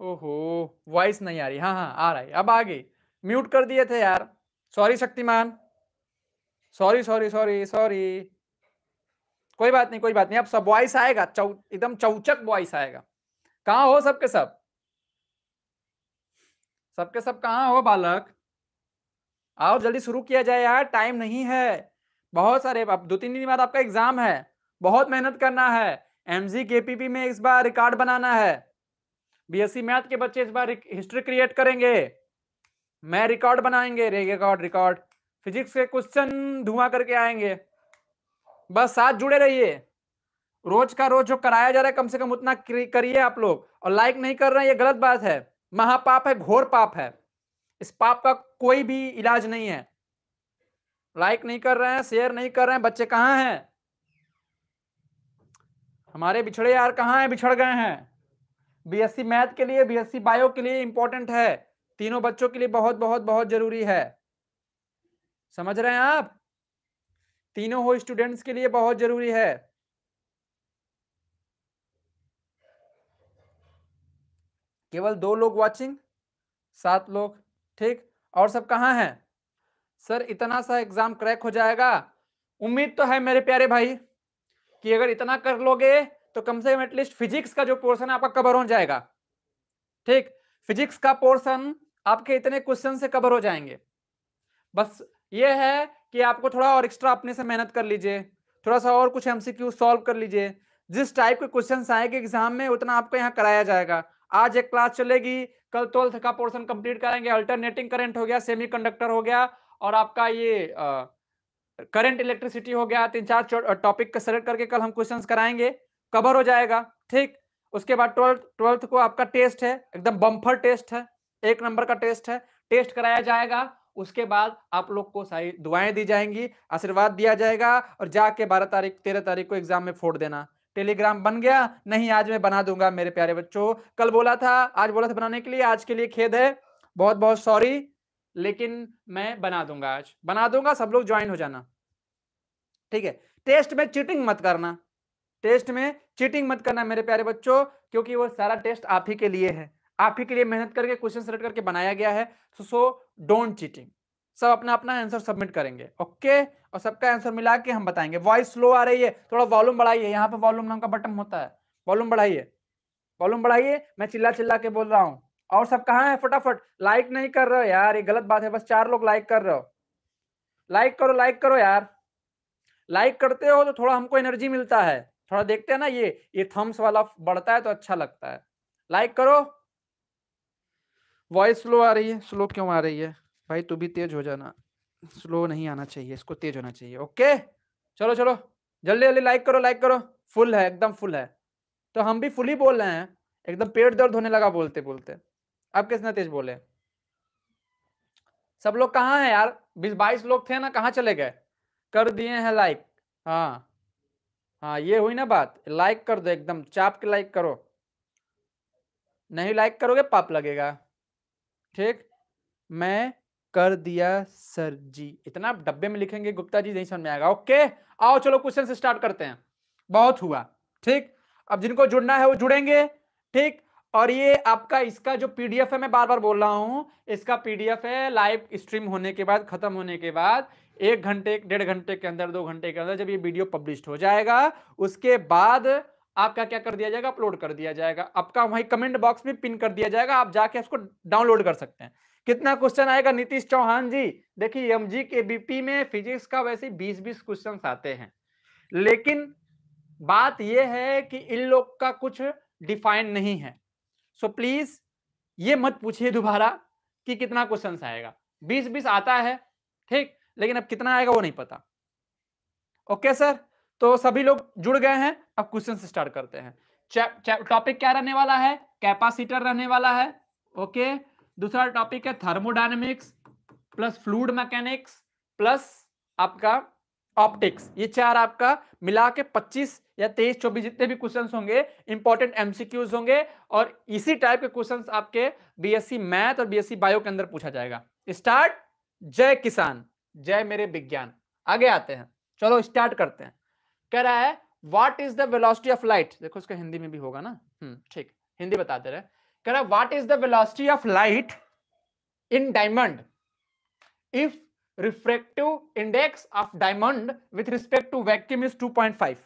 ओहो वॉइस नहीं आ रही हाँ हाँ आ रहा है अब आगे म्यूट कर दिए थे यार sorry Shaktimaan sorry sorry sorry sorry कोई बात नहीं कोई बात नहीं अब सब वॉइस आएगा चौ एकदम चौचक वॉइस आएगा कहाँ हो सबके सब सबके सब, सब कहाँ हो बालक आओ जल्दी शुरू किया जाए यार टाइम नहीं है बहुत सारे अब दो तीन दिन बाद आपका एग्जाम है बहुत मेहनत करना है एमजी केपीपी में इस बार रिकॉर्ड बनाना है बीएससी मैथ के बच्चे इस बार हिस्ट्री क्रिएट करेंगे मैं रिकॉर्ड बनाएंगे रिकॉर्ड रिकॉर्ड फिजिक्स के क्वेश्चन धुआं करके आएंगे बस साथ जुड़े रहिए रोज का रोज जो कराया जा रहा है कम से कम उतना करिए आप लोग और लाइक नहीं कर रहे हैं ये गलत बात है महापाप है घोर पाप है इस पाप का कोई भी इलाज नहीं है लाइक नहीं कर रहे हैं शेयर नहीं कर रहे हैं बच्चे कहाँ हैं हमारे बिछड़े यार कहाँ हैं बिछड़ गए हैं बीएससी मैथ के लिए बीएससी बायो के लिए इंपॉर्टेंट है तीनों बच्चों के लिए बहुत बहुत बहुत जरूरी है समझ रहे हैं आप तीनों हो स्टूडेंट्स के लिए बहुत जरूरी है केवल दो लोग वाचिंग सात लोग ठीक और सब कहा हैं सर इतना सा एग्जाम क्रैक हो जाएगा उम्मीद तो है मेरे प्यारे भाई कि अगर इतना कर लोगे तो कम से कम एटलीस्ट फिजिक्स का जो पोर्सन है आपका कवर हो जाएगा ठीक फिजिक्स का पोर्सन आपके इतने क्वेश्चन से कवर हो जाएंगे बस ये है कि आपको थोड़ा और एक्स्ट्रा अपने से मेहनत कर लीजिए थोड़ा सा और कुछ एमसीक्यू सॉल्व कर लीजिए जिस टाइप के क्वेश्चन आएंगे एग्जाम में उतना आपको यहाँ कराया जाएगा आज एक क्लास चलेगी कल तोल का पोर्सन कंप्लीट करेंगे अल्टरनेटिंग करंट हो गया कंडक्टर हो गया और आपका ये करंट इलेक्ट्रिसिटी हो गया तीन चार टॉपिक का सेलेक्ट करके कल हम क्वेश्चन कराएंगे कवर हो जाएगा ठीक उसके बाद ट्वेल्थ ट्वेल्थ को आपका टेस्ट है एकदम बम्फर टेस्ट है एक नंबर का टेस्ट है टेस्ट कराया जाएगा उसके बाद आप लोग को सारी दुआएं दी जाएंगी आशीर्वाद दिया जाएगा और जाके बारह तारीख तेरह तारीख को एग्जाम में फोड़ देना टेलीग्राम बन गया नहीं आज मैं बना दूंगा मेरे प्यारे बच्चों कल बोला था आज बोला था बनाने के लिए आज के लिए खेद है बहुत बहुत सॉरी लेकिन मैं बना दूंगा आज बना दूंगा सब लोग ज्वाइन हो जाना ठीक है टेस्ट में चीटिंग मत करना टेस्ट में चीटिंग मत करना मेरे प्यारे बच्चों क्योंकि वो सारा टेस्ट आप ही के लिए है आप ही के लिए मेहनत करके क्वेश्चन सेलेक्ट करके बनाया गया है सो सो डोंट चीटिंग सब अपना अपना आंसर सबमिट करेंगे ओके और सबका आंसर मिला के हम बताएंगे वॉइस स्लो आ रही है थोड़ा वॉल्यूम बढ़ाइए यहाँ पे वॉल्यूम नाम का बटन होता है वॉल्यूम बढ़ाइए वॉल्यूम बढ़ाइए मैं चिल्ला चिल्ला के बोल रहा हूँ और सब कहा है फटाफट लाइक नहीं कर रहे हो यार ये गलत बात है बस चार लोग लाइक कर रहे हो लाइक करो लाइक करो यार लाइक करते हो तो थोड़ा हमको एनर्जी मिलता है थोड़ा देखते हैं ना ये ये थम्स वाला बढ़ता है तो अच्छा लगता है लाइक करो वॉइस स्लो आ रही है स्लो क्यों आ रही है भाई तू भी तेज हो जाना स्लो नहीं आना चाहिए इसको तेज होना चाहिए ओके चलो चलो जल्दी जल्दी लाइक करो लाइक करो फुल है एकदम फुल है तो हम भी फुल ही बोल रहे हैं एकदम पेट दर्द होने लगा बोलते बोलते अब किसने तेज बोले सब लोग कहाँ हैं यार बीस बाईस लोग थे ना कहाँ चले गए कर दिए हैं लाइक हाँ हाँ ये हुई ना बात लाइक कर दो एकदम चाप के लाइक करो नहीं लाइक करोगे पाप लगेगा ठीक मैं कर दिया सर जी इतना डब्बे में लिखेंगे गुप्ता जी नहीं समझ में आएगा ओके आओ चलो क्वेश्चन से स्टार्ट करते हैं बहुत हुआ ठीक अब जिनको जुड़ना है वो जुड़ेंगे ठीक और ये आपका इसका जो पीडीएफ है मैं बार बार बोल रहा हूँ इसका पीडीएफ है लाइव स्ट्रीम होने के बाद खत्म होने के बाद एक घंटे डेढ़ घंटे के अंदर दो घंटे के अंदर जब ये वीडियो पब्लिश हो जाएगा उसके बाद आपका क्या कर दिया जाएगा अपलोड कर दिया जाएगा आपका वही कमेंट बॉक्स में पिन कर दिया जाएगा आप जाके उसको डाउनलोड कर सकते हैं कितना क्वेश्चन आएगा नीतीश चौहान जी देखिए एमजी के बीपी में फिजिक्स का वैसे बीस बीस क्वेश्चन आते हैं लेकिन बात यह है कि इन लोग का कुछ डिफाइन नहीं है सो प्लीज ये मत पूछिए दोबारा कि कितना क्वेश्चन आएगा बीस बीस आता है ठीक लेकिन अब कितना आएगा वो नहीं पता ओके सर तो सभी लोग जुड़ गए हैं अब क्वेश्चन स्टार्ट करते हैं टॉपिक क्या रहने वाला है कैपासिटर रहने वाला है ओके दूसरा टॉपिक है thermodynamics plus fluid mechanics plus आपका ऑप्टिक्स ये चार आपका मिला के पच्चीस या तेईस चौबीस जितने भी क्वेश्चंस होंगे इंपॉर्टेंट एमसीक्यूज होंगे और इसी टाइप के क्वेश्चंस आपके बीएससी मैथ और बीएससी बायो के अंदर पूछा जाएगा स्टार्ट जय किसान जय मेरे विज्ञान आगे आते हैं चलो स्टार्ट करते हैं कह रहा है what is the velocity of light देखो इसका हिंदी में भी होगा ना हम्म, ठीक हिंदी बता दे रहे कह रहा है what is the velocity of light in diamond if refractive index of diamond with respect to vacuum is 2.5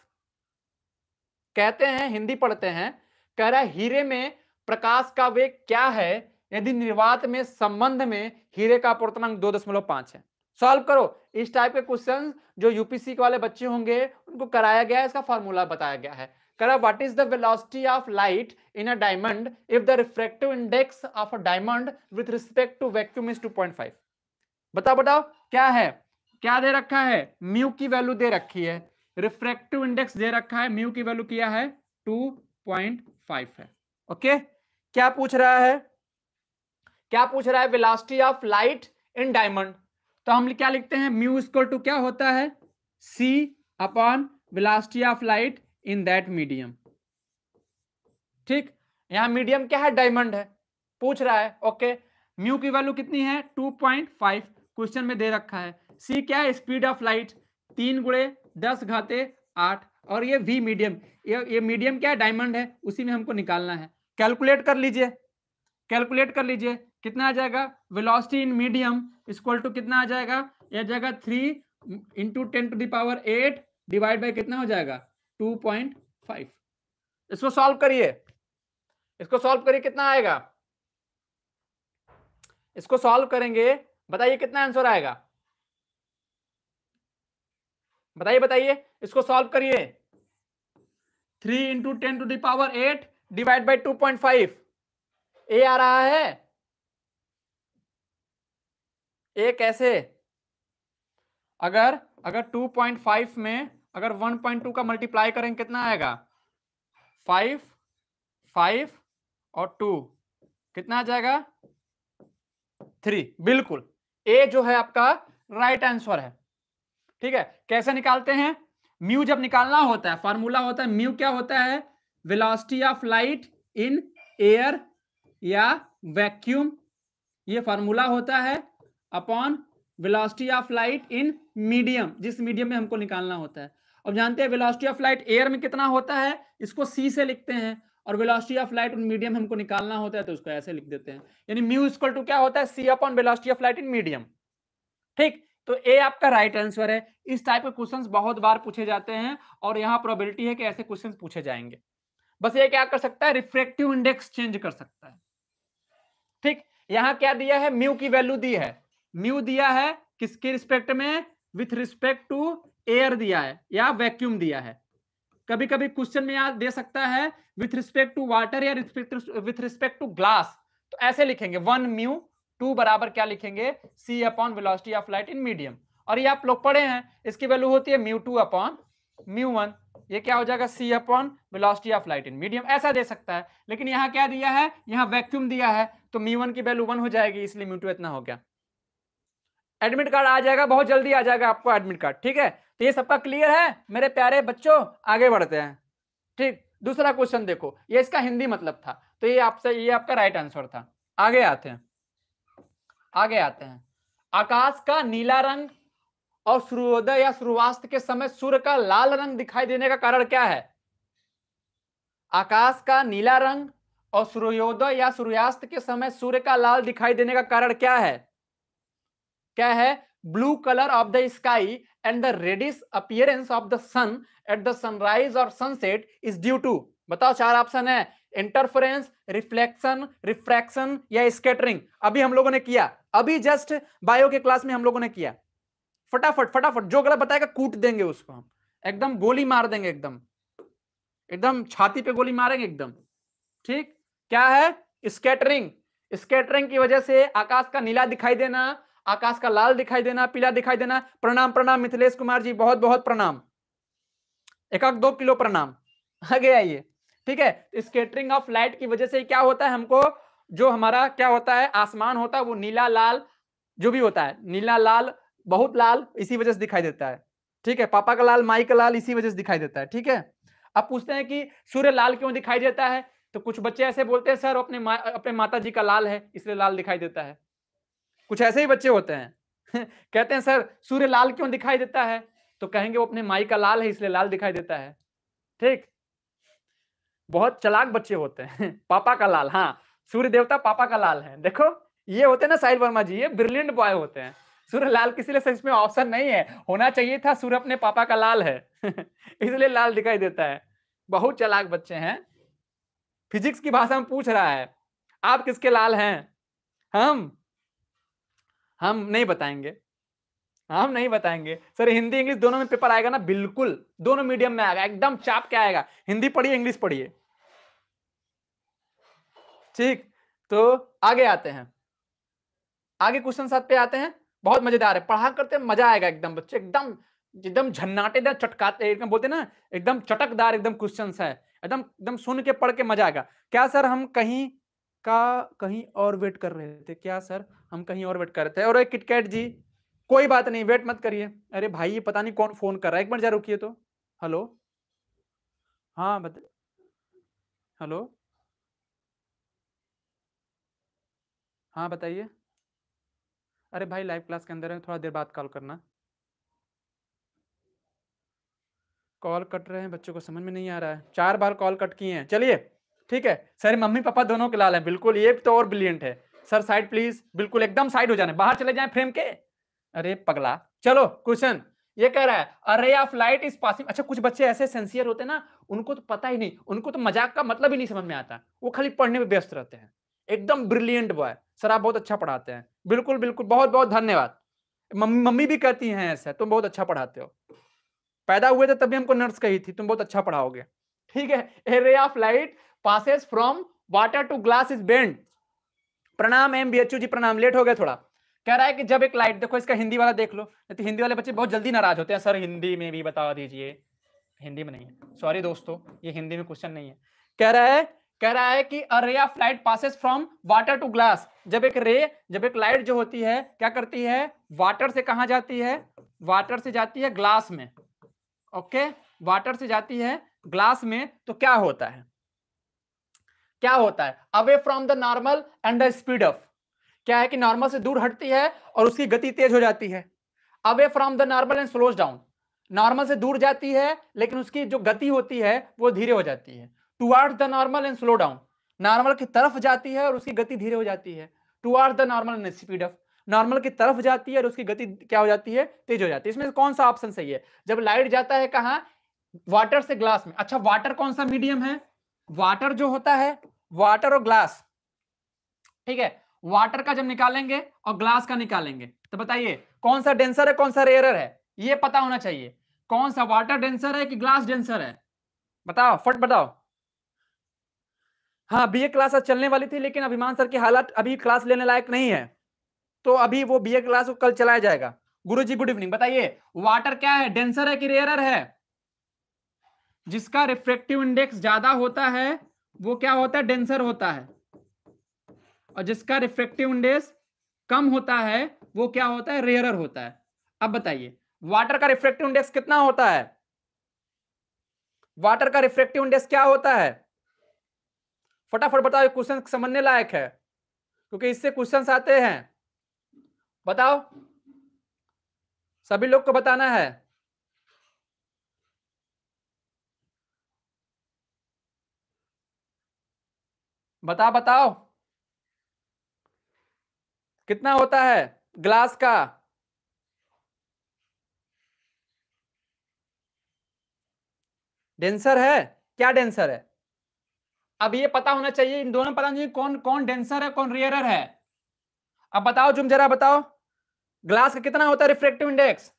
कहते हैं हिंदी पढ़ते हैं कह रहा है हीरे में प्रकाश का वेग क्या है यदि निर्वात में संबंध में हीरे का अपवर्तनांक 2.5 है सॉल्व करो इस टाइप के क्वेश्चन जो यूपीसी के वाले बच्चे होंगे उनको कराया गया है इसका फॉर्मूला बताया गया है करा what is the velocity of light in a diamond if the refractive index of a diamond with respect to vacuum is 2.5 बताओ बताओ क्या है क्या दे रखा है म्यू की वैल्यू दे रखी है रिफ्रैक्टिव इंडेक्स दे रखा है म्यू की वैल्यू किया है 2.5 है ओके क्या पूछ रहा है क्या पूछ रहा है velocity of light in diamond तो हम क्या लिखते हैं म्यू स्क्वल टू क्या होता है C upon velocity of light in that medium ठीक यहां मीडियम क्या है डायमंड है पूछ रहा है ओके म्यू की वैल्यू कितनी है 2.5 क्वेश्चन में दे रखा है सी क्या है स्पीड ऑफ लाइट तीन गुड़े दस घाते आठ और ये वी मीडियम ये ये मीडियम क्या है डायमंड है उसी में हमको निकालना है कैलकुलेट कर लीजिए कैलकुलेट कर लीजिए कितना आ जाएगा velocity in medium equal to कितना आ जाएगा यह जाएगा three into ten to the power eight divide by कितना हो जाएगा टू पॉइंट फाइव इसको सॉल्व करिए इसको सॉल्व करिए कितना आएगा इसको सॉल्व करेंगे बताइए कितना आंसर आएगा बताइए बताइए इसको सॉल्व करिए three into ten to the power eight divide by two point five A आ रहा है ए कैसे अगर अगर 2.5 में अगर 1.2 का मल्टीप्लाई करेंगे कितना आएगा फाइव फाइव और टू कितना आ जाएगा थ्री बिल्कुल ए जो है आपका राइट आंसर है ठीक है कैसे निकालते हैं म्यू जब निकालना होता है फॉर्मूला होता है म्यू क्या होता है velocity of light in air या वैक्यूम ये फार्मूला होता है upon velocity of light in medium जिस मीडियम में हमको निकालना होता है अब जानते हैं वेलोसिटी ऑफ लाइट एयर में कितना होता है इसको सी से लिखते हैं और velocity of light in medium हमको निकालना होता है तो उसको ऐसे लिख देते हैं यानी म्यू इक्वल टू क्या होता है C upon velocity of light in medium ठीक तो ए आपका राइट आंसर है इस टाइप के क्वेश्चंस बहुत बार पूछे जाते हैं और यहां प्रोबेबिलिटी है कि ऐसे क्वेश्चंस पूछे जाएंगे बस ये क्या कर सकता है रिफ्रेक्टिव इंडेक्स चेंज कर सकता है ठीक यहां क्या दिया है म्यू की वैल्यू दी है म्यू दिया है किसके रिस्पेक्ट में विथ रिस्पेक्ट टू एयर दिया है या वैक्यूम दिया है कभी कभी क्वेश्चन में दे सकता है विथ रिस्पेक्ट टू वाटर या विथ रिस्पेक्ट टू ग्लास तो ऐसे लिखेंगे वन म्यू टू बराबर क्या लिखेंगे C upon velocity of light in medium और ये आप लोग पढ़े हैं इसकी वैल्यू होती है mu two upon mu one ये क्या हो जाएगा C upon velocity of light in medium ऐसा दे सकता है लेकिन यहाँ क्या दिया है यहाँ वैक्यूम दिया है तो म्यू वन की वैल्यू वन हो जाएगी इसलिए म्यू टू इतना हो गया एडमिट कार्ड आ जाएगा बहुत जल्दी आ जाएगा आपको एडमिट कार्ड ठीक है तो ये सबका क्लियर है मेरे प्यारे बच्चों आगे बढ़ते हैं ठीक दूसरा क्वेश्चन देखो ये इसका हिंदी मतलब था तो ये आपसे ये आपका राइट आंसर था आगे आते हैं आगे आते हैं आकाश का नीला रंग और सूर्योदय या सूर्यास्त के समय सूर्य का लाल रंग दिखाई देने का कारण क्या है आकाश का नीला रंग और सूर्योदय या सूर्यास्त के समय सूर्य का लाल दिखाई देने का कारण क्या है क्या है blue colour of the sky and the reddish appearance of the sun at the sunrise और सनसेट इज ड्यू टू बताओ चार ऑप्शन है इंटरफेरेंस रिफ्लेक्शन रिफ्रैक्शन या स्केटरिंग अभी हम लोगों ने किया अभी जस्ट बायो के क्लास में हम लोगों ने किया फटाफट फटाफट जो गलत बताएगा कूट देंगे उसको हम एकदम गोली मार देंगे एकदम एकदम छाती पे गोली मारेंगे एकदम ठीक क्या है स्केटरिंग स्केटरिंग की वजह से आकाश का नीला दिखाई देना आकाश का लाल दिखाई देना पीला दिखाई देना प्रणाम प्रणाम मिथिलेश कुमार जी बहुत बहुत प्रणाम एक दो किलो प्रणाम आगे आइए ठीक है स्केटरिंग ऑफ लाइट की वजह से क्या होता है हमको जो हमारा क्या होता है आसमान होता है वो नीला लाल जो भी होता है नीला लाल बहुत लाल इसी वजह से दिखाई देता है ठीक है पापा का लाल माई का लाल इसी वजह से दिखाई देता है ठीक है अब पूछते हैं कि सूर्य लाल क्यों दिखाई देता है तो कुछ बच्चे ऐसे बोलते हैं सर अपने मा, अपने माता जी का लाल है इसलिए लाल दिखाई देता है कुछ ऐसे ही बच्चे होते हैं कहते हैं सर सूर्य लाल क्यों दिखाई देता है तो कहेंगे वो अपने माई का लाल है इसलिए लाल दिखाई देता है ठीक बहुत चलाक बच्चे होते हैं पापा का लाल हाँ सूर्य देवता पापा का लाल है देखो ये होते हैं ना साहिल वर्मा जी ये ब्रिलियंट बॉय होते हैं सूर्य लाल किसी लिए इसमें ऑप्शन नहीं है होना चाहिए था सूर्य अपने पापा का लाल है इसलिए लाल दिखाई देता है बहुत चलाक बच्चे हैं फिजिक्स की भाषा में पूछ रहा है आप किसके लाल हैं हम हम नहीं बताएंगे हम नहीं बताएंगे सर हिंदी इंग्लिश दोनों में पेपर आएगा ना बिल्कुल दोनों मीडियम में आएगा एकदम चाप के आएगा हिंदी पढ़िए इंग्लिश पढ़िए ठीक तो आगे आते हैं आगे क्वेश्चन साथ पे आते हैं बहुत मजेदार है पढ़ा करते मजा आएगा एकदम बच्चे एकदम एकदम झन्नाटे चटकाते एकदम बोलते ना एकदम चटकदार एकदम क्वेश्चन है एकदम एकदम सुन के पढ़ के मजा आएगा क्या सर हम कहीं का कहीं और वेट कर रहे थे क्या सर हम कहीं और वेट कर रहे थे और किटकैट जी कोई बात नहीं वेट मत करिए अरे भाई ये पता नहीं कौन फोन कर रहा है एक मिनट जरा रुकिए तो हेलो हाँ बत हेलो हाँ बताइए अरे भाई लाइव क्लास के अंदर है थोड़ा देर बाद कॉल करना कॉल कट रहे हैं बच्चों को समझ में नहीं आ रहा है चार बार कॉल कट किए हैं चलिए ठीक है सर मम्मी पापा दोनों के लाल है बिल्कुल ये तो और ब्रिलियंट है सर साइड प्लीज बिल्कुल एकदम साइड हो जाने बाहर चले जाए फ्रेम के अरे पगला चलो क्वेश्चन ये कह रहा है अरे ऑफ लाइट इज पासिंग अच्छा कुछ बच्चे ऐसे सेंसियर होते हैं ना उनको तो पता ही नहीं उनको तो मजाक का मतलब ही नहीं समझ में आता वो खाली पढ़ने में व्यस्त रहते हैं एकदम ब्रिलियंट बॉय सर आप बहुत अच्छा पढ़ाते हैं बिल्कुल बिल्कुल बहुत बहुत धन्यवाद मम्मी भी कहती हैं ऐसा तुम बहुत अच्छा पढ़ाते हो पैदा हुए थे तभी हमको नर्स कही थी तुम बहुत अच्छा पढ़ाओगे ठीक है a ray of light passes from water to glass is bent प्रणाम एम बी जी प्रणाम लेट हो गया थोड़ा कह रहा है कि जब एक लाइट देखो इसका हिंदी वाला देख लो तो हिंदी वाले बच्चे बहुत जल्दी नाराज होते हैं सर हिंदी में भी बता दीजिए हिंदी में नहीं है सॉरी दोस्तों ये हिंदी में क्वेश्चन नहीं है कह रहा है कह रहा है कि a ray of light passes from water to glass जब एक रे जब एक लाइट जो होती है क्या करती है वाटर से कहा जाती है वाटर से जाती है ग्लास में ओके वाटर से जाती है ग्लास में तो क्या होता है क्या होता है away from the normal and the speed of क्या है कि नॉर्मल से दूर हटती है और उसकी गति तेज हो जाती है away from the normal and slows down normal से दूर जाती है लेकिन उसकी जो गति होती है वो धीरे हो जाती है toward the normal and slow down normal की तरफ जाती है और उसकी गति धीरे हो जाती है toward the normal and speed of normal की तरफ जाती है और उसकी गति क्या हो जाती है तेज हो जाती है इसमें कौन सा ऑप्शन सही है जब लाइट जाता है कहा वाटर से ग्लास में अच्छा वाटर कौन सा मीडियम है वाटर जो होता है वाटर और ग्लास ठीक है वाटर का जब निकालेंगे और ग्लास का निकालेंगे तो बताइए कौन सा डेंसर है कौन सा रेयर है ये पता होना चाहिए कौन सा वाटर डेंसर है कि ग्लास डेंसर है बताओ फट बताओ हाँ बी ए क्लास चलने वाली थी लेकिन अभिमान सर की हालत अभी क्लास लेने लायक नहीं है तो अभी वो बी ए क्लास को कल चलाया जाएगा गुरु जी गुड इवनिंग बताइए वाटर क्या है डेंसर है कि रेयर है जिसका रिफ्रेक्टिव इंडेक्स ज्यादा होता है वो क्या होता है डेंसर होता है और जिसका रिफ्रेक्टिव इंडेक्स कम होता है वो क्या होता है रेयरर होता है अब बताइए वाटर का रिफ्रेक्टिव इंडेक्स कितना होता है वाटर का रिफ्रेक्टिव इंडेक्स क्या होता है फटाफट बताओ क्वेश्चन समझने लायक है क्योंकि इससे क्वेश्चन आते हैं बताओ सभी लोग को बताना है बता बताओ कितना होता है ग्लास का डेंसर है क्या डेंसर है अब ये पता होना चाहिए इन दोनों पता नहीं कौन कौन डेंसर है कौन रियरर है अब बताओ जुम जरा बताओ ग्लास का कितना होता है रिफ्रेक्टिव इंडेक्स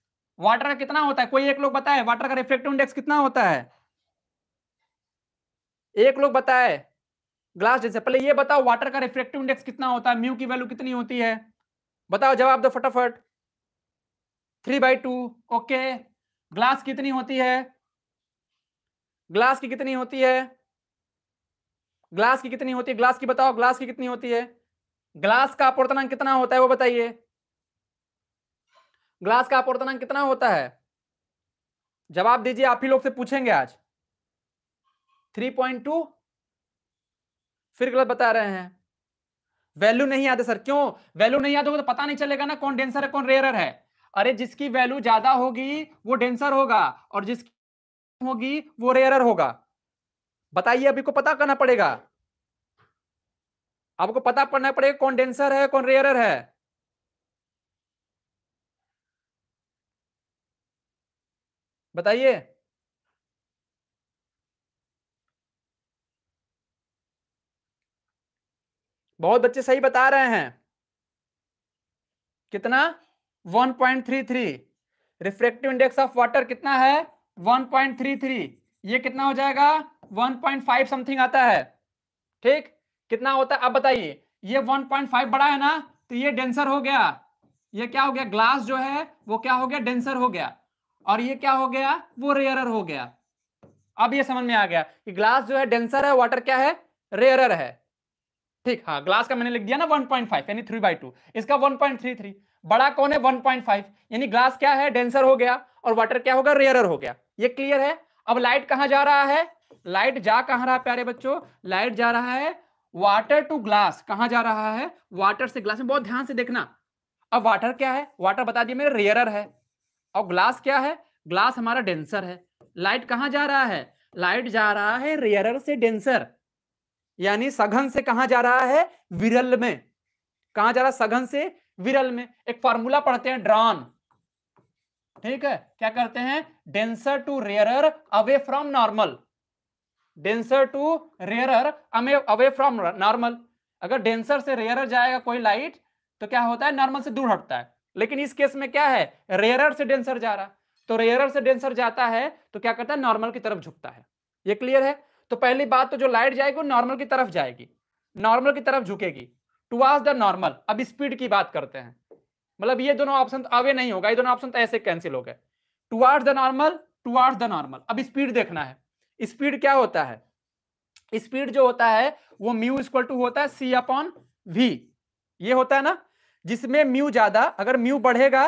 वाटर का कितना होता है कोई एक लोग बताए वाटर का रिफ्रेक्टिव इंडेक्स कितना होता है एक लोग बताए ग्लास जैसे पहले ये बताओ वाटर का रिफ्लेक्टिव इंडेक्स कितना होता है म्यू की वैल्यू कितनी होती है बताओ जवाब दो फटाफट three by two okay glass कितनी होती है ग्लास की कितनी होती है ग्लास की कितनी होती है ग्लास की बताओ ग्लास की कितनी होती है ग्लास का अपवर्तनांक कितना होता है वो बताइए ग्लास का अपवर्तनांक कितना होता है जवाब दीजिए आप ही लोग से पूछेंगे आज थ्री पॉइंट टू फिर गलत बता रहे हैं वैल्यू नहीं आते सर क्यों वैल्यू नहीं आते तो पता नहीं चलेगा ना कौन डेंसर है कौन रेयर है अरे जिसकी वैल्यू ज्यादा होगी वो डेंसर होगा और जिसकी होगी वो रेयर होगा बताइए अभी को पता करना पड़ेगा आपको पता पड़ना पड़ेगा कौन डेंसर है कौन रेयर है बताइए बहुत बच्चे सही बता रहे हैं कितना 1.33 रिफ्रेक्टिव इंडेक्स ऑफ वाटर कितना है 1.33 ये कितना हो जाएगा 1.5 समथिंग आता है ठीक कितना होता है अब बताइए ये 1.5 बड़ा है ना तो ये डेंसर हो गया ये क्या हो गया ग्लास जो है वो क्या हो गया डेंसर हो गया और ये क्या हो गया वो रेयरर हो गया अब ये समझ में आ गया कि ग्लास जो है डेंसर है वाटर क्या है रेयरर है ठीक हाँ ग्लास का मैंने लिख दिया ना 1.5 यानी 3 बाई टू इसका 1.33 बड़ा कौन है 1.5 यानी ग्लास क्या है डेंसर हो गया और वाटर क्या होगा रेयरर हो गया ये क्लियर है अब लाइट कहाँ जा रहा है लाइट जा कहाँ रहा है प्यारे बच्चों लाइट जा रहा है वाटर टू ग्लास कहाँ जा रहा है वाटर से ग्लास में बहुत ध्यान से देखना अब वाटर क्या है वाटर बता दिए मेरे रेयरर है और ग्लास क्या है ग्लास हमारा डेंसर है लाइट कहाँ जा रहा है लाइट जा रहा है रेयरर से डेंसर यानी सघन से कहा जा रहा है विरल में कहा जा रहा है सघन से विरल में एक फॉर्मूला पढ़ते हैं ड्रॉन ठीक है क्या करते हैं denser to rarer away from normal denser to rarer away from normal अगर डेंसर से रेयरर जाएगा कोई लाइट तो क्या होता है नॉर्मल से दूर हटता है लेकिन इस केस में क्या है रेयरर से डेंसर जा रहा तो रेयरर से डेंसर जाता है तो क्या करता है नॉर्मल की तरफ झुकता है ये क्लियर है तो पहली बात तो जो लाइट जाएगी वो नॉर्मल की तरफ जाएगी नॉर्मल की तरफ झुकेगी टुवार्स द नॉर्मल अब स्पीड की बात करते हैं मतलब ये दोनों ऑप्शन अवे नहीं होगा ये दोनों ऑप्शन तो ऐसे कैंसिल हो गए towards the normal towards the normal अब स्पीड देखना है स्पीड क्या होता है स्पीड जो होता है वो म्यू इक्वल टू होता है सी अपॉन वी ये होता है ना जिसमें म्यू ज्यादा अगर म्यू बढ़ेगा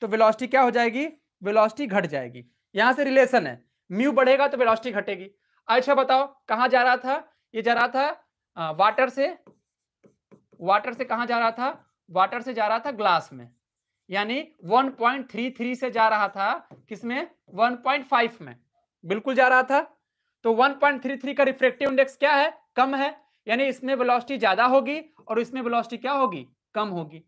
तो वेलोसिटी क्या हो जाएगी वेलोसिटी घट जाएगी यहां से रिलेशन है म्यू बढ़ेगा तो वेलोसिटी घटेगी अच्छा बताओ कहा जा रहा था ये जा रहा था वाटर से वाटर से कहा जा रहा था वाटर से जा रहा था ग्लास में यानी 1.33 से जा रहा था किसमें 1.5 में बिल्कुल जा रहा था तो 1.33 का रिफ्रेक्टिव इंडेक्स क्या है कम है यानी इसमें वेलोसिटी ज्यादा होगी और इसमें वेलोसिटी क्या होगी कम होगी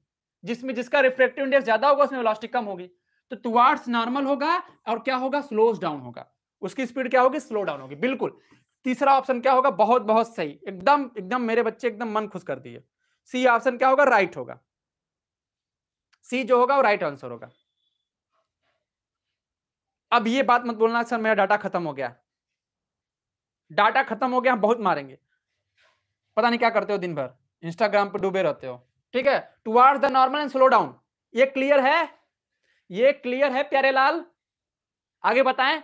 जिसमें जिसका रिफ्रेक्टिव इंडेक्स ज्यादा होगा उसमें वेलोसिटी कम होगी तो टुवार्ड्स नॉर्मल होगा और क्या होगा स्लोज डाउन होगा उसकी स्पीड क्या होगी स्लो डाउन होगी बिल्कुल तीसरा ऑप्शन क्या होगा बहुत बहुत सही एकदम एकदम मेरे बच्चे एकदम मन खुश कर दिए सी ऑप्शन क्या होगा राइट होगा सी जो होगा वो राइट आंसर होगा अब ये बात मत बोलना सर मेरा डाटा खत्म हो गया डाटा खत्म हो गया हम बहुत मारेंगे पता नहीं क्या करते हो दिन भर इंस्टाग्राम पर डूबे रहते हो ठीक है toward the normal and slow down ये क्लियर है ये क्लियर है प्यारे लाल आगे बताएं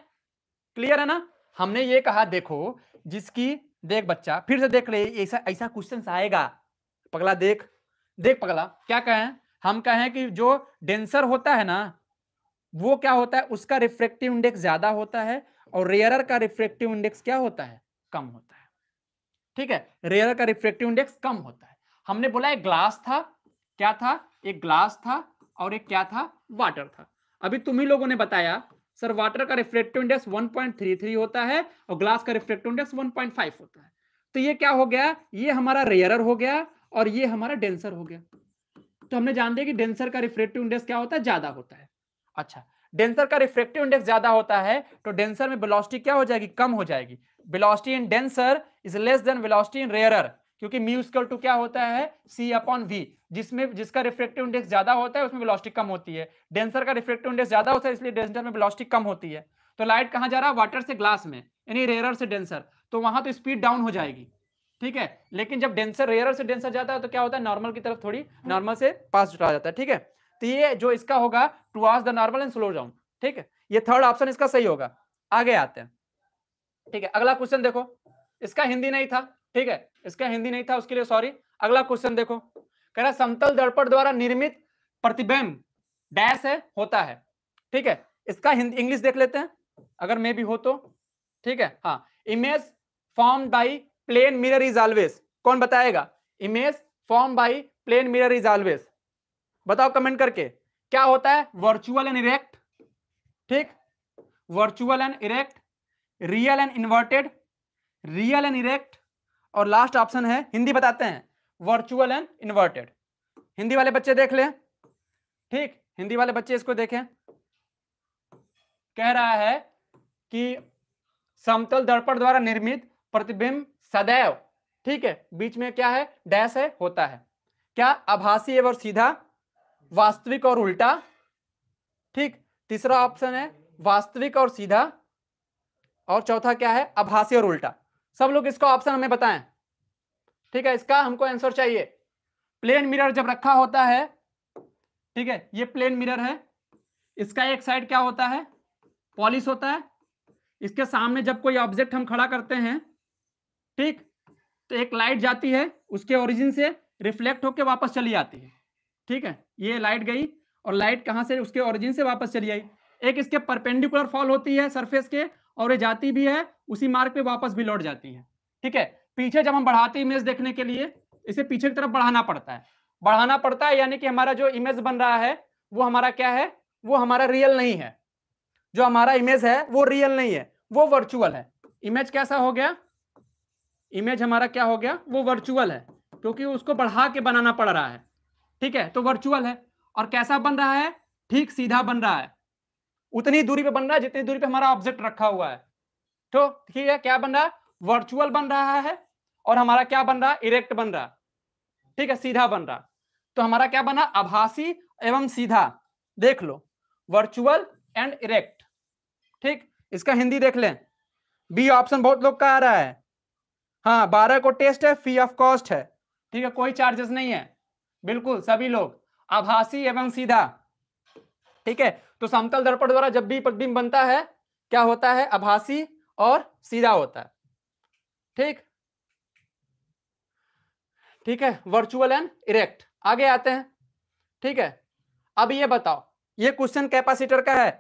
क्लियर है ना हमने ये कहा देखो जिसकी देख बच्चा फिर से देख ले ऐसा ऐसा क्वेश्चन आएगा पगला देख देख पगला क्या कहें हम कहें कि जो डेंसर होता है ना वो क्या होता है उसका रिफ्रेक्टिव इंडेक्स ज्यादा होता है और रेयरर का रिफ्रेक्टिव इंडेक्स क्या होता है कम होता है ठीक है रेयरर का रिफ्रेक्टिव इंडेक्स कम होता है हमने बोला एक ग्लास था क्या था एक ग्लास था और एक क्या था वाटर था अभी तुम ही लोगों ने बताया सर वाटर का रिफ्लेक्टिव इंडेक्स 1.33 होता है और ग्लास का रिफ्लेक्टिव इंडेक्स 1.5 होता है तो ये क्या हो गया ये हमारा रेयरर हो गया और ये हमारा डेंसर हो गया तो हमने जान दिया कि डेंसर का रिफ्लेक्टिव इंडेक्स क्या होता है ज्यादा होता है अच्छा डेंसर का रिफ्लेक्टिव इंडेक्स ज्यादा होता है तो डेंसर में वेलोसिटी क्या हो जाएगी कम हो जाएगी velocity in denser is less than velocity in rarer क्योंकि म्यू स्क्वल टू क्या होता है सी अपॉन वी जिसमें जिसका रिफ्लेक्टिव इंडेक्स ज्यादा होता है उसमें वेलोसिटी कम होती है डेंसर का रिफ्लेक्टिव इंडेक्स ज्यादा होता है इसलिए डेंसर में वेलोसिटी कम होती है तो लाइट कहाँ जा रहा है वाटर से ग्लास में यानी रेयरर से डेंसर तो वहां तो स्पीड डाउन हो जाएगी ठीक है लेकिन जब डेंसर रेयरर से डेंसर जाता है तो क्या होता है नॉर्मल की तरफ थोड़ी नॉर्मल से पास जुटा जाता है ठीक है तो ये जो इसका होगा towards the normal and slow down ठीक है ये थर्ड ऑप्शन इसका सही होगा आगे आते हैं ठीक है अगला क्वेश्चन देखो इसका हिंदी नहीं था ठीक है इसका हिंदी नहीं था उसके लिए सॉरी अगला क्वेश्चन देखो कह रहा समतल दर्पण द्वारा निर्मित प्रतिबिंब डैश है होता है ठीक है इसका हिंदी इंग्लिश देख लेते हैं अगर मैं भी हो तो ठीक है हाँ image form by plane mirror is always कौन बताएगा image form by plane mirror is always बताओ कमेंट करके क्या होता है वर्चुअल एंड इरेक्ट ठीक virtual and erect real and inverted real and erect और लास्ट ऑप्शन है हिंदी बताते हैं वर्चुअल एंड इन्वर्टेड हिंदी वाले बच्चे देख लें ठीक हिंदी वाले बच्चे इसको देखें कह रहा है कि समतल दर्पण द्वारा निर्मित प्रतिबिंब सदैव ठीक है बीच में क्या है डैश है होता है क्या आभासी एवं सीधा वास्तविक और उल्टा ठीक तीसरा ऑप्शन है वास्तविक और सीधा और चौथा क्या है आभासी और उल्टा सब लोग इसका ऑप्शन हमें बताएं ठीक है इसका हमको आंसर चाहिए प्लेन मिरर जब रखा होता है ठीक है ये प्लेन मिरर है इसका एक साइड क्या होता है पॉलिश होता है इसके सामने जब कोई ऑब्जेक्ट हम खड़ा करते हैं ठीक तो एक लाइट जाती है उसके ओरिजिन से रिफ्लेक्ट होकर वापस चली आती है ठीक है ये लाइट गई और लाइट कहाँ से उसके ओरिजिन से वापस चली आई एक इसके परपेंडिकुलर फॉल होती है सरफेस के और ये जाती भी है उसी मार्ग पे वापस भी लौट जाती है ठीक है पीछे जब हम बढ़ाते इमेज देखने के लिए इसे पीछे की तरफ बढ़ाना पड़ता है बढ़ाना पड़ता है यानी कि हमारा जो इमेज बन रहा है वो हमारा क्या है वो हमारा रियल नहीं है जो हमारा इमेज है वो रियल नहीं है वो वर्चुअल है इमेज कैसा हो गया इमेज हमारा क्या हो गया वो वर्चुअल है क्योंकि उसको बढ़ा के बनाना पड़ रहा है ठीक है तो वर्चुअल है और कैसा बन रहा है ठीक सीधा बन रहा है उतनी दूरी पे बन रहा है जितनी दूरी पे हमारा ऑब्जेक्ट रखा हुआ है तो ठीक है क्या बन रहा है वर्चुअल बन रहा है और हमारा क्या बन रहा है इरेक्ट बन रहा ठीक है सीधा बन रहा तो हमारा क्या बना आभासी एवं सीधा देख लो वर्चुअल एंड इरेक्ट ठीक इसका हिंदी देख लें बी ऑप्शन बहुत लोग का आ रहा है हाँ बारह को टेस्ट है फी ऑफ कॉस्ट है ठीक है कोई चार्जेस नहीं है बिल्कुल सभी लोग आभासी एवं सीधा ठीक है तो समतल दर्पण द्वारा जब भी प्रतिबिंब बनता है क्या होता है आभासी और सीधा होता है ठीक ठीक है वर्चुअल एंड इरेक्ट आगे आते हैं ठीक है अब ये बताओ ये क्वेश्चन कैपेसिटर का है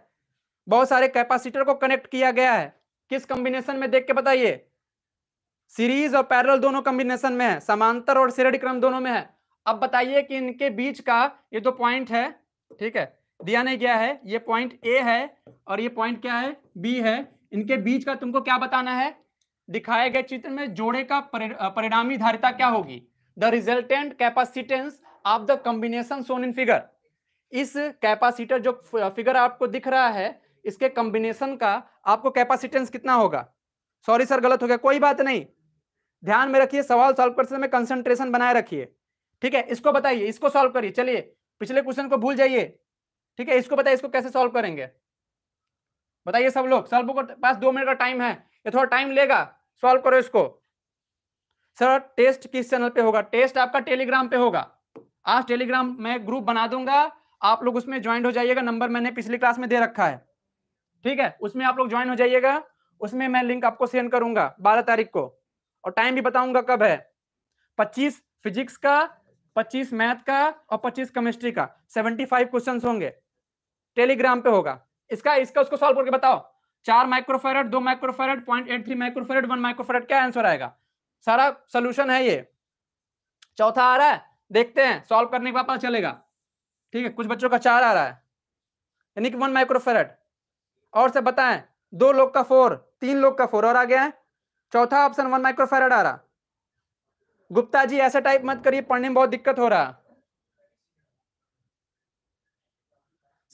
बहुत सारे कैपेसिटर को कनेक्ट किया गया है किस कॉम्बिनेशन में देख के बताइए सीरीज और पैरेलल दोनों कॉम्बिनेशन में है समांतर और श्रेणी क्रम दोनों में है अब बताइए कि इनके बीच का ये जो तो पॉइंट है ठीक है दिया नहीं गया है ये पॉइंट ए है और ये पॉइंट क्या है बी है इनके बीच का तुमको क्या बताना है दिखाए गए चित्र में जोड़े का परिणामी धारिता क्या होगी the resultant capacitance of the combination shown in figure is capacitor जो फिगर आपको दिख रहा है इसके कॉम्बिनेशन का आपको कैपेसिटेंस कितना होगा सॉरी सर गलत हो गया कोई बात नहीं ध्यान में रखिए सवाल सॉल्व करते समय कंसंट्रेशन बनाए रखिए ठीक है इसको बताइए इसको सॉल्व करिए चलिए पिछले क्वेश्चन को भूल जाइए ठीक है इसको बताइए इसको कैसे सॉल्व करेंगे बताइए सब लोग सर को पास दो मिनट का टाइम है ये थोड़ा टाइम लेगा सॉल्व करो इसको सर टेस्ट किस चैनल पे होगा टेस्ट आपका टेलीग्राम पे होगा आज टेलीग्राम में ग्रुप बना दूंगा आप लोग उसमें ज्वाइन हो जाइएगा नंबर मैंने पिछली क्लास में दे रखा है ठीक है उसमें आप लोग ज्वाइन हो जाइएगा उसमें मैं लिंक आपको सेंड करूंगा बारह तारीख को और टाइम भी बताऊंगा कब है पच्चीस फिजिक्स का पच्चीस मैथ का और पच्चीस केमिस्ट्री का सेवेंटी फाइव क्वेश्चन होंगे टेलीग्राम पे होगा इसका इसका उसको सॉल्व करके बताओ चार माइक्रोफेरेट दो microfarad point eight three microfarad one microfarad क्या आंसर आएगा सारा सोल्यूशन है ये चौथा आ रहा है देखते हैं सॉल्व करने के बाद पता चलेगा ठीक है कुछ बच्चों का चार आ रहा है यानी कि वन माइक्रोफेरेट और से बताएं दो लोग का फोर तीन लोग का फोर और आ गया है चौथा ऑप्शन वन माइक्रोफेरेट आ रहा गुप्ता जी ऐसा टाइप मत करिए पढ़ने में बहुत दिक्कत हो रहा है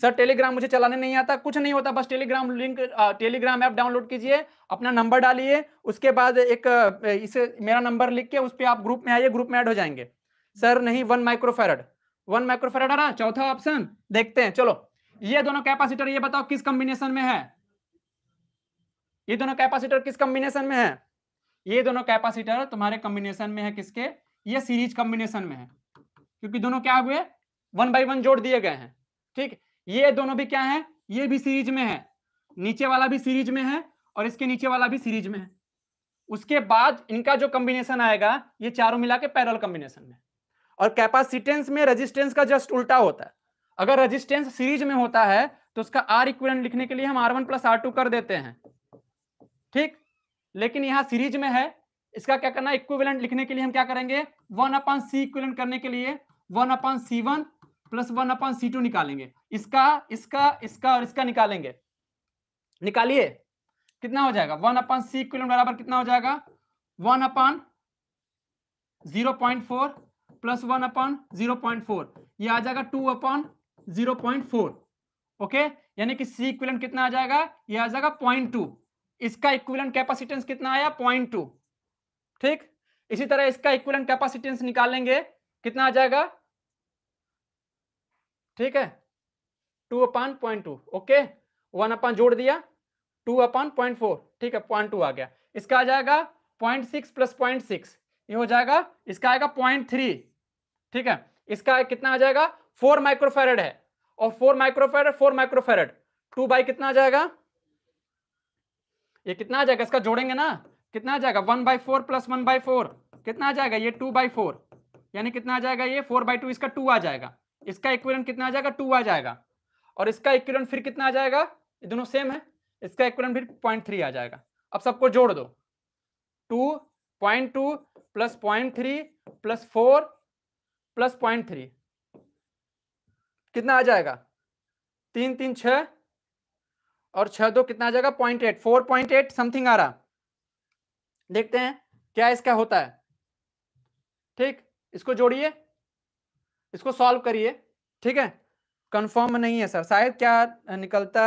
सर टेलीग्राम मुझे चलाने नहीं आता कुछ नहीं होता बस Telegram link Telegram app download कीजिए अपना नंबर डालिए उसके बाद एक इसे मेरा नंबर लिख के उस पर आप ग्रुप में आइए ग्रुप में ऐड हो जाएंगे सर नहीं वन माइक्रोफेरड वन माइक्रोफेरड आ रहा चौथा ऑप्शन देखते हैं चलो ये दोनों कैपेसिटर ये बताओ किस कॉम्बिनेशन में है ये दोनों कैपेसिटर किस कॉम्बिनेशन में है ये दोनों कैपेसिटर तुम्हारे कॉम्बिनेशन में है किसके ये सीरीज कॉम्बिनेशन में है क्योंकि दोनों क्या हुए वन बाई वन जोड़ दिए गए हैं ठीक है ये दोनों भी क्या है ये भी सीरीज में है नीचे वाला भी सीरीज में है और इसके नीचे वाला भी सीरीज में है उसके बाद इनका जो कॉम्बिनेशन आएगा ये चारों मिला के पैरल कॉम्बिनेशन में और कैपेसिटेंस में रेजिस्टेंस का जस्ट उल्टा होता है अगर रेजिस्टेंस सीरीज में होता है तो उसका आर इक्वेलेंट लिखने के लिए हम R one plus R two कर देते हैं ठीक लेकिन यहां सीरीज में है इसका क्या करना इक्विवेलेंट लिखने के लिए हम क्या करेंगे वन अपॉन सी इक्विवेलेंट करने के लिए one upon C one plus one upon C two निकालेंगे इसका इसका इसका और इसका निकालेंगे निकालिए कितना हो जाएगा वन अपॉन सी इक्विलेंट बराबर कितना हो जाएगा one upon zero point four plus one upon zero point four यह आ जाएगा two upon zero point four okay यानी कि सी इक्विलेंट कितना आ जाएगा यह आ जाएगा पॉइंट टू इसका इक्विलेंट कैपेसिटेंस कितना आया पॉइंट टू ठीक इसी तरह इसका इक्विलेंट कैपेसिटेंस निकालेंगे कितना आ जाएगा ठीक है two upon point two okay one upon जोड़ दिया टू अपान पॉइंट फोर ठीक है पॉइंट टू आ गया इसका आ जाएगा point six plus point six ये हो जाएगा इसका आएगा पॉइंट थ्री ठीक है इसका कितना आ जाएगा फोर माइक्रोफेरेड है और four microfarad four microfarad two by कितना आ जाएगा ये कितना आ जाएगा इसका जोड़ेंगे ना कितना आ जाएगा one by four plus one by four कितना आ जाएगा ये टू बाई फोर यानी कितना आ जाएगा ये फोर बाई टू इसका टू आ जाएगा इसका इक्वेलन कितना आ जाएगा टू आ जाएगा और इसका इक्विलेंट फिर कितना आ जाएगा ये दोनों सेम है इसका इक्वलन फिर पॉइंट थ्री आ जाएगा अब सबको जोड़ दो two point two plus point three plus four plus point three कितना आ जाएगा तीन तीन छ और छह दो कितना आ जाएगा point eight four point eight something आ रहा देखते हैं क्या इसका होता है ठीक इसको जोड़िए इसको सॉल्व करिए ठीक है कंफर्म नहीं है सर शायद क्या निकलता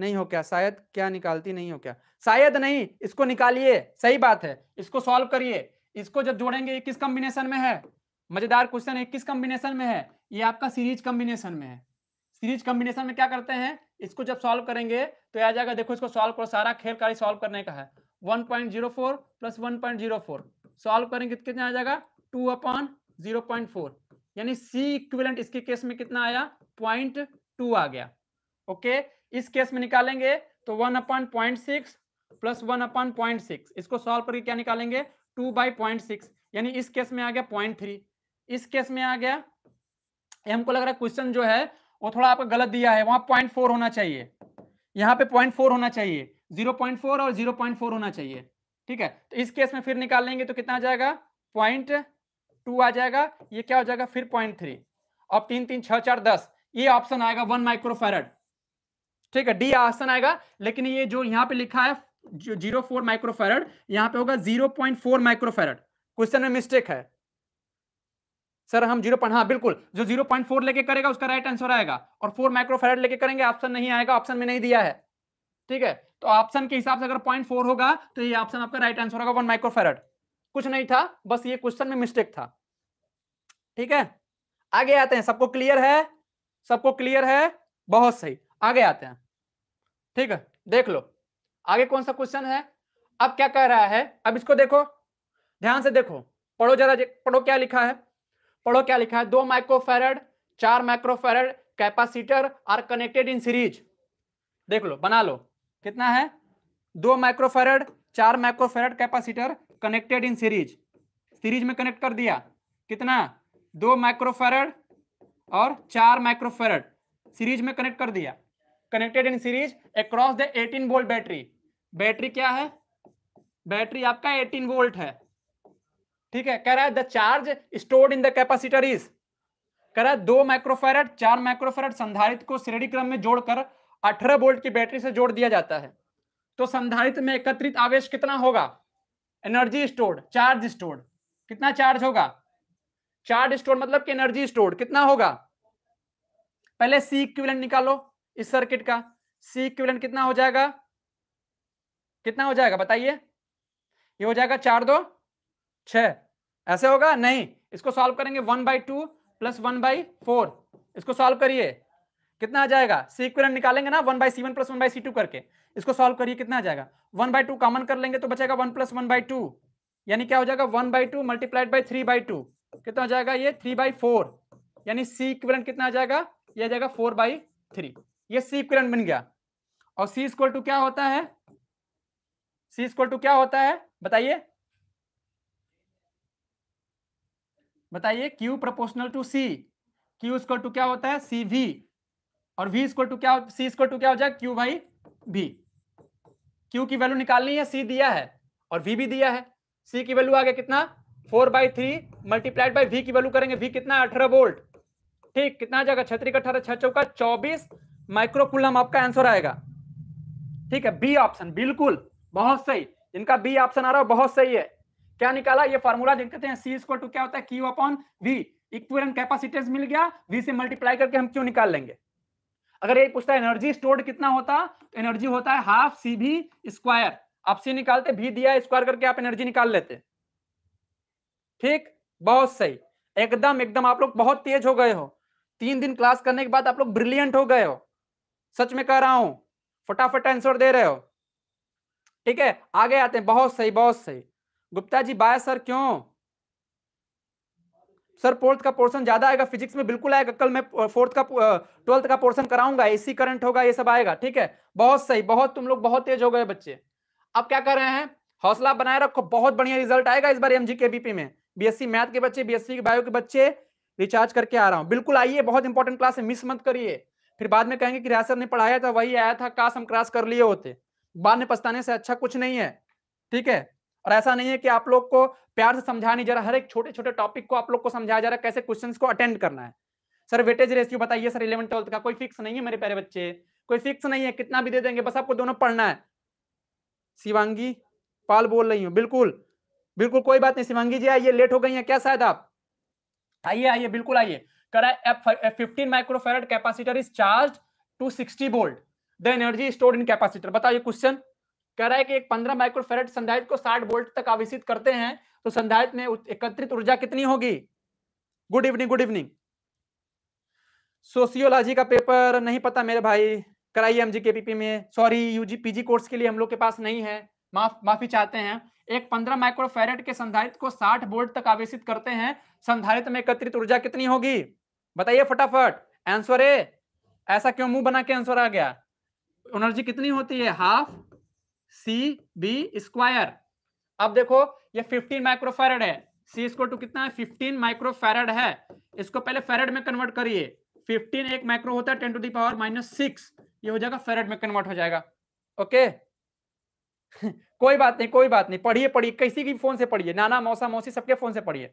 नहीं हो क्या शायद क्या निकालती नहीं हो क्या शायद नहीं इसको निकालिए सही बात है इसको सॉल्व करिए इसको जब जोड़ेंगे ये किस कॉम्बिनेशन में है मजेदार क्वेश्चन है किस कॉम्बिनेशन में है ये आपका सीरीज कॉम्बिनेशन में है सीरीज कॉम्बिनेशन में क्या करते हैं इसको जब सॉल्व करेंगे तो आ जाएगा देखो इसको सॉल्व करो सारा खेल का सॉल्व करने का है one point zero four plus one point zero four solve करेंगे तो कितना आ जाएगा two upon zero point four यानी सी इक्विवेलेंट इसके केस में कितना आया पॉइंट टू आ गया ओके इस केस में निकालेंगे तो one upon point six plus one upon point six इसको सॉल्व करके क्या निकालेंगे टू बाई पॉइंट सिक्स यानी इस केस में आ गया पॉइंट थ्री इस केस में आ गया हमको लग रहा है क्वेश्चन जो है वो थोड़ा आपका गलत दिया है वहां पॉइंट फोर होना चाहिए यहाँ पे पॉइंट फोर होना चाहिए जीरो पॉइंट फोर और जीरो पॉइंट फोर होना चाहिए ठीक है तो इस केस में फिर निकाल लेंगे तो कितना आ जाएगा पॉइंट टू आ जाएगा ये क्या हो जाएगा फिर पॉइंट थ्री अब तीन तीन छह चार दस ये ऑप्शन आएगा वन माइक्रोफेरड ठीक है डी ऑप्शन आएगा लेकिन ये जो यहां पे लिखा है जीरो फोर माइक्रोफेरड यहां पे होगा zero point four microfarad question में मिस्टेक है सर हम जीरो पॉइंट हाँ बिल्कुल जो जीरो पॉइंट फोर लेके करेगा उसका राइट आंसर आएगा और फोर माइक्रोफेरड लेके करेंगे ऑप्शन नहीं आएगा ऑप्शन में नहीं दिया है ठीक है तो ऑप्शन के हिसाब से अगर पॉइंट फोर होगा तो ये ऑप्शन आपका राइट आंसर होगा वन माइक्रोफेरड कुछ नहीं था बस ये क्वेश्चन में मिस्टेक था ठीक है आगे आते हैं सबको क्लियर है सबको क्लियर है बहुत सही आगे आते हैं ठीक है देख लो आगे कौन सा क्वेश्चन है अब क्या कह रहा है अब इसको देखो ध्यान से देखो पढ़ो जरा पढ़ो क्या लिखा है पढ़ो क्या लिखा है दो माइक्रोफेरड चार microfarad capacitor are connected in series देख लो बना लो कितना है दो माइक्रोफेरड चार microfarad capacitor connected in series series में कनेक्ट कर दिया कितना दो माइक्रोफेरड और चार माइक्रोफेरेट सीरीज में कनेक्ट कर दिया connected in series across the 18 volt battery battery क्या है बैटरी आपका 18 वोल्ट है ठीक है कह रहा है the charge stored in the capacitor is कह रहा है दो माइक्रोफेरेट चार माइक्रोफेरेट संधारित को श्रेणी क्रम में जोड़कर 18 वोल्ट की बैटरी से जोड़ दिया जाता है तो संधारित में एकत्रित आवेश कितना होगा एनर्जी स्टोर्ड चार्ज स्टोर्ड कितना चार्ज होगा चार्ज स्टोर मतलब कि एनर्जी स्टोर कितना होगा पहले सी इक्विवेलेंट निकालो इस सर्किट का सी इक्विवेलेंट कितना हो जाएगा कितना हो जाएगा बताइए ये हो जाएगा चार दो छ ऐसे होगा नहीं इसको सॉल्व करेंगे one by two plus one by four इसको सॉल्व करिए कितना आ जाएगा सी इक्विवेलेंट निकालेंगे ना one by C one plus one by C two करके इसको सॉल्व करिए कितना आ जाएगा वन बाई टू कॉमन कर लेंगे तो बचेगा one plus one by two यानी क्या हो जाएगा one by two multiplied by three by two कितना जाएगा ये थ्री बाई फोर यानी सी इक्वलेंट कितना आ जाएगा यह जाएगा फोर बाई थ्री ये सी इक्वलेंट बन गया और सी स्क्वल टू क्या होता है सी स्क्वल टू क्या होता है बताइए बताइए Q proportional to C Q equal to क्या होता है सी वी और वी स्क्वल टू क्या सी स्क्वल टू क्या हो जाएगा क्यू बाई वी क्यू की वैल्यू निकालनी है सी दिया है और वी भी दिया है सी की वैल्यू आ गया कितना four by three multiplied by V की वैल्यू करेंगे वी कितना अठारह वोल्ट ठीक कितना आ जाएगा छत्री का अठारह छह चौका चौबीस माइक्रोकुलम आपका आंसर आएगा ठीक है बी ऑप्शन बिल्कुल बहुत सही इनका बी ऑप्शन आ रहा है बहुत सही है क्या निकाला ये फॉर्मूला देखते हैं सी स्क्वल टू क्या होता है Q upon V equivalent capacitance मिल गया वी से मल्टीप्लाई करके हम क्यों निकाल लेंगे अगर ये पूछता है एनर्जी स्टोर्ड कितना होता तो एनर्जी होता है हाफ सी भी स्क्वायर आप सी निकालते भी दिया स्क्वायर करके आप एनर्जी निकाल लेते हैं ठीक बहुत सही एकदम एकदम आप लोग बहुत तेज हो गए हो तीन दिन क्लास करने के बाद आप लोग ब्रिलियंट हो गए हो सच में कह रहा हूं फटाफट आंसर दे रहे हो ठीक है आगे आते हैं बहुत सही बहुत सही गुप्ता जी बाय सर क्यों सर फोर्थ का पोर्शन ज्यादा आएगा फिजिक्स में बिल्कुल आएगा कल मैं फोर्थ का ट्वेल्थ का पोर्शन कराऊंगा एसी करंट होगा ये सब आएगा ठीक है बहुत सही बहुत तुम लोग बहुत तेज हो गए बच्चे अब क्या कर रहे हैं हौसला बनाए रखो बहुत बढ़िया रिजल्ट आएगा इस बार एमजी के बीपी में बीएससी मैथ के बच्चे बीएससी के बायो के बच्चे रिचार्ज करके आ रहा हूँ बिल्कुल आइए बहुत इंपॉर्टेंट क्लास है मिस मत करिए फिर बाद में कहेंगे कि रियासत ने पढ़ाया था वही आया था काश हम क्रास कर लिए होते बाद में पछताने से अच्छा कुछ नहीं है ठीक है और ऐसा नहीं है कि आप लोग को प्यार से समझा नहीं जा रहा हर एक छोटे छोटे टॉपिक को आप लोग को समझाया जा रहा है कैसे क्वेश्चन को अटेंड करना है सर वेटेज रेस्यू बताइए सर इलेवन ट्वेल्थ का कोई फिक्स नहीं है मेरे प्यारे बच्चे कोई फिक्स नहीं है कितना भी दे देंगे बस आपको दोनों पढ़ना है शिवांगी पाल बोल रही हूँ बिल्कुल बिल्कुल कोई बात नहीं शिवांगी जी आइए लेट हो गई है क्या शायद आप आइए आइए बिल्कुल आइए करा F fifteen microfarad capacitor is charge to sixty volt the energy stored in capacitor बताइए क्वेश्चन कह रहा है कि एक पंद्रह माइक्रोफेरेट संधारित को साठ बोल्ट तक आवेश करते हैं तो संधारित में एकत्रित ऊर्जा कितनी होगी good evening good evening sociology का पेपर नहीं पता मेरे भाई कराइए एम जी में सॉरी यूजी पीजी कोर्स के लिए हम लोग के पास नहीं है माफ माफी चाहते हैं एक 15 माइक्रोफेरेट के संधारित को 60 वोल्ट तक आवेशित करते हैं संधारित में एकत्रित ऊर्जा कितनी होगी बताइए फटाफट आंसर ए ऐसा क्यों मुंह बना के आंसर आ गया एनर्जी कितनी होती है हाफ सी बी स्क्वायर अब देखो ये 15 माइक्रोफेरेड है सी स्क्वायर टू कितना है 15 माइक्रोफेरेड है इसको पहले फेरेड में कन्वर्ट करिए 15 एक माइक्रो होता है 10 to the power minus six ये हो जाएगा फेरेड में कन्वर्ट हो जाएगा ओके okay? कोई बात नहीं कोई बात नहीं पढ़िए पढ़िए किसी की फोन से पढ़िए नाना मौसा मौसी सबके फोन से पढ़िए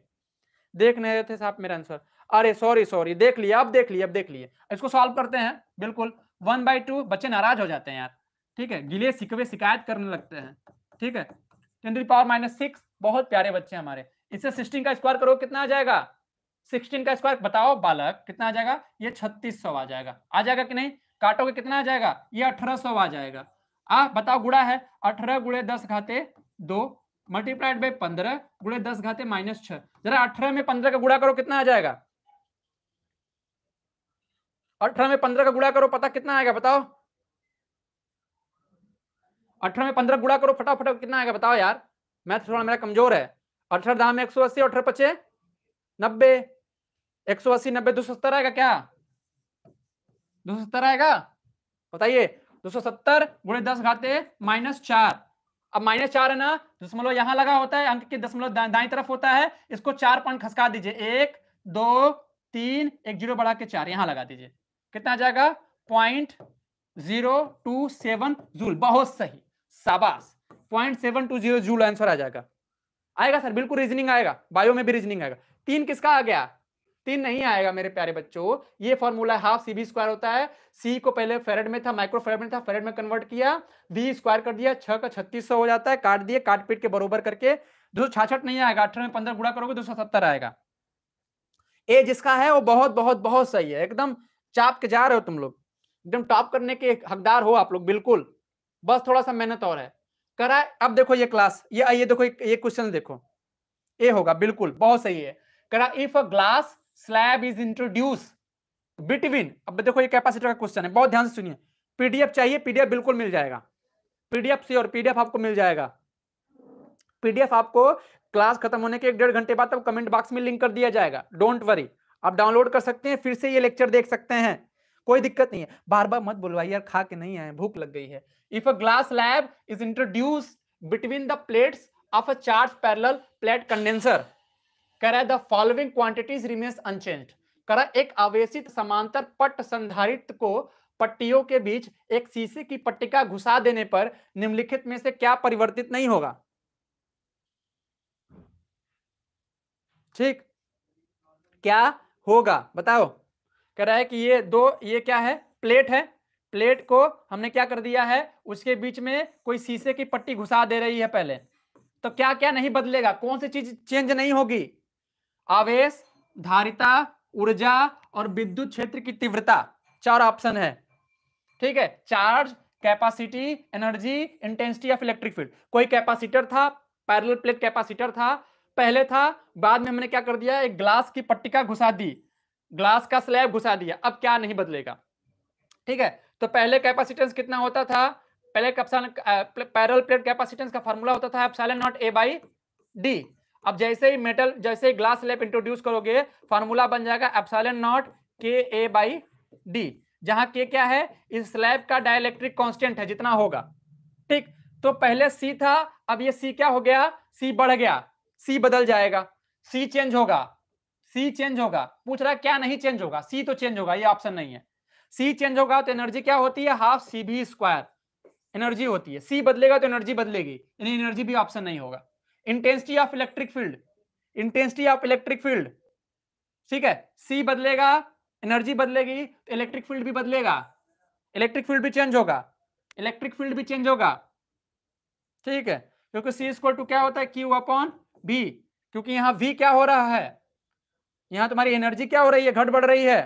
देख नहीं थे साहब मेरा आंसर अरे सॉरी सॉरी देख लिया अब देख लिया अब देख लिए इसको सॉल्व करते हैं बिल्कुल वन बाई टू बच्चे नाराज हो जाते हैं यार ठीक है गिले सिकवे शिकायत करने लगते हैं ठीक है टेन पावर माइनस सिक्स बहुत प्यारे बच्चे हमारे इससे सिक्सटीन का स्क्वायर करो कितना आ जाएगा सिक्सटीन का स्क्वायर बताओ बालक कितना आ जाएगा ये छत्तीस सौ आ जाएगा आ जाएगा कि नहीं काटोगे कितना आ जाएगा ये अठारह सौ आ जाएगा आ बताओ गुड़ा है अठारह गुड़े दस घाते दो मल्टीप्लाइड बाई पंद्रह गुड़े दस घाते माइनस छह जरा अठारह में पंद्रह का गुड़ा करो कितना आ जाएगा अठारह में पंद्रह का गुड़ा करो पता कितना आएगा बताओ अठारह में पंद्रह गुड़ा करो फटाफट कितना आएगा बताओ यार मैथ थोड़ा मेरा कमजोर है अठारह दाम एक सौ अस्सी अठारह पचे नब्बे एक सौ अस्सी नब्बे दो सौ सत्तर आएगा क्या दो सौ सत्तर आएगा बताइए दो सौ सत्तर गुणे दस घाते माइनस चार अब माइनस चार है ना दशमलव यहां लगा होता है अंक के दशमलव दाई तरफ होता है इसको चार पॉइंट खसका दीजिए एक दो तीन एक जीरो बढ़ा के चार यहां लगा दीजिए कितना आ जाएगा point zero two seven joule बहुत सही शाबाश point seven two zero joule answer आ जाएगा आएगा सर बिल्कुल रीजनिंग आएगा बायो में भी रीजनिंग आएगा तीन किसका आ गया तीन नहीं आएगा मेरे प्यारे बच्चों ये formula half C B square होता है सी को पहले फेरेड में था माइक्रो फेरेड में था फेरेड में कन्वर्ट किया बी स्क्वायर कर दिया छह का छत्तीस हो जाता है काट दिए काट पीट के बरोबर करके दो नहीं आएगा अठारह में पंद्रह गुड़ा करोगे दो आएगा ए जिसका है वो बहुत बहुत बहुत सही है एकदम चाप के जा रहे हो तुम लोग एकदम टॉप करने के हकदार हो आप लोग बिल्कुल बस थोड़ा सा मेहनत और है करा अब देखो ये क्लास ये ये देखो ये क्वेश्चन देखो ए होगा बिल्कुल बहुत सही है करा if a glass slab is introduce between अब देखो ये कैपेसिटर का क्वेश्चन है बहुत ध्यान से सुनिए पीडीएफ चाहिए पीडीएफ बिल्कुल मिल जाएगा पीडीएफ से और पीडीएफ आपको मिल जाएगा पीडीएफ आपको क्लास खत्म होने के एक डेढ़ घंटे बाद तब कमेंट बॉक्स में लिंक कर दिया जाएगा डोंट वरी आप डाउनलोड कर सकते हैं फिर से ये लेक्चर देख सकते हैं कोई दिक्कत नहीं है बार बार मत बुलवाइए यार खा के नहीं आए भूख लग गई है if a glass slab is introduce between the plates of a charge parallel plate condenser कह रहा है the following quantities remains unchange कह रहा एक आवेशित समांतर पट संधारित को पट्टियों के बीच एक शीशे की पट्टिका घुसा देने पर निम्नलिखित में से क्या परिवर्तित नहीं होगा ठीक क्या होगा बताओ कह रहा है कि ये दो ये क्या है प्लेट है प्लेट को हमने क्या कर दिया है उसके बीच में कोई शीशे की पट्टी घुसा दे रही है पहले तो क्या क्या नहीं बदलेगा कौन सी चीज चेंज नहीं होगी आवेश धारिता ऊर्जा और विद्युत क्षेत्र की तीव्रता चार ऑप्शन है ठीक है charge capacity energy intensity of electric field कोई कैपेसिटर था पैरेलल प्लेट कैपेसिटर था पहले था बाद में हमने क्या कर दिया एक ग्लास की पट्टिका घुसा दी ग्लास का स्लैब घुसा दिया अब क्या नहीं बदलेगा ठीक है तो पहले कैपेसिटेंस कितना होता था पहले पैरल प्लेट कैपेसिटेंस का फॉर्मूला होता था epsilon naught A by D अब जैसे ही मेटल जैसे ही ग्लास स्लैब इंट्रोड्यूस करोगे फॉर्मूला बन जाएगा एप्साइलन नॉट के ए बाई डी जहां के क्या है इस स्लैब का डायलैक्ट्रिक कांस्टेंट है जितना होगा ठीक तो पहले सी था अब ये सी क्या हो गया सी बढ़ गया सी बदल जाएगा सी चेंज होगा सी चेंज होगा पूछ रहा क्या नहीं चेंज होगा सी तो चेंज होगा ये ऑप्शन नहीं है सी चेंज होगा तो एनर्जी क्या होती है half C B square energy होती है सी बदलेगा तो एनर्जी बदलेगी यानी एनर्जी भी ऑप्शन नहीं होगा intensity of electric field intensity of electric field ठीक है सी बदलेगा एनर्जी बदलेगी तो इलेक्ट्रिक फील्ड भी बदलेगा इलेक्ट्रिक फील्ड भी चेंज होगा इलेक्ट्रिक फील्ड भी चेंज होगा ठीक है क्योंकि सी इक्वल टू क्या होता है क्यू अपॉन बी क्योंकि यहां वी क्या हो रहा है यहां तुम्हारी एनर्जी क्या हो रही है घट बढ़ रही है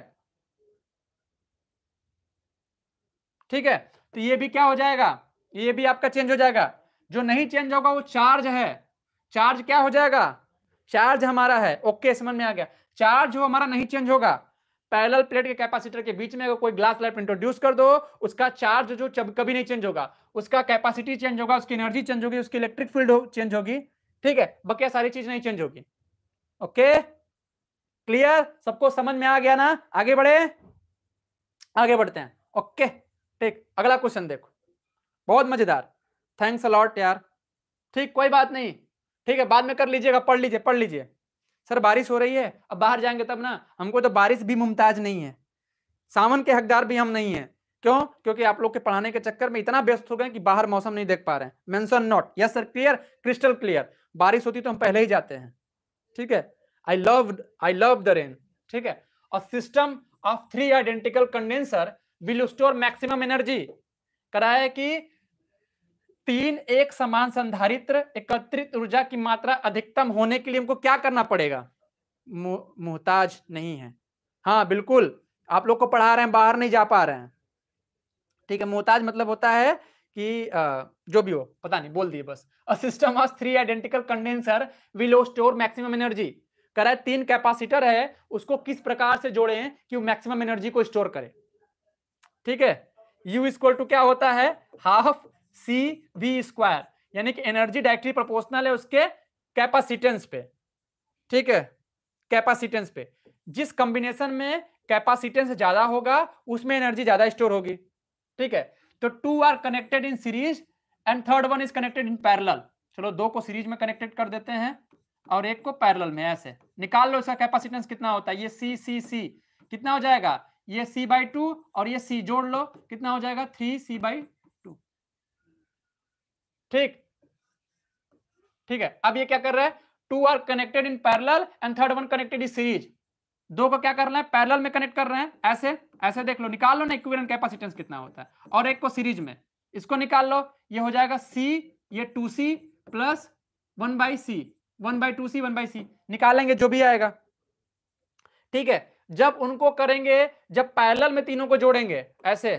ठीक है तो ये भी क्या हो जाएगा ये भी आपका चेंज हो जाएगा जो नहीं चेंज होगा वो चार्ज है चार्ज क्या हो जाएगा चार्ज हमारा है ओके समझ में आ गया चार्ज जो हमारा नहीं चेंज होगा पैरेलल प्लेट के कैपेसिटर के बीच में अगर कोई ग्लास लाइट इंट्रोड्यूस कर दो उसका चार्ज जो कभी नहीं चेंज होगा उसका कैपेसिटी चेंज होगा उसकी एनर्जी चेंज होगी उसकी इलेक्ट्रिक फील्ड हो, चेंज होगी ठीक है बाकी सारी चीज नहीं चेंज होगी ओके क्लियर सबको समझ में आ गया ना आगे बढ़े आगे बढ़ते हैं ओके ठीक अगला क्वेश्चन देखो बहुत मजेदार थैंक्स अलॉट यार ठीक कोई बात नहीं ठीक है बाद में कर लीजिएगा पढ़ लीजिए पढ़ लीजिए सर बारिश हो रही है अब बाहर जाएंगे तब ना हमको तो बारिश भी मुमताज नहीं है सावन के हकदार भी हम नहीं है क्यों क्योंकि आप लोग के पढ़ाने के चक्कर में इतना व्यस्त हो गए कि बाहर मौसम नहीं देख पा रहे हैं mention not yes sir clear crystal clear बारिश होती तो हम पहले ही जाते हैं ठीक है I love I love the rain ठीक है और system of three identical condenser will store maximum energy कराया है कि तीन एक समान संधारित्र एकत्रित ऊर्जा की मात्रा अधिकतम होने के लिए हमको क्या करना पड़ेगा मु, नहीं है हाँ बिल्कुल आप लोग को पढ़ा रहे हैं बाहर नहीं जा पा रहे हैं ठीक है मोहताज मतलब होता है कि आ, जो भी हो पता नहीं बोल दिए बस a system of three identical condenser will store maximum energy करा है तीन कैपेसिटर है उसको किस प्रकार से जोड़े हैं कि वो मैक्सिमम एनर्जी को स्टोर करे ठीक है यू इज इक्वल टू क्या होता है हाफ सी वी स्क्वायर यानी कि एनर्जी डायरेक्टली प्रोपोर्शनल है उसके कैपेसिटेंस पे ठीक है कैपेसिटेंस पे जिस कॉम्बिनेशन में कैपेसिटेंस ज्यादा होगा उसमें एनर्जी ज्यादा स्टोर होगी ठीक है तो two are connected in series and third one is connected in parallel चलो दो को सीरीज में कनेक्टेड कर देते हैं और एक को पैरेलल में ऐसे निकाल लो इसका कैपेसिटेंस कितना होता है ये सी सी सी कितना हो जाएगा ये सी बाई टू और ये सी जोड़ लो कितना हो जाएगा थ्री सी बाई ठीक ठीक है अब ये क्या कर रहा है two are connected in parallel and third one connected in series दो को क्या कर रहे हैं पैरल में कनेक्ट कर रहे हैं ऐसे ऐसे देख लो निकाल लो ना इक्विवेलेंट कैपेसिटेंस कितना होता है और एक को सीरीज में इसको निकाल लो ये हो जाएगा सी ये two C plus one by C one by two C one by C निकालेंगे जो भी आएगा ठीक है जब उनको करेंगे जब पैरल में तीनों को जोड़ेंगे ऐसे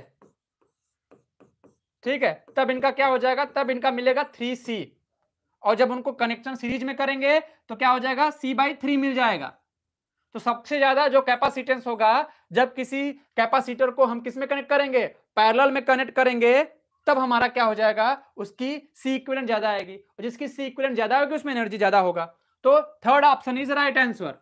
ठीक है तब इनका क्या हो जाएगा तब इनका मिलेगा थ्री सी और जब उनको कनेक्शन सीरीज में करेंगे तो क्या हो जाएगा सी बाई थ्री मिल जाएगा तो सबसे ज्यादा जो कैपेसिटेंस होगा जब किसी कैपेसिटर को हम किस में कनेक्ट करेंगे पैरेलल में कनेक्ट करेंगे तब हमारा क्या हो जाएगा उसकी सी इक्विलेंट ज्यादा आएगी और जिसकी सी इक्विलेंट ज्यादा होगी उसमें एनर्जी ज्यादा होगा तो third option is right answer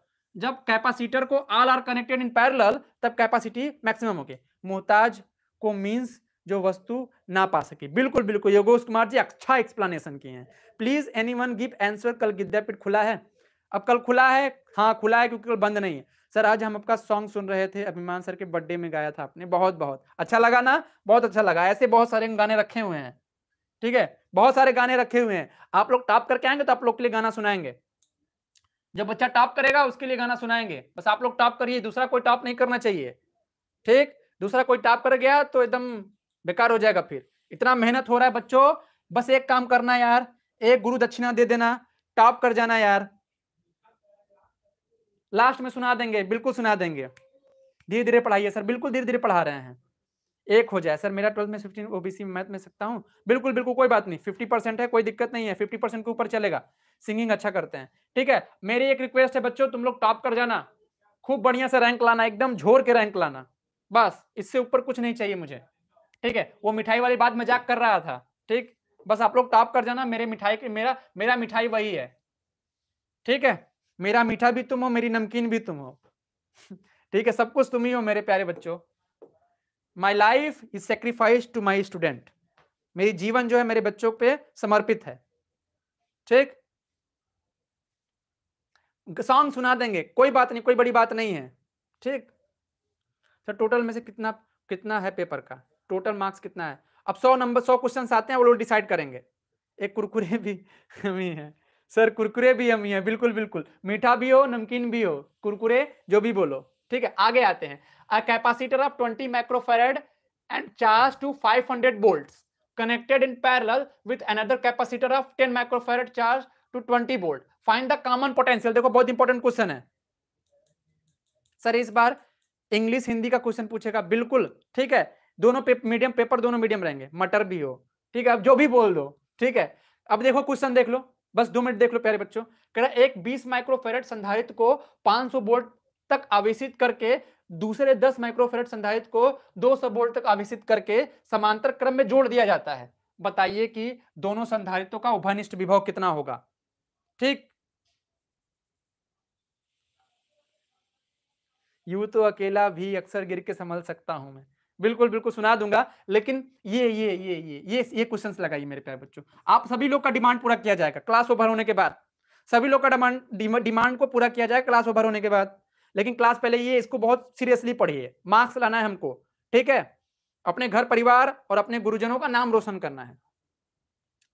जब कैपेसिटर को all are connected in parallel तब कैपेसिटी मैक्सिमम होगी मोहताज को मींस जो वस्तु ना पा सकी बिल्कुल बिल्कुल योगेश कुमार जी अच्छा एक्सप्लेनेशन किए हैं please any one give answer कल विद्यापीठ खुला है अब कल खुला है हाँ खुला है क्योंकि कल बंद नहीं है सर आज हम आपका सॉन्ग सुन रहे थे अभिमान सर के बर्थडे में गाया था आपने बहुत बहुत अच्छा लगा ना बहुत अच्छा लगा ऐसे बहुत सारे गाने रखे हुए हैं ठीक है बहुत सारे गाने रखे हुए हैं आप लोग टॉप करके आएंगे तो आप लोग के लिए गाना सुनाएंगे जब बच्चा टॉप करेगा उसके लिए गाना सुनाएंगे बस आप लोग टॉप करिए दूसरा कोई टॉप नहीं करना चाहिए ठीक दूसरा कोई टॉप कर गया तो एकदम बेकार हो जाएगा फिर इतना मेहनत हो रहा है बच्चों बस एक काम करना यार एक गुरु दक्षिणा दे देना टॉप कर जाना यार लास्ट में सुना देंगे बिल्कुल सुना देंगे धीरे धीरे पढ़ाइए सर बिल्कुल धीरे धीरे पढ़ा रहे हैं एक हो जाए सर मेरा ट्वेल्थ में फिफ्टीन ओबीसी मैथ में सकता हूँ बिल्कुल बिल्कुल कोई बात नहीं फिफ्टी परसेंट है कोई दिक्कत नहीं है फिफ्टी परसेंट के ऊपर चलेगा सिंगिंग अच्छा करते हैं ठीक है मेरी एक रिक्वेस्ट है बच्चों तुम लोग टॉप कर जाना खूब बढ़िया से रैंक लाना एकदम झोर के रैंक लाना बस इससे ऊपर कुछ नहीं चाहिए मुझे ठीक है वो मिठाई वाली बात मजाक कर रहा था ठीक बस आप लोग टॉप कर जाना मेरे मिठाई के मेरा मेरा मिठाई वही है ठीक है मेरा मीठा भी तुम हो मेरी नमकीन भी तुम हो ठीक है सब कुछ तुम ही हो मेरे प्यारे बच्चों my life is sacrifice to my student मेरी जीवन जो है मेरे बच्चों पे समर्पित है ठीक सॉन्ग सुना देंगे कोई बात नहीं कोई बड़ी बात नहीं है ठीक सर टोटल में से कितना कितना है पेपर का टोटल मार्क्स कितना है अब सौ नंबर सौ क्वेश्चन आते हैं वो लोग डिसाइड करेंगे एक कुरकुरे भी हम ही है सर कुरकुरे भी हम ही है बिल्कुल बिल्कुल मीठा भी हो नमकीन भी हो कुरकुरे जो भी बोलो ठीक है आगे आते हैं a capacitor of twenty microfarad and charge to five hundred volt connected in parallel with another capacitor of ten microfarad charge to twenty volt find the common potential देखो बहुत इंपॉर्टेंट क्वेश्चन है सर इस बार English Hindi का question पूछेगा बिल्कुल ठीक है दोनों पेप, मीडियम पेपर दोनों मीडियम रहेंगे मटर भी हो ठीक है अब जो भी बोल दो ठीक है अब देखो क्वेश्चन देख लो बस दो मिनट देख लो प्यारे बच्चों कह रहा एक 20 माइक्रोफेरेट संधारित को 500 बोल्ट तक आवेशित करके दूसरे 10 माइक्रोफेरेट संधारित को 200 बोल्ट तक आवेशित करके समांतर क्रम में जोड़ दिया जाता है बताइए कि दोनों संधारितों का उभनिष्ठ विभव कितना होगा ठीक यू तो अकेला भी अक्सर गिर के संभल सकता हूं मैं बिल्कुल बिल्कुल सुना दूंगा लेकिन ये ये ये ये ये ये क्वेश्चन लगाइए मेरे प्यारे बच्चों आप सभी लोग का डिमांड पूरा किया जाएगा क्लास ओवर होने के बाद सभी लोग का डिमांड डिमांड को पूरा किया जाएगा क्लास ओवर होने के बाद लेकिन क्लास पहले ये इसको बहुत सीरियसली पढ़िए मार्क्स लाना है हमको ठीक है अपने घर परिवार और अपने गुरुजनों का नाम रोशन करना है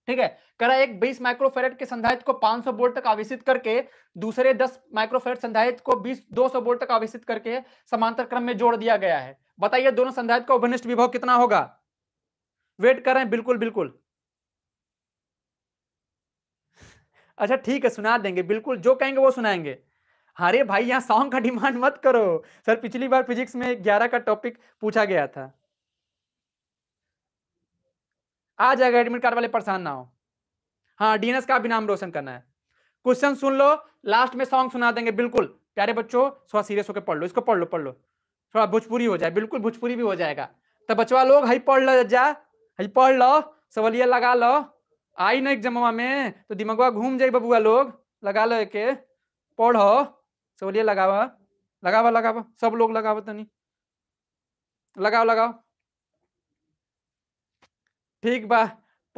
ठीक है करा एक 20 माइक्रोफेरेट के संधायित को 500 वोल्ट तक आवेशित करके दूसरे 10 माइक्रोफेरेट संधारित को 20 200 वोल्ट तक आवेशित करके समांतर क्रम में जोड़ दिया गया है बताइए दोनों संधायित का उभनिष्ठ विभव कितना होगा वेट कर रहे हैं बिल्कुल बिल्कुल अच्छा ठीक है सुना देंगे बिल्कुल जो कहेंगे वो सुनाएंगे अरे भाई यहाँ सॉन्ग का डिमांड मत करो सर पिछली बार फिजिक्स में ग्यारह का टॉपिक पूछा गया था आ जाएगा एडमिट कार्ड वाले परेशान ना हो हाँ डीएनएस का भी नाम रोशन करना है क्वेश्चन सुन लो लास्ट में सॉन्ग सुना देंगे बिल्कुल प्यारे बच्चों सीरियस होकर पढ़ लो इसको पढ़ लो पढ़ लो थोड़ा भोजपुरी हो जाए बिल्कुल भोजपुरी भी हो जाएगा तो बचवा लोग हई पढ़ लो जा हई पढ़ लो सवलिया लगा लो आई ना एग्जामवा में तो दिमागवा घूम जाए बबुआ लोग लगा लो के पढ़ो सवलिया लगावा लगावा लगावा सब लोग लगावा तनी लगाओ लगाओ ठीक बा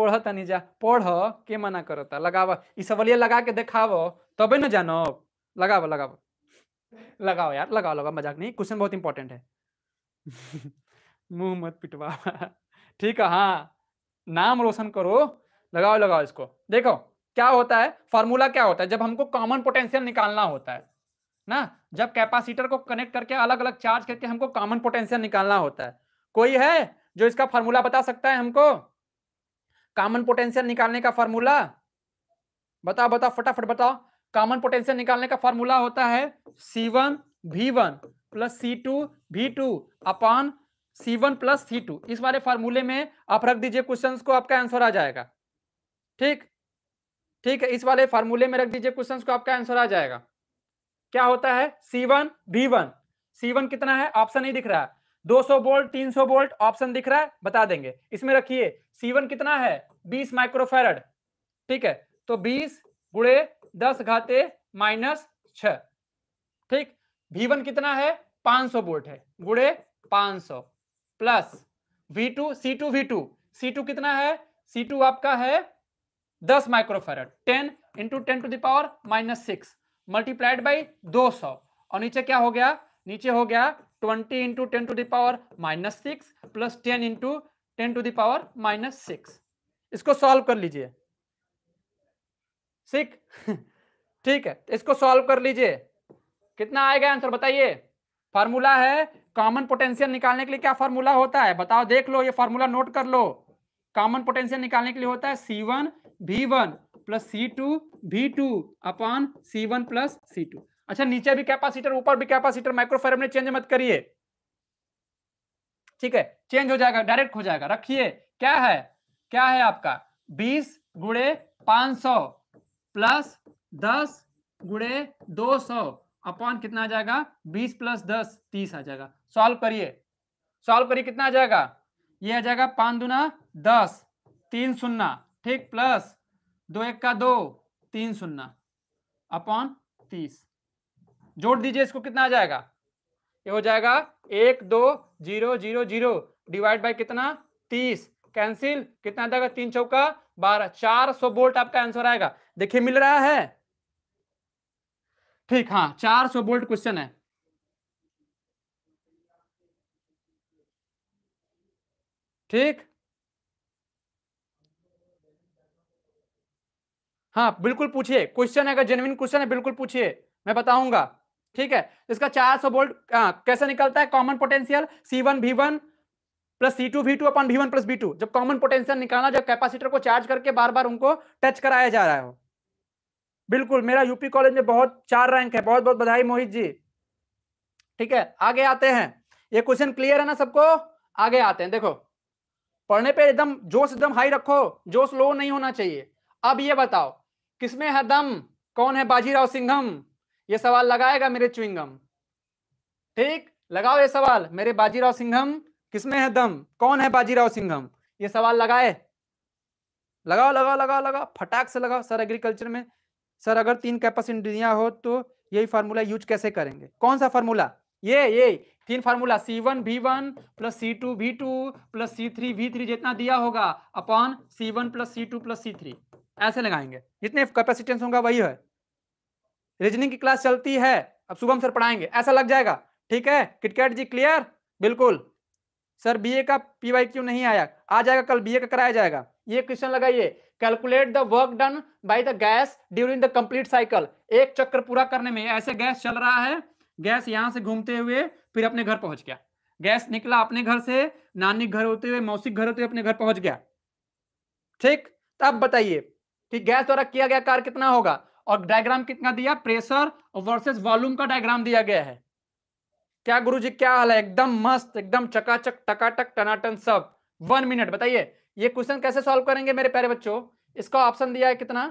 पढ़ तनी जा पढ़ के मना करता लगावा इस सवलिया लगा के देखाव तबे न जानो लगावा लगावा लगाओ यार लगाओ लगाओ मजाक नहीं क्वेश्चन बहुत इंपॉर्टेंट है मुंह मत पिटवा ठीक है हाँ नाम रोशन करो लगाओ लगाओ इसको देखो क्या होता है फॉर्मूला क्या होता है जब हमको कॉमन पोटेंशियल निकालना होता है ना जब कैपेसिटर को कनेक्ट करके अलग अलग चार्ज करके हमको कॉमन पोटेंशियल निकालना होता है कोई है जो इसका फॉर्मूला बता सकता है हमको कॉमन पोटेंशियल निकालने का फॉर्मूला बताओ बताओ फटाफट बताओ कॉमन पोटेंशियल निकालने का फॉर्मूला होता है C one V one plus C two V two upon C one plus C two इस वाले फॉर्मूले में आप रख दीजिए क्वेश्चंस को आपका आंसर आ जाएगा ठीक ठीक है इस वाले फॉर्मूले में रख दीजिए क्वेश्चंस को आपका आंसर आ जाएगा क्या होता है C one V one C one कितना है ऑप्शन नहीं दिख रहा है 200 तीन सौ बोल्ट ऑप्शन दिख रहा है बता देंगे इसमें रखिए सी कितना है 20 माइक्रोफेरड ठीक है तो बीस गुड़े दस घाते माइनस छ ठीक वी वन कितना है 500 वोल्ट है गुड़े 500 plus V two C two V two C two कितना है सी टू आपका है 10 microfarad 10 into ten to the power minus six multiplied by सौ और नीचे क्या हो गया नीचे हो गया 20 into ten to the power minus six plus ten into ten to the power minus six इसको सॉल्व कर लीजिए सिक ठीक है इसको सॉल्व कर लीजिए कितना आएगा आंसर बताइए फार्मूला है कॉमन पोटेंशियल निकालने के लिए क्या फार्मूला होता है बताओ देख लो ये फार्मूला नोट कर लो कॉमन पोटेंशियल निकालने के लिए होता है C one V one plus C two V two upon C one plus C two अच्छा नीचे भी कैपेसिटर ऊपर भी कैपेसिटर माइक्रोफेरम ने चेंज मत करिए ठीक है चेंज हो जाएगा डायरेक्ट हो जाएगा रखिए क्या है क्या है आपका बीस गुड़े पांच सौ प्लस दस गुड़े दो सौ अपॉन कितना आ जाएगा बीस प्लस दस तीस आ जाएगा सॉल्व करिए सॉल्व करिए कितना आ जाएगा ये आ जाएगा पाँच दुना दस तीन सुन्ना ठीक प्लस दो एक का दो तीन सुनना अपॉन तीस जोड़ दीजिए इसको कितना आ जाएगा ये हो जाएगा एक दो zero zero zero divide by कितना तीस कैंसिल कितना आ जाएगा तीन चौका बारह चार सौ बोल्ट आपका आंसर आएगा देखिए मिल रहा है ठीक हाँ 400 बोल्ट क्वेश्चन है ठीक हाँ बिल्कुल पूछिए क्वेश्चन है अगर जेनविन क्वेश्चन है बिल्कुल पूछिए मैं बताऊंगा ठीक है इसका 400 सौ वोल्ट हाँ, कैसे निकलता है common potential C one V one plus C two V two upon V one plus B two जब कॉमन पोटेंशियल निकालना जब कैपेसिटर को चार्ज करके बार बार उनको टच कराया जा रहा है बिल्कुल मेरा यूपी कॉलेज में बहुत चार रैंक है बहुत बहुत बधाई मोहित जी ठीक है आगे आते हैं ये क्वेश्चन क्लियर है ना सबको आगे आते हैं देखो पढ़ने पे एकदम जोश एकदम हाई रखो जोश लो नहीं होना चाहिए अब ये बताओ किसमें है दम कौन है बाजीराव सिंघम ये सवाल लगाएगा मेरे चुविंगम ठीक लगाओ ये सवाल मेरे बाजीराव सिंघम किसमें है दम कौन है बाजीराव सिंघम ये सवाल लगाए लगाओ लगाओ लगाओ लगाओ फटाक से लगाओ सर एग्रीकल्चर में सर अगर तीन कैपेसिटियां हो तो यही फार्मूला यूज कैसे करेंगे कौन सा फार्मूला ये ये तीन formula C one V one plus C two V two plus C three V three जितना दिया होगा upon C one plus C two plus C three ऐसे लगाएंगे जितने कैपेसिटेंस होगा वही है रीजनिंग की क्लास चलती है अब शुभम सर पढ़ाएंगे ऐसा लग जाएगा ठीक है किटकैट जी क्लियर बिल्कुल सर बीए का पीवाई क्यों नहीं आया आ जाएगा कल बीए का कराया जाएगा ये क्वेश्चन लगाइए calculate the work done by the gas during the complete cycle एक चक्कर पूरा करने में ऐसे गैस चल रहा है गैस यहां से घूमते हुए फिर अपने घर पहुंच गया गैस निकला अपने घर से नानी घर होते हुए मौसी घर होते हुए अपने घर पहुंच गया ठीक तब तो बताइए कि गैस द्वारा किया गया कार्य कितना होगा और डायग्राम कितना दिया प्रेशर वर्सेस वॉल्यूम का डायग्राम दिया गया है क्या गुरु जी क्या हाल है एकदम मस्त एकदम चकाचक टकाटक टनाटन सब वन मिनट बताइए ये क्वेश्चन कैसे सॉल्व करेंगे मेरे प्यारे बच्चों इसका ऑप्शन दिया है कितना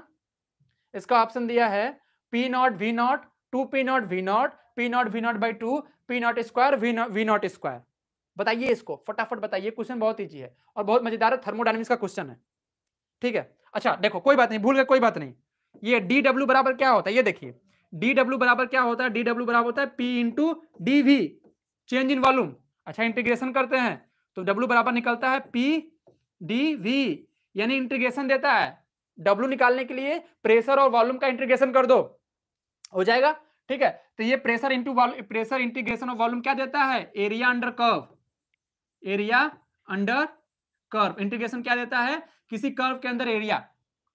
इसका ऑप्शन दिया है P naught V naught two P naught V naught P naught V naught by two P naught square V naught square बताइए इसको फटाफट बताइए क्वेश्चन बहुत ईजी है और बहुत मजेदार है थर्मोडाइनमिक्स का क्वेश्चन है ठीक है अच्छा देखो कोई बात नहीं भूल गए कोई बात नहीं ये डी डब्ल्यू बराबर क्या होता है ये देखिए डी डब्ल्यू बराबर क्या होता है डी डब्ल्यू बराबर होता है P into D V change in volume अच्छा इंटीग्रेशन करते हैं तो डब्ल्यू बराबर निकलता है पी डी वी यानी इंटीग्रेशन देता है डब्ल्यू निकालने के लिए प्रेशर और वॉल्यूम का इंटीग्रेशन कर दो हो जाएगा ठीक है तो ये प्रेशर इंटू प्रेशर इंटीग्रेशन और वॉल्यूम क्या देता है area under curve area under curve integration क्या देता है किसी कर्व के अंदर एरिया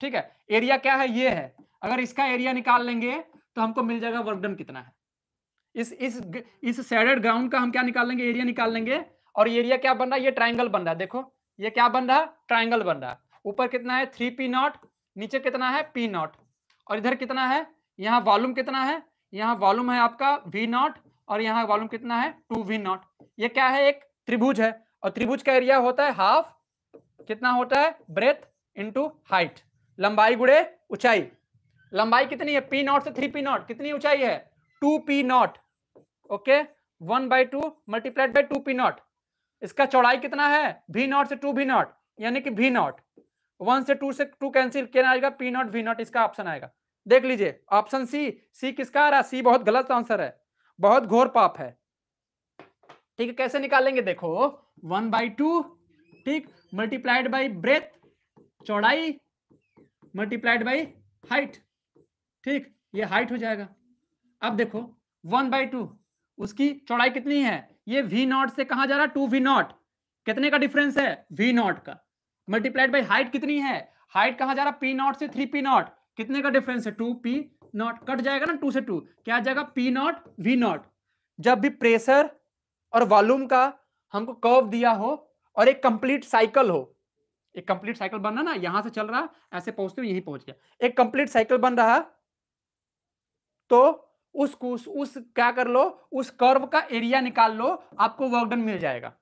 ठीक है एरिया क्या है ये है अगर इसका एरिया निकाल लेंगे तो हमको मिल जाएगा वर्क डन कितना है इस इस इस सैडेड ग्राउंड का हम क्या निकाल लेंगे एरिया निकाल लेंगे और एरिया क्या बन रहा है ये ट्राइंगल बन रहा है देखो ये क्या बन रहा है ट्राइंगल बन रहा है ऊपर कितना है थ्री पी नॉट नीचे कितना है पी नॉट और इधर कितना है यहाँ वॉल्यूम कितना है यहाँ वॉल्यूम है आपका वी नॉट और यहाँ वॉल्यूम कितना है टू वी नॉट ये क्या है एक त्रिभुज है और त्रिभुज का एरिया होता है हाफ कितना होता है ब्रेथ इंटू हाइट लंबाई गुड़े ऊंचाई लंबाई कितनी है पी नॉट से थ्री पी नॉट कितनी ऊंचाई है two P naught okay one by two multiplied by two P naught इसका चौड़ाई कितना है भी नॉट से टू भी नॉट यानी कि भी नॉट वन से टू से टू कैंसिल किया आएगा पी नॉट भी नॉट इसका ऑप्शन आएगा देख लीजिए ऑप्शन सी सी किसका आ रहा सी बहुत गलत आंसर है बहुत घोर पाप है ठीक है कैसे निकालेंगे देखो वन बाई टू ठीक मल्टीप्लाइड बाई ब्रेथ चौड़ाई मल्टीप्लाइड बाई हाइट ठीक ये हाइट हो जाएगा अब देखो वन बाई टू उसकी चौड़ाई कितनी है ये वी नॉट से कहा जा रहा है टू वी नॉट कितने का डिफरेंस है वी नॉट का मल्टीप्लाइड बाई हाइट कितनी है हाइट कहा जा रहा है पी नॉट से थ्री पी नॉट कितने का डिफरेंस है टू पी नॉट कट जाएगा ना टू से टू क्या जाएगा पी नॉट वी नॉट जब भी प्रेशर और वॉल्यूम का हमको कर्व दिया हो और एक कंप्लीट साइकिल हो एक कंप्लीट साइकिल बन रहा ना यहां से चल रहा ऐसे पहुंचते हुए यहीं पहुंच गया एक कंप्लीट साइकिल बन रहा तो उस उस, उस क्या कर लो उस कर्व का एरिया निकाल लो आपको वर्कडन मिल जाएगा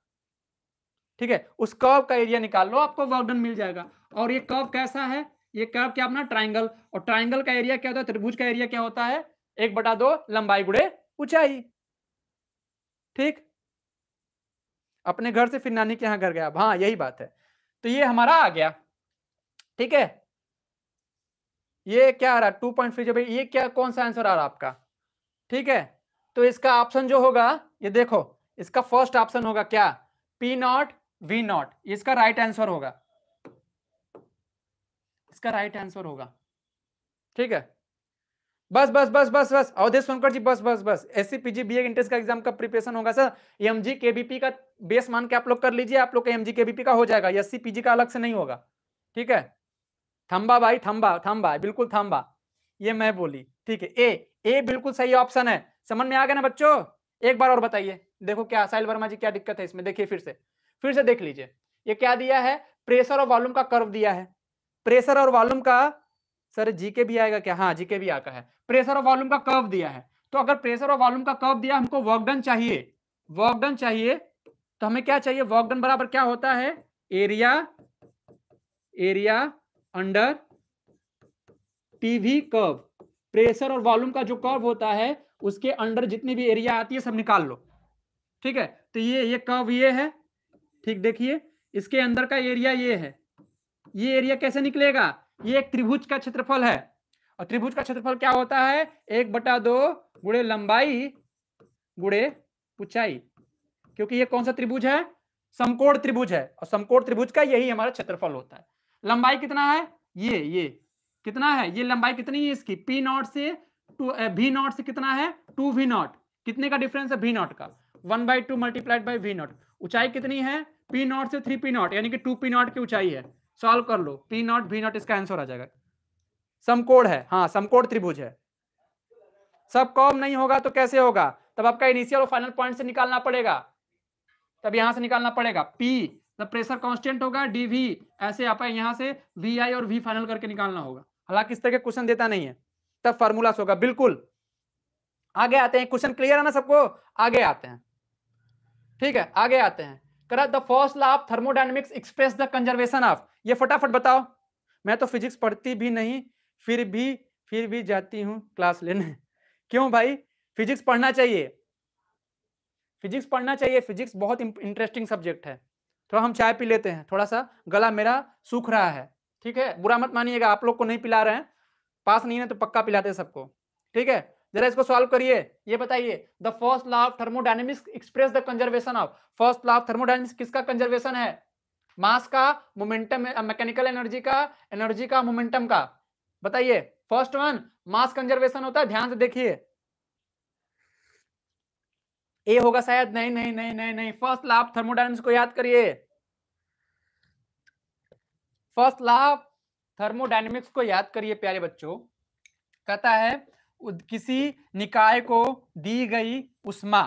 ठीक है उस कर्व का एरिया निकाल लो आपको वर्कडन मिल जाएगा और ये कर्व कैसा है ये कर्व क्या अपना ट्राइंगल और ट्राइंगल का एरिया क्या होता है त्रिभुज का एरिया क्या होता है एक बटा दो लंबाई गुड़े ऊंचाई ठीक अपने घर से फिर नानी के यहां घर गया हाँ यही बात है तो ये हमारा आ गया ठीक है ये क्या आ रहा है टू पॉइंट फ्री ये क्या कौन सा आंसर आ रहा है आपका ठीक है तो इसका ऑप्शन जो होगा ये देखो इसका फर्स्ट ऑप्शन होगा क्या पी नॉट वी नॉट इसका राइट आंसर होगा इसका राइट आंसर होगा ठीक है बस बस बस बस बस अवधेश सोनकर जी बस बस बस S C PG B entrance का एग्जाम का प्रिपरेशन होगा सर के बीपी का बेस मान के आप लोग कर लीजिए आप लोग का एमजी बीपी का हो जाएगा एस सी पीजी का अलग से नहीं होगा ठीक है थम्बा भाई थम्बा थम्बा बिल्कुल थम्बा ये मैं बोली ठीक है ए ए बिल्कुल सही ऑप्शन है समझ में आ गया ना बच्चों एक बार और बताइए देखो क्या साहिल वर्मा जी क्या दिक्कत है इसमें देखिए फिर से फिर से देख लीजिए ये क्या दिया है प्रेशर और वॉल्यूम का कर्व दिया है प्रेशर और वॉल्यूम का सर जीके भी आएगा क्या हाँ जीके भी आका है प्रेशर और वॉल्यूम का कर्व दिया है तो अगर प्रेशर और वॉल्यूम का कर्व दिया हमको वर्कडन चाहिए वर्कडन चाहिए तो हमें क्या चाहिए वर्कडन बराबर क्या होता है area area under TV curve pressure और वॉल्यूम का जो कर्व होता है उसके अंडर जितनी भी एरिया आती है सब निकाल लो ठीक है तो ये ये कर्व ये है ठीक देखिए इसके अंदर का एरिया ये है ये एरिया कैसे निकलेगा ये एक त्रिभुज का क्षेत्रफल है और त्रिभुज का क्षेत्रफल क्या होता है एक बटा दो गुड़े लंबाई गुड़े ऊंचाई क्योंकि ये कौन सा त्रिभुज है समकोण त्रिभुज है और समकोण त्रिभुज का यही हमारा क्षेत्रफल होता है लंबाई कितना है ये ये कितना है ये लंबाई कितनी है इसकी पी नॉट से टू वी नॉट से कितना है टू वी नॉट कितने का डिफरेंस है वी नॉट का one by two multiplied by V naught ऊंचाई कितनी है पी नॉट से थ्री पी नॉट यानी कि टू पी नॉट की ऊंचाई है सॉल्व कर लो पी नॉट वी नॉट इसका आंसर आ जाएगा समकोण है हाँ समकोण त्रिभुज है सब कॉम नहीं होगा तो कैसे होगा तब आपका इनिशियल और फाइनल पॉइंट से निकालना पड़ेगा तब यहां से निकालना पड़ेगा पी द प्रेशर कांस्टेंट होगा डी वी ऐसे आप यहाँ से वी आई और वी फाइनल करके निकालना होगा हालांकि इस तरह के क्वेश्चन देता नहीं है तब फॉर्मूलास होगा बिल्कुल आगे आते हैं क्वेश्चन क्लियर है ना सबको आगे आते हैं ठीक है आगे आते हैं करा the first law of thermodynamics express the conservation of ये फटाफट बताओ मैं तो फिजिक्स पढ़ती भी नहीं फिर भी फिर भी जाती हूँ क्लास लेने क्यों भाई फिजिक्स पढ़ना चाहिए फिजिक्स पढ़ना चाहिए फिजिक्स बहुत इंटरेस्टिंग सब्जेक्ट है थोड़ा तो हम चाय पी लेते हैं थोड़ा सा गला मेरा सूख रहा है ठीक है बुरा मत मानिएगा आप लोग को नहीं पिला रहे हैं पास नहीं है तो पक्का पिलाते सबको ठीक है जरा इसको सॉल्व करिए ये बताइए the first law of thermodynamics express the conservation of first law of thermodynamics किसका कंजर्वेशन है मास का मोमेंटम मैकेनिकल एनर्जी का एनर्जी का मोमेंटम का बताइए फर्स्ट वन मास कंजर्वेशन होता है ध्यान से देखिए ए होगा शायद नहीं नहीं नहीं नहीं नहीं फर्स्ट लाभ ऑफ थर्मोडाइनमिक्स को याद करिए फर्स्ट लाभ थर्मोडायनेमिक्स थर्मोडाइनमिक्स को याद करिए प्यारे बच्चों कहता है किसी निकाय को दी गई उष्मा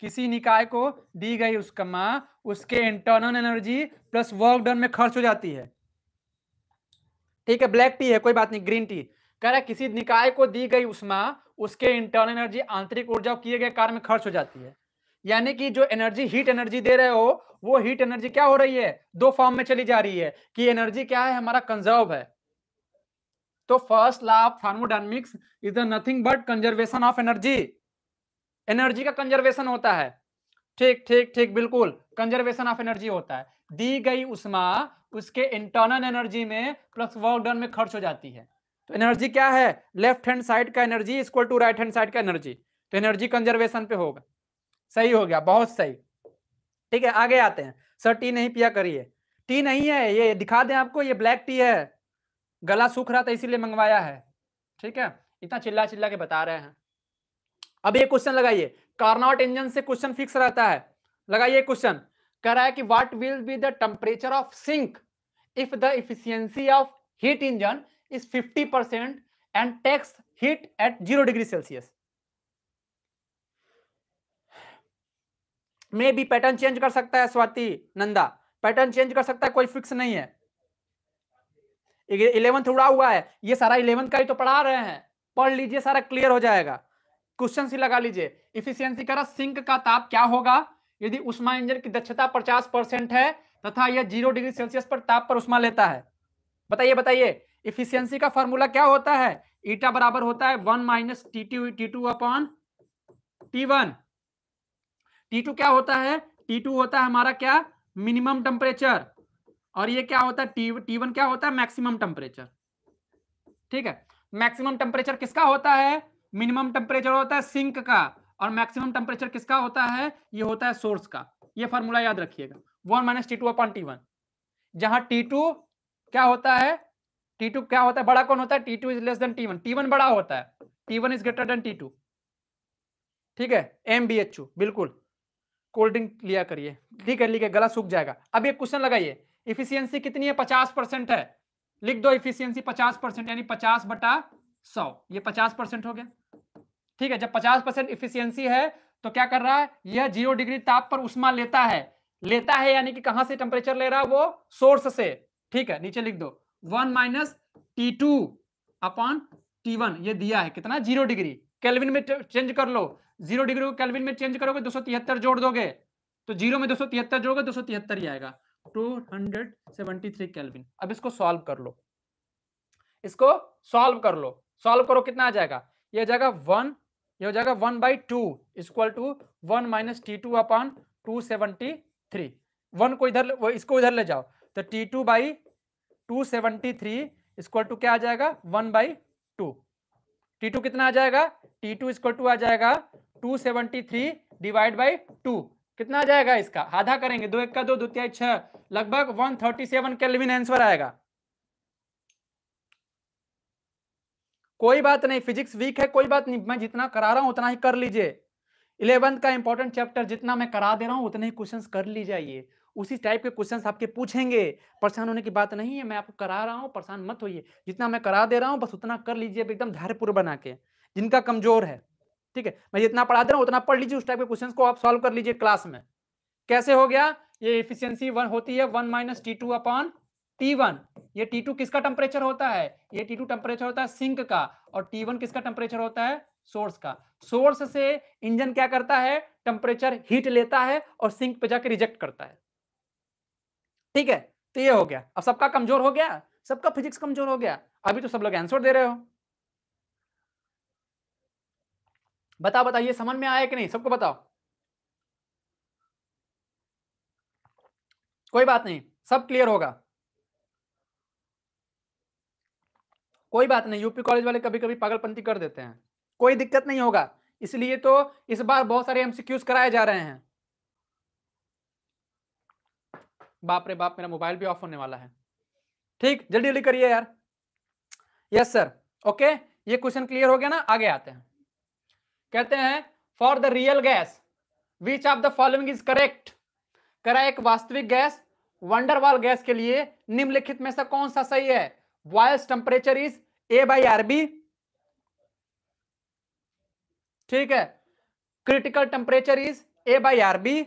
किसी निकाय को दी गई उष्मा उसके internal energy plus work done में खर्च हो जाती है ठीक है ब्लैक टी है कोई बात नहीं ग्रीन टी कह रहा है किसी निकाय को दी गई उष्मा उसके इंटरनल एनर्जी आंतरिक ऊर्जा किए गए कार्य में खर्च हो जाती है यानी कि जो एनर्जी हीट एनर्जी दे रहे हो वो हीट एनर्जी क्या हो रही है दो फॉर्म में चली जा रही है कि एनर्जी क्या है हमारा कंजर्व है तो first law of thermodynamics is the nothing but conservation of energy energy का कंजर्वेशन होता है ठीक ठीक ठीक बिल्कुल कंजर्वेशन ऑफ एनर्जी होता है दी गई उष्मा उसके इंटरनल एनर्जी में प्लस वर्क डन में खर्च हो जाती है तो एनर्जी क्या है लेफ्ट हैंड साइड का energy equal to right hand side का एनर्जी तो एनर्जी कंजर्वेशन पे होगा सही हो गया बहुत सही ठीक है आगे आते हैं सर टी नहीं पिया करिए टी नहीं है ये दिखा दें आपको ये ब्लैक टी है गला सूख रहा था इसीलिए मंगवाया है ठीक है इतना चिल्ला चिल्ला के बता रहे हैं अब ये क्वेश्चन लगाइए कार्नॉट इंजन से क्वेश्चन फिक्स रहता है लगाइए क्वेश्चन कह रहा है कि what will be the temperature of sink if the efficiency of heat engine is 50% and takes heat at 0 degree Celsius. मे भी पैटर्न चेंज कर सकता है स्वाति नंदा पैटर्न चेंज कर सकता है कोई फिक्स नहीं है इलेवंथ उड़ा हुआ है ये सारा इलेवंथ का ही तो पढ़ा रहे हैं पढ़ लीजिए सारा क्लियर हो जाएगा क्वेश्चन ही लगा लीजिए इफिशियंसी करा सिंक का ताप क्या होगा यदि उष्मा इंजन की दक्षता पचास परसेंट है तथा यह जीरो डिग्री सेल्सियस पर ताप पर उष्मा लेता है बताइए बताइए इफिशियंसी का फॉर्मूला क्या होता है ईटा बराबर होता है one minus T two T two upon T one T two क्या होता है टी टू होता है हमारा क्या मिनिमम टेम्परेचर और ये क्या होता है टी टी वन क्या होता है मैक्सिमम टेम्परेचर ठीक है मैक्सिमम टेम्परेचर किसका होता है मिनिमम टेम्परेचर होता है सिंक का और मैक्सिमम टेम्परेचर किसका होता है ये होता है सोर्स का ये फॉर्मूला याद रखिएगा one minus T two upon T one जहां टी टू क्या होता है टी टू क्या होता है बड़ा कौन होता है T two is less than T one T one बड़ा होता है T one is greater than T two ठीक है एम बी एच यू बिल्कुल कोल्ड ड्रिंक लिया करिए ठीक है लिखे गला सूख जाएगा अब एक क्वेश्चन लगाइए इफिशियंसी कितनी है पचास परसेंट है लिख दो इफिशियंसी पचास परसेंट यानी पचास बटा सौ ये पचास परसेंट हो गया ठीक है जब पचास परसेंट इफिशियंसी है तो क्या कर रहा है यह जीरो डिग्री ताप पर उष्मा लेता है लेता है यानी कि कहां से टेम्परेचर ले रहा है वो सोर्स से ठीक है नीचे लिख दो one minus T two upon T one ये दिया है कितना जीरो डिग्री केल्विन में चेंज कर लो जीरो डिग्री को केल्विन में चेंज करोगे दो सौ तिहत्तर जोड़ दोगे तो जीरो में दो सौ तिहत्तर जोड़ोगे दो सौ तिहत्तर ही आएगा two hundred seventy three kelvin अब इसको सॉल्व कर लो इसको सॉल्व कर लो सॉल्व करो कितना आ जाएगा ये आ जाएगा वन ये हो जाएगा one by two equal to one minus T two upon two seventy three one को इधर इसको इधर ले जाओ तो T two by two seventy three equal to क्या आ जाएगा one by two T two कितना आ जाएगा टी टू इक्वल टू आ जाएगा two seventy three divide by two कितना आ जाएगा इसका आधा करेंगे दो एक का दो द्वितीय छह लगभग one thirty seven kelvin answer आएगा कोई बात नहीं फिजिक्स वीक है कोई बात नहीं मैं जितना करा रहा हूं उतना ही कर लीजिए इलेवंथ का इंपॉर्टेंट चैप्टर जितना मैं करा दे रहा हूं उतने ही क्वेश्चंस कर लीजिए उसी टाइप के क्वेश्चन आपके पूछेंगे परेशान होने की बात नहीं है मैं आपको करा रहा हूँ परेशान मत होइए जितना मैं करा दे रहा हूँ बस उतना कर लीजिए एकदम धैर्यपूर्व बना के जिनका कमजोर है ठीक है मैं जितना पढ़ा दे रहा हूँ उतना पढ़ लीजिए उस टाइप के क्वेश्चन को आप सॉल्व कर लीजिए क्लास में कैसे हो गया ये इफिशियंसी वन होती है one minus T two upon T one ये टी टू किसका टेम्परेचर होता है ये टी टू टेम्परेचर होता है सिंक का और टी वन किसका टेम्परेचर होता है सोर्स का सोर्स से इंजन क्या करता है टेम्परेचर हीट लेता है और सिंक पे जाकर रिजेक्ट करता है ठीक है तो ये हो गया अब सबका कमजोर हो गया सबका फिजिक्स कमजोर हो गया अभी तो सब लोग आंसर दे रहे हो बताओ बताओ ये समझ में आया कि नहीं सबको बताओ कोई बात नहीं सब क्लियर होगा कोई बात नहीं यूपी कॉलेज वाले कभी कभी पागलपंती कर देते हैं कोई दिक्कत नहीं होगा इसलिए तो इस बार बहुत सारे एमसीक्यूज कराए जा रहे हैं बाप रे बाप मेरा मोबाइल भी ऑफ होने वाला है ठीक जल्दी जल्दी करिए यार यस सर ओके ये क्वेश्चन क्लियर हो गया ना आगे आते हैं कहते हैं for the real gas which of the following is correct करा एक वास्तविक गैस वंडरवाल गैस के लिए निम्नलिखित में से कौन सा सही है वॉयस temperature is a by RB ठीक है critical temperature is a by R B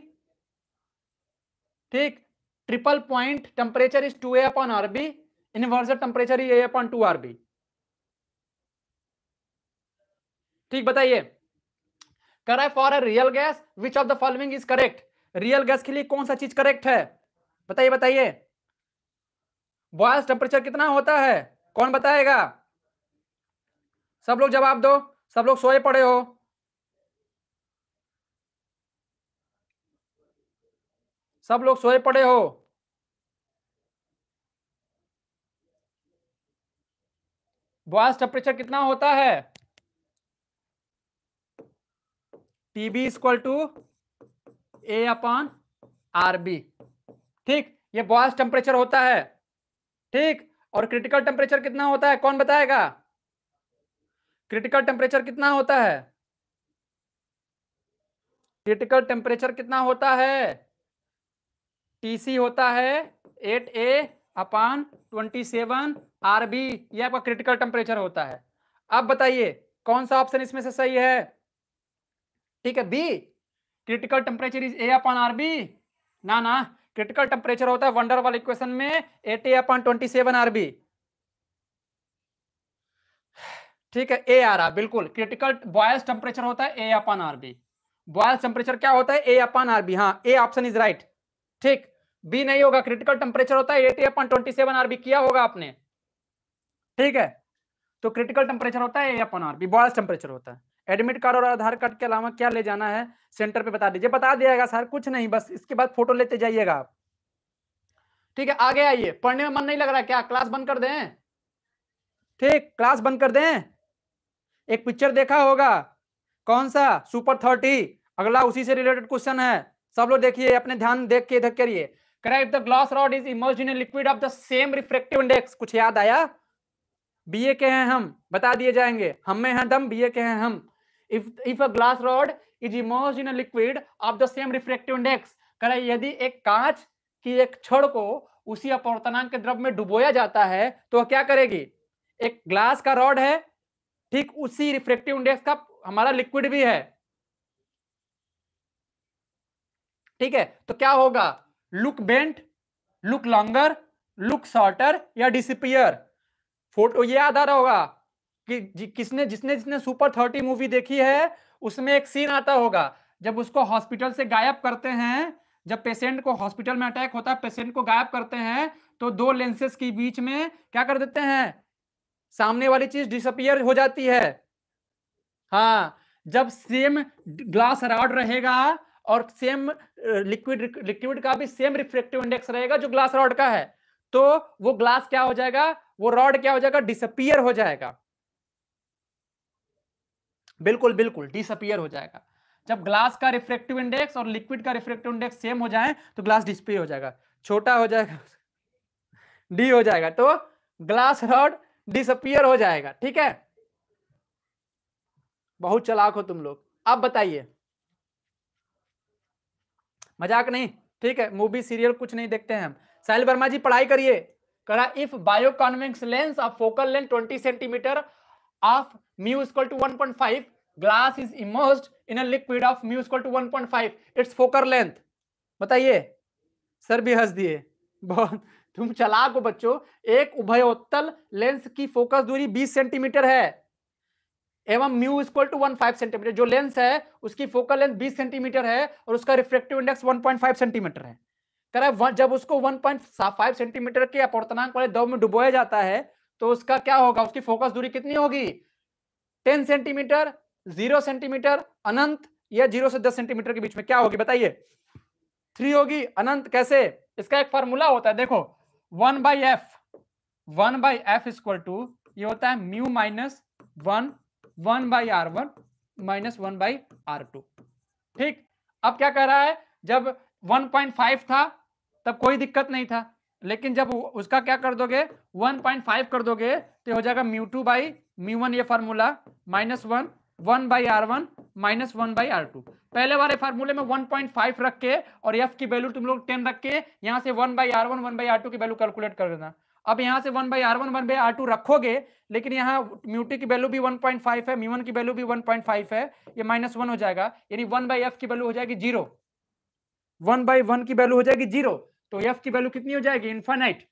ठीक triple point triple point temperature is 2a upon rb inverse temperature is a upon 2rb ठीक बताइए कर रहा for a real gas which of the following is correct real gas के लिए कौन सा चीज करेक्ट है बताइए बताइए बॉयल्स टेम्परेचर कितना होता है कौन बताएगा सब लोग जवाब दो सब लोग सोए पड़े हो सब लोग सोए पड़े हो बॉयस टेम्परेचर कितना होता है TB equal to a upon RB ठीक ये बॉयस टेम्परेचर होता है ठीक और क्रिटिकल टेम्परेचर कितना होता है कौन बताएगा क्रिटिकल टेम्परेचर कितना होता है क्रिटिकल टेम्परेचर कितना होता है टीसी होता है eight a upon twenty seven R B ये आपका क्रिटिकल टेम्परेचर होता है अब बताइए कौन सा ऑप्शन इसमें से सही है ठीक है B critical temperature is a upon R B ना ना क्रिटिकल टेम्परेचर होता है वंडर वाले इक्वेशन में eight a upon twenty seven R B ठीक है ए आ रहा बिल्कुल क्रिटिकल बॉयस टेम्परेचर होता है a upon R B Boyle's temperature क्या होता है ए अपान आर बी हाँ ए ऑप्शन इज राइट ठीक बी नहीं होगा क्रिटिकल टेम्परेचर होता है eight a upon twenty seven RB किया होगा आपने ठीक है तो क्रिटिकल टेम्परेचर होता है a upon RB Boyle's temperature होता है एडमिट कार्ड और आधार कार्ड के अलावा क्या ले जाना है सेंटर पे बता दीजिए बता दिएगा सर कुछ नहीं बस इसके बाद फोटो लेते जाइएगा आप ठीक है आगे आइए पढ़ने में मन नहीं लग रहा क्या क्लास बंद कर दें ठीक क्लास बंद कर दें एक पिक्चर देखा होगा कौन सा सुपर थर्टी अगला उसी से रिलेटेड क्वेश्चन है सब लोग देखिए अपने ध्यान देख के इधर करिए correct the glass rod is emerge in liquid of the same refractive index कुछ याद आया बीए के हैं हम बता दिए जाएंगे हम में हैं दम बीए के हैं हम if if a glass rod is emerge in liquid of the same refractive index correct यदि एक कांच की एक छड़ को उसी अपवर्तनांक के द्रव में डुबोया जाता है तो क्या करेगी एक ग्लास का रॉड है ठीक उसी रिफ्रेक्टिव इंडेक्स का हमारा लिक्विड भी है ठीक है तो क्या होगा look bent look longer look shorter या डिसपियर फोटो ये याद आ रहा होगा कि जि, किसने जिसने जिसने सुपर थर्टी मूवी देखी है उसमें एक सीन आता होगा जब उसको हॉस्पिटल से गायब करते हैं जब पेशेंट को हॉस्पिटल में अटैक होता है पेशेंट को गायब करते हैं तो दो लेंसेस के बीच में क्या कर देते हैं सामने वाली चीज डिसअपियर हो जाती है हाँ जब सेम ग्लास रॉड रहेगा और सेम लिक्विड लिक्विड का भी सेम रिफ्लेक्टिव इंडेक्स रहेगा जो ग्लास रॉड का है तो वो ग्लास क्या हो जाएगा वो रॉड क्या हो जाएगा डिसअपियर हो जाएगा बिल्कुल बिल्कुल डिसअपियर हो जाएगा जब ग्लास का रिफ्रेक्टिव इंडेक्स और लिक्विड का रिफ्रेक्टिव इंडेक्स सेम हो जाए तो ग्लास डिस्पे हो जाएगा छोटा हो जाएगा डी हो जाएगा तो ग्लास रॉड डिसअपियर हो जाएगा ठीक है बहुत चलाक हो तुम लोग अब बताइए मजाक नहीं ठीक है मूवी सीरियल कुछ नहीं देखते हैं हम साहिल वर्मा जी पढ़ाई करिए करा if bio convex lens of focal length twenty centimetre of mu equal to one point five glass is immersed in liquid of mu equal to one point five its focal length बताइए sir भी हंस दिए बहुत तुम चलाक हो बच्चों एक उभयोत्तल लेंस की फोकस दूरी 20 सेंटीमीटर है एवं mu equal to one five centimetre जो लेंस है उसकी फोकल लेंथ बीस सेंटीमीटर है और उसका reflective index one point five centimetre है करा तो जब उसको वन पॉइंट फाइव सेंटीमीटर के अपवर्तनांक वाले दब में डुबोया जाता है तो उसका क्या होगा उसकी फोकस दूरी कितनी होगी टेन सेंटीमीटर जीरो सेंटीमीटर अनंत या जीरो से दस सेंटीमीटर के बीच में क्या होगी बताइए थ्री होगी अनंत कैसे इसका एक फॉर्मूला होता है देखो one by F one by F equal to ये होता है mu minus one one by R one minus one by R two ठीक अब क्या कह रहा है जब 1.5 था तब कोई दिक्कत नहीं था लेकिन जब उसका क्या कर दोगे 1.5 कर दोगे तो हो जाएगा mu two by mu one ये formula minus one one by R one minus one by R two पहले वाले फार्मूले में 1.5 रख के और एफ की वैल्यू तुम लोग 10 रख के यहाँ से one by R one one by R two की वैल्यू कैलकुलेट कर देना अब यहाँ से one by R one one by R two रखोगे लेकिन यहाँ म्यूटी की वैल्यू भी 1.5 है म्यून की वैल्यू भी 1.5 है ये माइनस वन हो जाएगा यानी वन बाई एफ की वैल्यू हो जाएगी जीरो वन बाई वन की वैल्यू हो जाएगी जीरो तो एफ की वैल्यू कितनी हो जाएगी इन्फानाइट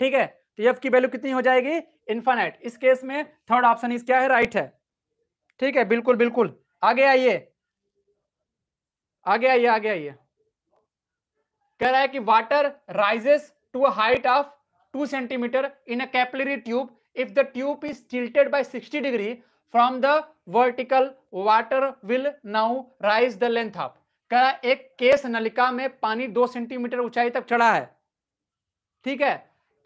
ठीक है तो एफ की वैल्यू कितनी हो जाएगी इन्फानाइट इस केस में थर्ड ऑप्शन इस क्या है राइट right है ठीक है बिल्कुल बिल्कुल आगे आइए आगे आइए आगे आइए कह रहा है कि water rises to a height of 2 centimeter in a capillary tube if the tube is tilted by 60 degree from the vertical water will now rise the length up का एक केस नलिका में पानी दो सेंटीमीटर ऊंचाई तक चढ़ा है ठीक है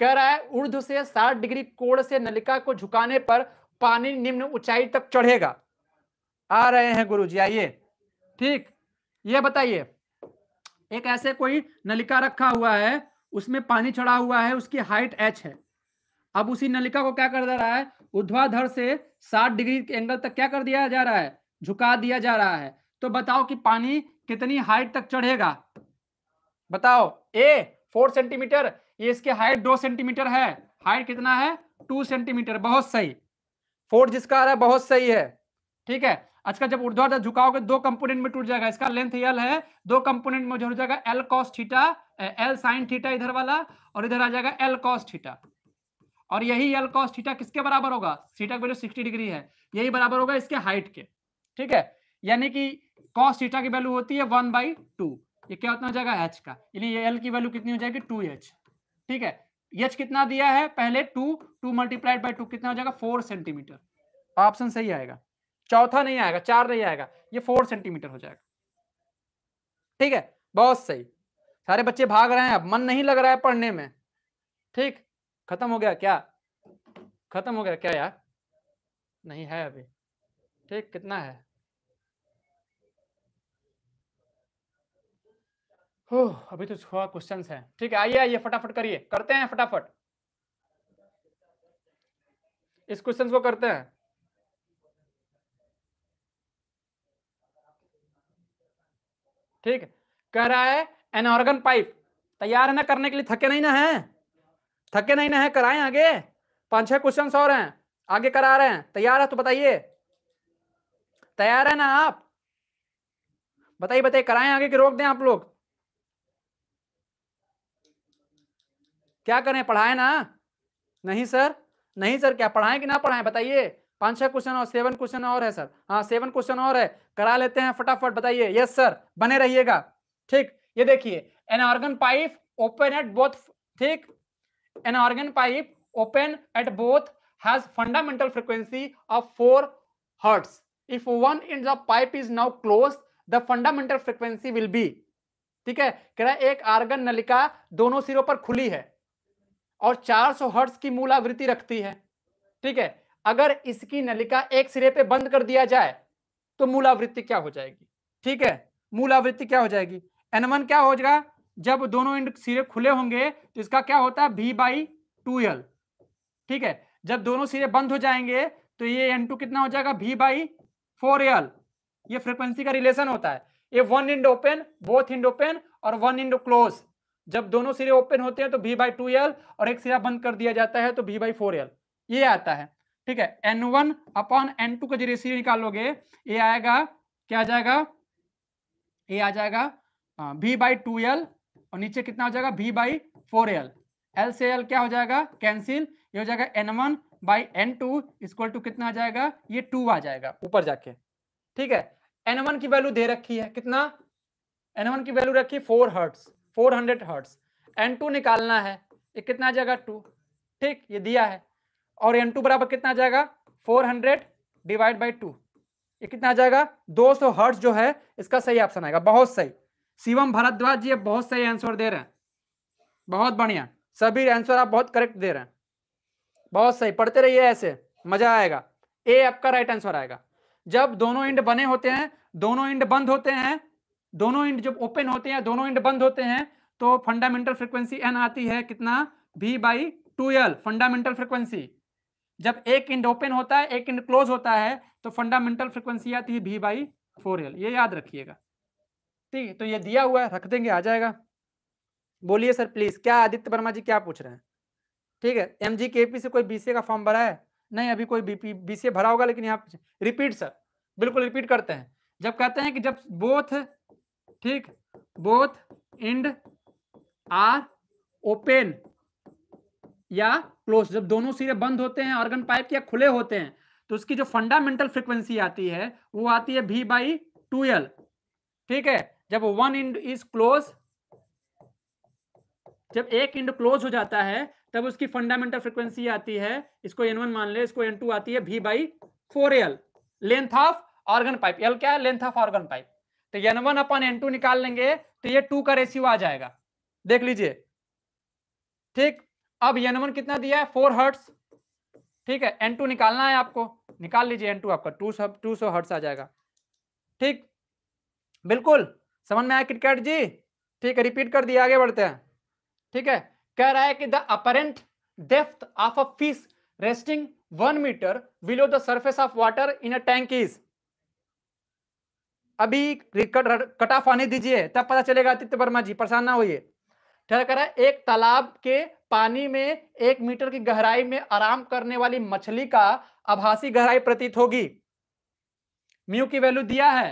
कह रहा है उर्ध से 60 डिग्री कोण से नलिका को झुकाने पर पानी निम्न ऊंचाई तक चढ़ेगा आ रहे हैं गुरुजी आइए ठीक ये बताइए एक ऐसे कोई नलिका रखा हुआ है उसमें पानी चढ़ा हुआ है उसकी हाइट एच है अब उसी नलिका को क्या कर दे रहा है उध्वाधर से साठ डिग्री के एंगल तक क्या कर दिया जा रहा है झुका दिया जा रहा है तो बताओ कि पानी कितनी हाइट तक चढ़ेगा बताओ ए फोर सेंटीमीटर ये इसके हाइट दो सेंटीमीटर है हाइट कितना है टू सेंटीमीटर बहुत सही फोर जिसका आ रहा है बहुत सही है ठीक है अच्छा जब ऊर्ध्वाधर झुकाओगे दो कंपोनेंट में टूट जाएगा इसका लेंथ एल है दो कंपोनेंट में टूट जाएगा L cos theta L sine theta इधर वाला और इधर आ जाएगा एल कॉस थीटा और यही एल कॉस थीटा किसके बराबर होगा थीटा वैल्यू सिक्सटी डिग्री है यही बराबर होगा इसके हाइट के ठीक है यानी कि कॉस थीटा की वैल्यू होती है वन बाई टू ये क्या होता हो जाएगा एच का यानी एल की वैल्यू कितनी हो जाएगी टू एच ठीक है एच कितना दिया है पहले two two multiplied by two कितना हो जाएगा फोर सेंटीमीटर ऑप्शन सही आएगा चौथा नहीं आएगा चार नहीं आएगा ये फोर सेंटीमीटर हो जाएगा ठीक है बहुत सही सारे बच्चे भाग रहे हैं अब मन नहीं लग रहा है पढ़ने में ठीक खत्म हो गया क्या खत्म हो गया क्या यार नहीं है अभी ठीक कितना है हो अभी तो छह क्वेश्चंस है ठीक है आइए आइए फटाफट करिए करते हैं फटाफट इस क्वेश्चन को करते हैं ठीक कह रहा है एनऑर्गन पाइप तैयार है ना करने के लिए थके नहीं ना है थके नहीं ना है कराएं आगे पांच छह क्वेश्चन और हैं आगे करा रहे हैं तैयार है तो बताइए तैयार है ना आप बताइए बताइए कराएं आगे कि रोक दें आप लोग क्या करें पढ़ाए ना नहीं सर नहीं सर क्या पढ़ाएं कि ना पढ़ाएं बताइए पांच छह क्वेश्चन और सेवन क्वेश्चन और है सर हाँ सेवन क्वेश्चन और है करा लेते हैं फटाफट बताइए यस सर बने रहिएगा ठीक ये देखिए an organ pipe open at both ठीक an organ pipe open at both has fundamental frequency of four hertz if one end of pipe is now close the fundamental frequency will be ठीक है कह रहा है एक argon नलिका दोनों सिरों पर खुली है और 400 सौ हर्ट्स की मूल आवृत्ति रखती है ठीक है अगर इसकी नलिका एक सिरे पे बंद कर दिया जाए तो मूल आवृत्ति क्या हो जाएगी ठीक है मूल आवृत्ति क्या हो जाएगी एन वन क्या हो जाएगा जब दोनों इंड सिरे खुले होंगे तो इसका क्या होता है भी बाई टू एल ठीक है जब दोनों सिरे बंद हो जाएंगे तो ये एन टू कितना हो जाएगा भी बाई फोर एल ये फ्रिक्वेंसी का रिलेशन होता है ये one end open both end open और वन इंड क्लोज जब दोनों सिरे ओपन होते हैं तो भी बाई टू एल और एक सिरा बंद कर दिया जाता है तो भी बाई फोर एल ये आता है ठीक है N one upon N two का जो रेशियो निकालोगे ये आएगा क्या आ जाएगा ये आ जाएगा बी बाई टू एल और नीचे कितना हो जाएगा V by four L L से एल क्या हो जाएगा कैंसिल ये हो जाएगा N one by N two equal to कितना आ जाएगा ये टू आ जाएगा ऊपर जाके ठीक है एन वन की वैल्यू दे रखी है कितना एन वन की वैल्यू रखी four hertz four hundred hertz N two निकालना है ये कितना आ जाएगा टू ठीक ये दिया है और एन टू बराबर कितना आ जाएगा four hundred divide by two ये कितना आ जाएगा दो सौ हर्ट्स जो है इसका सही ऑप्शन आएगा बहुत सही शिवम भारद्वाज जी बहुत सही आंसर दे रहे हैं बहुत बढ़िया सभी आंसर आप बहुत करेक्ट दे रहे हैं बहुत सही पढ़ते रहिए ऐसे मजा आएगा ए आपका राइट आंसर आएगा जब दोनों इंड बने होते हैं दोनों इंड बंद होते हैं दोनों इंड जब ओपन होते हैं दोनों इंड बंद होते हैं तो फंडामेंटल फ्रिक्वेंसी एन आती है कितना V by two L fundamental frequency जब एक इंड ओपन होता है एक इंड क्लोज होता है तो फंडामेंटल फ्रिक्वेंसी आती है भी बाई फोर एल ये याद रखिएगा ठीक है तो ये दिया हुआ है रख देंगे आ जाएगा बोलिए सर प्लीज क्या आदित्य वर्मा जी क्या पूछ रहे हैं ठीक है एम जी के पी से कोई बीसीए का फॉर्म भरा है नहीं अभी कोई बीपी बीसीए भरा होगा लेकिन यहाँ रिपीट सर बिल्कुल रिपीट करते हैं जब कहते हैं कि जब बोथ ठीक बोथ इंड आर ओपन या क्लोज जब दोनों सिरे बंद होते हैं ऑर्गन पाइप या खुले होते हैं तो उसकी जो फंडामेंटल फ्रिक्वेंसी आती है वो आती है भी बाई टू एल ठीक है जब वन इंड इज क्लोज जब एक इंड क्लोज हो जाता है तब उसकी फंडामेंटल फ्रीक्वेंसी आती है इसको एन वन मान ले इसको एन टू आती है V by four L length of organ pipe L क्या है लेंथ ऑफ ऑर्गन पाइप तो N one upon N two निकाल लेंगे तो ये टू का रेशियो आ जाएगा देख लीजिए ठीक अब एन वन कितना दिया है फोर हर्ट्स ठीक है एन टू निकालना है आपको निकाल लीजिए एन टू आपका टू सौ टू सौ हर्ट्स आ जाएगा ठीक बिल्कुल समझ में आया किटकैट जी ठीक है रिपीट कर दिया आगे बढ़ते हैं ठीक है कह रहा है कि the apparent depth of a fish resting one metre below the surface of water in a tank is अभी कट ऑफ आने दीजिए तब पता चलेगा आदित्य वर्मा जी परेशान ना होइए ठहरा कर एक तालाब के पानी में एक मीटर की गहराई में आराम करने वाली मछली का आभासी गहराई प्रतीत होगी म्यू की वैल्यू दिया है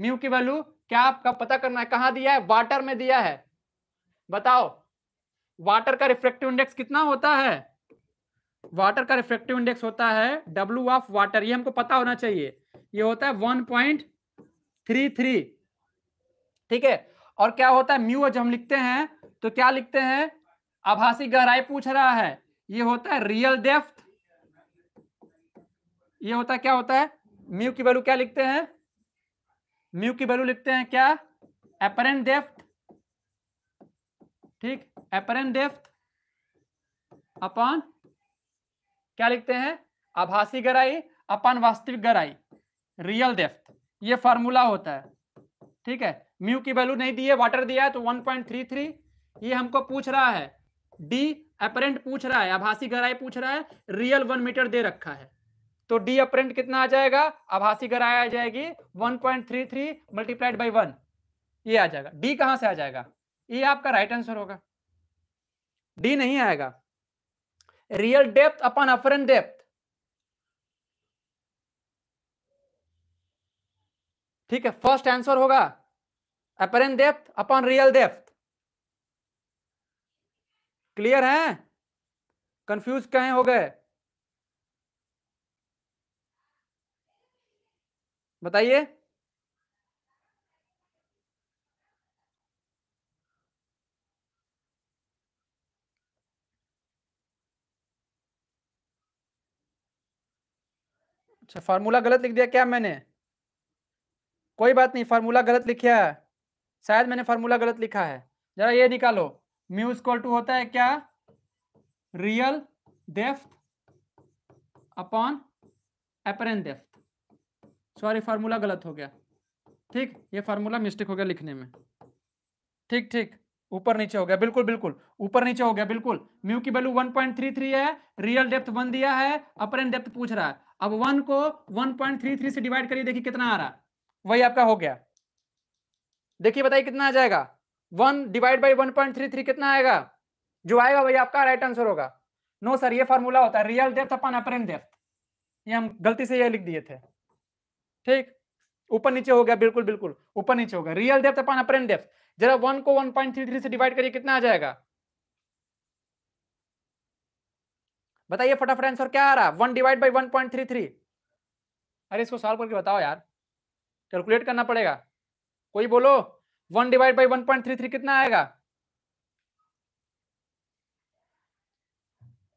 म्यू की वैल्यू क्या आपका पता करना है कहां दिया है वाटर में दिया है बताओ वाटर का रिफ्रेक्टिव इंडेक्स कितना होता है वाटर का रिफ्रेक्टिव इंडेक्स होता है डब्ल्यू ऑफ वाटर ये हमको पता होना चाहिए ये होता है वन पॉइंट थ्री थ्री ठीक है और क्या होता है म्यू जब हम लिखते हैं तो क्या लिखते हैं आभासी गहराई पूछ रहा है ये होता है रियल डेफ्थ ये होता है क्या होता है म्यू की वैल्यू क्या लिखते हैं म्यू की वैल्यू लिखते हैं क्या अपरेंट डेफ्थ ठीक अपरेंट डेफ्थ अपॉन क्या लिखते हैं आभासी गहराई अपॉन वास्तविक गहराई रियल डेफ्थ ये फॉर्मूला होता है ठीक है म्यू की वैल्यू नहीं दी है वाटर दिया है तो 1.33 ये हमको पूछ रहा है डी अपरेंट पूछ रहा है आभासी गहराई पूछ रहा है रियल वन मीटर दे रखा है तो डी अपरेंट कितना आ जाएगा आभासी गराया आ जाएगी 1.33 point three three multiplied by one ये आ जाएगा डी कहां से आ जाएगा ये आपका राइट आंसर होगा डी नहीं आएगा real depth upon apparent depth ठीक है फर्स्ट आंसर होगा apparent depth upon real depth clear है कंफ्यूज कहे हो गए बताइए अच्छा फार्मूला गलत लिख दिया क्या मैंने कोई बात नहीं फार्मूला गलत लिखा है शायद मैंने फार्मूला गलत लिखा है जरा ये निकालो म्यू कॉल टू होता है क्या real depth upon apparent depth sorry formula गलत हो गया ठीक ये फार्मूला मिस्टेक हो गया लिखने में ठीक ठीक ऊपर नीचे हो गया बिल्कुल बिल्कुल ऊपर नीचे हो गया बिल्कुल म्यू की वैल्यू 1.33 है रियल डेप्थ वन दिया है अपर एंड डेप्थ पूछ रहा है अब वन को 1.33 से डिवाइड करिए देखिए कितना आ रहा वही आपका हो गया देखिए बताइए कितना आ जाएगा one divide by one point three three कितना आएगा जो आएगा वही आपका राइट आंसर होगा नो सर ये फॉर्मूला होता है real depth upon apparent depth ये हम गलती से यह लिख दिए थे ठीक ऊपर नीचे हो गया बिल्कुल बिल्कुल ऊपर नीचे होगा real depth upon apparent depth जरा वन को थ्री से डिवाइड करिए कितना आ जाएगा बताइए फटाफट आंसर क्या आ रहा है one divide by one point three three अरे इसको सॉल्व करके बताओ यार कैलकुलेट करना पड़ेगा कोई बोलो one divide by one point three three कितना आएगा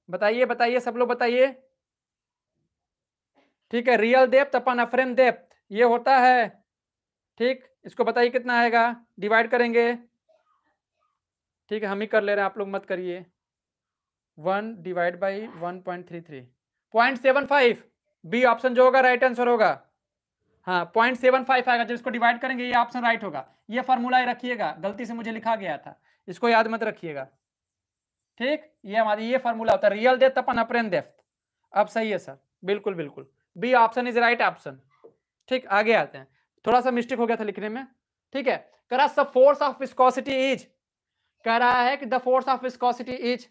बताइए बताइए सब लोग बताइए ठीक है real depth upon apparent depth ये होता है ठीक इसको बताइए कितना आएगा डिवाइड करेंगे ठीक है हम ही कर ले रहे हैं आप लोग मत करिए one divide by one point three three point seven five B option जो होगा राइट आंसर होगा हाँ पॉइंट सेवन फाइव आएगा जब इसको डिवाइड करेंगे ये ऑप्शन राइट होगा ये फॉर्मूला रखिएगा गलती से मुझे लिखा गया था इसको याद मत रखिएगा ठीक ये हमारी ये फॉर्मूला होता है रियल डेथ अपन अप्रेन डेफ्थ अब सही है सर बिल्कुल बिल्कुल B option is right option ठीक आगे आते हैं थोड़ा सा मिस्टेक हो गया था लिखने में ठीक है कह रहा फोर्स ऑफ विस्कोसिटी इज कह रहा है कि the force of viscosity is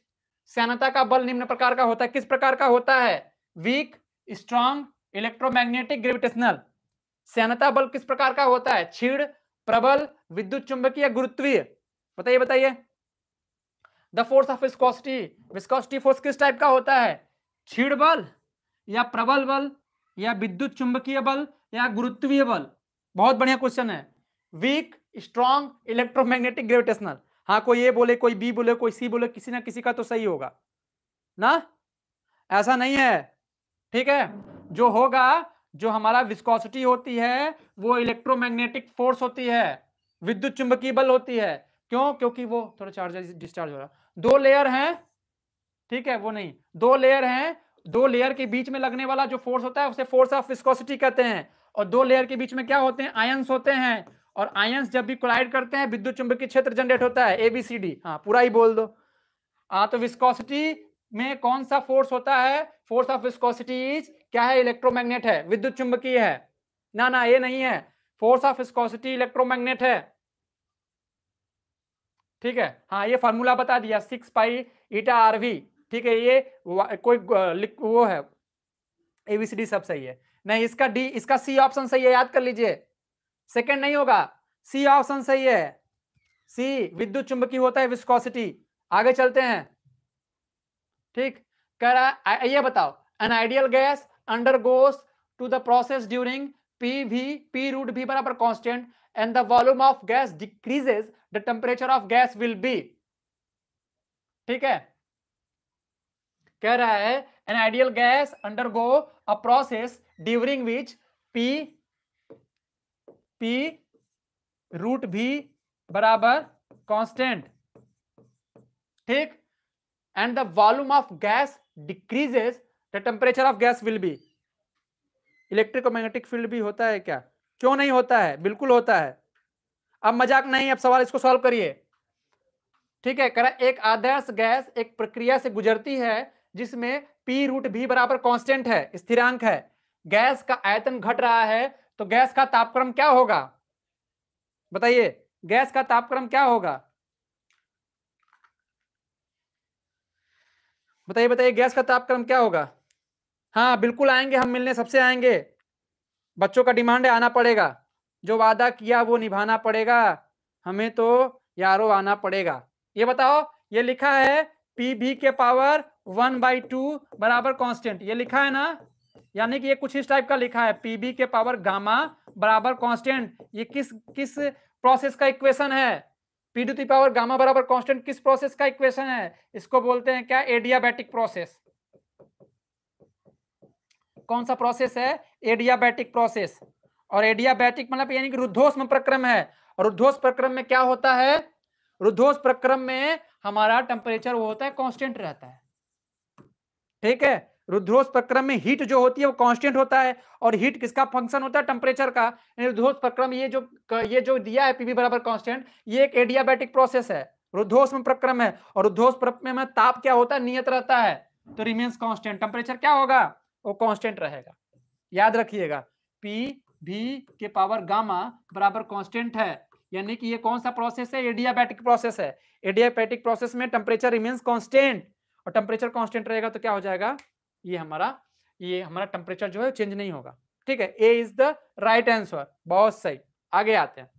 सैनता का बल निम्न प्रकार का होता है किस प्रकार का होता है वीक स्ट्रांग इलेक्ट्रोमैग्नेटिक ग्रेविटेशनल सैनता बल किस प्रकार का होता है छीड़ प्रबल विद्युत चुंबकीय गुरुत्वीय बताइए बताइए the force of viscosity viscosity force किस टाइप का होता है छीड़ बल या प्रबल बल या विद्युत चुंबकीय बल या गुरुत्वीय बल बहुत बढ़िया क्वेश्चन है वीक स्ट्रॉन्ग इलेक्ट्रोमैग्नेटिक ग्रेविटेशनल हाँ कोई ए बोले कोई बी बोले कोई सी बोले किसी ना किसी का तो सही होगा ना ऐसा नहीं है ठीक है जो होगा जो हमारा विस्कोसिटी होती है वो इलेक्ट्रोमैग्नेटिक फोर्स होती है विद्युत चुंबकीय बल होती है क्यों क्योंकि वो थोड़ा चार्ज डिस्चार्ज हो रहा दो लेयर हैं ठीक है वो नहीं दो लेयर हैं दो लेयर के बीच में लगने वाला जो फोर्स होता है उसे फोर्स ऑफ विस्कोसिटी कहते हैं और दो लेयर के बीच में क्या होते हैं आयंस होते हैं और आयंस जब भी क्लाइड करते हैं विद्युत चुंबकीय क्षेत्र जनरेट होता है एबीसीडी हाँ पूरा ही बोल दो हाँ तो विस्कोसिटी में कौन सा फोर्स होता है फोर्स ऑफ विस्कोसिटी इज क्या है इलेक्ट्रोमैग्नेट है विद्युत चुंबकीय है ना ना ये नहीं है फोर्स ऑफ विस्कोसिटी इलेक्ट्रोमैग्नेट है ठीक है हाँ ये फॉर्मूला बता दिया सिक्स पाई ईटा आरवी ठीक है ये कोई वो है एबीसीडी सब सही है नहीं इसका डी इसका सी ऑप्शन सही है याद कर लीजिए सेकंड नहीं होगा सी ऑप्शन सही है सी विद्युत चुंबकीय होता है विस्कोसिटी आगे चलते हैं ठीक कह रहा ये बताओ an ideal gas undergoes to the process during P V P root V बराबर constant and the volume of gas decreases the temperature of gas will be ठीक है कह रहा है an ideal gas undergo a process during which P P root V बराबर constant ठीक and the volume of gas decreases the temperature of gas will be electromagnetic field भी होता है क्या क्यों नहीं होता है बिल्कुल होता है अब मजाक नहीं अब सवाल इसको सॉल्व करिए ठीक है करा एक आदर्श गैस एक प्रक्रिया से गुजरती है जिसमें पी रूट भी बराबर कांस्टेंट है स्थिरांक है गैस का आयतन घट रहा है तो गैस का तापक्रम क्या होगा बताइए गैस का तापक्रम क्या होगा बताइए बताइए गैस का तापक्रम क्या होगा हाँ बिल्कुल आएंगे हम मिलने सबसे आएंगे बच्चों का डिमांड है आना पड़ेगा जो वादा किया वो निभाना पड़ेगा हमें तो यारो आना पड़ेगा ये बताओ ये लिखा है पी भी के पावर वन बाई टू बराबर कॉन्स्टेंट ये लिखा है ना यानी कि ये कुछ इस टाइप का लिखा है पीबी के पावर गामा बराबर कॉन्स्टेंट ये किस किस प्रोसेस का इक्वेशन है पी टू पावर गामा बराबर कॉन्स्टेंट किस प्रोसेस का इक्वेशन है इसको बोलते हैं क्या एडियाबैटिक प्रोसेस कौन सा प्रोसेस है एडियाबैटिक प्रोसेस और एडियाबैटिक मतलब यानी कि रुद्धोष्म प्रक्रम है और रुद्धोष प्रक्रम में क्या होता है रुद्धोष प्रक्रम में हमारा टेम्परेचर वो होता है कांस्टेंट रहता है ठीक है रुद्रोष प्रक्रम में हीट जो होती है वो कांस्टेंट होता है और हीट किसका फंक्शन होता है टेम्परेचर का रुद्रोष प्रक्रम ये जो ये जो दिया है पीवी बराबर कांस्टेंट ये एक एडियाबैटिक प्रोसेस है रुद्रोष में प्रक्रम है और रुद्रोष प्रक्रम में ताप क्या होता है नियत रहता है तो रिमेन्स कॉन्स्टेंट टेम्परेचर क्या होगा वो कॉन्स्टेंट रहेगा याद रखिएगा पी भी के पावर गामा बराबर कॉन्स्टेंट है यानी कि ये कौन सा प्रोसेस है एडियाबैटिक प्रोसेस है एडियाबैटिक प्रोसेस में टेम्परेचर रिमेन्स कॉन्स्टेंट और टेम्परेचर कॉन्स्टेंट रहेगा तो क्या हो जाएगा ये हमारा ये हमारा टेम्परेचर जो है चेंज नहीं होगा ठीक है A is the right answer बहुत सही आगे आते हैं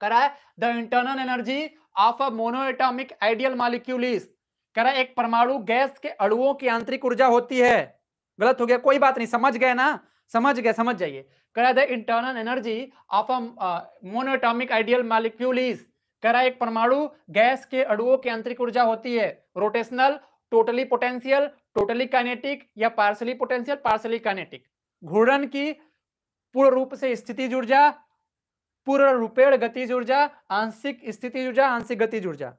करा है the internal energy of a monoatomic ideal molecule is करा एक परमाणु गैस के अणुओं की आंतरिक ऊर्जा होती है गलत हो गया कोई बात नहीं समझ गए ना समझ गए समझ जाइए करा the internal energy of a monoatomic ideal molecule is करा एक परमाणु गैस के अणुओं की आंतरिक ऊर्जा होती है rotational totally potential totally kinetic या पार्सली पोटेंशियल पार्सली काइनेटिक घूर्णन की पूर्ण रूप से स्थिति ऊर्जा पूर्ण रूपेण गति ऊर्जा आंशिक स्थिति ऊर्जा आंशिक गति ऊर्जा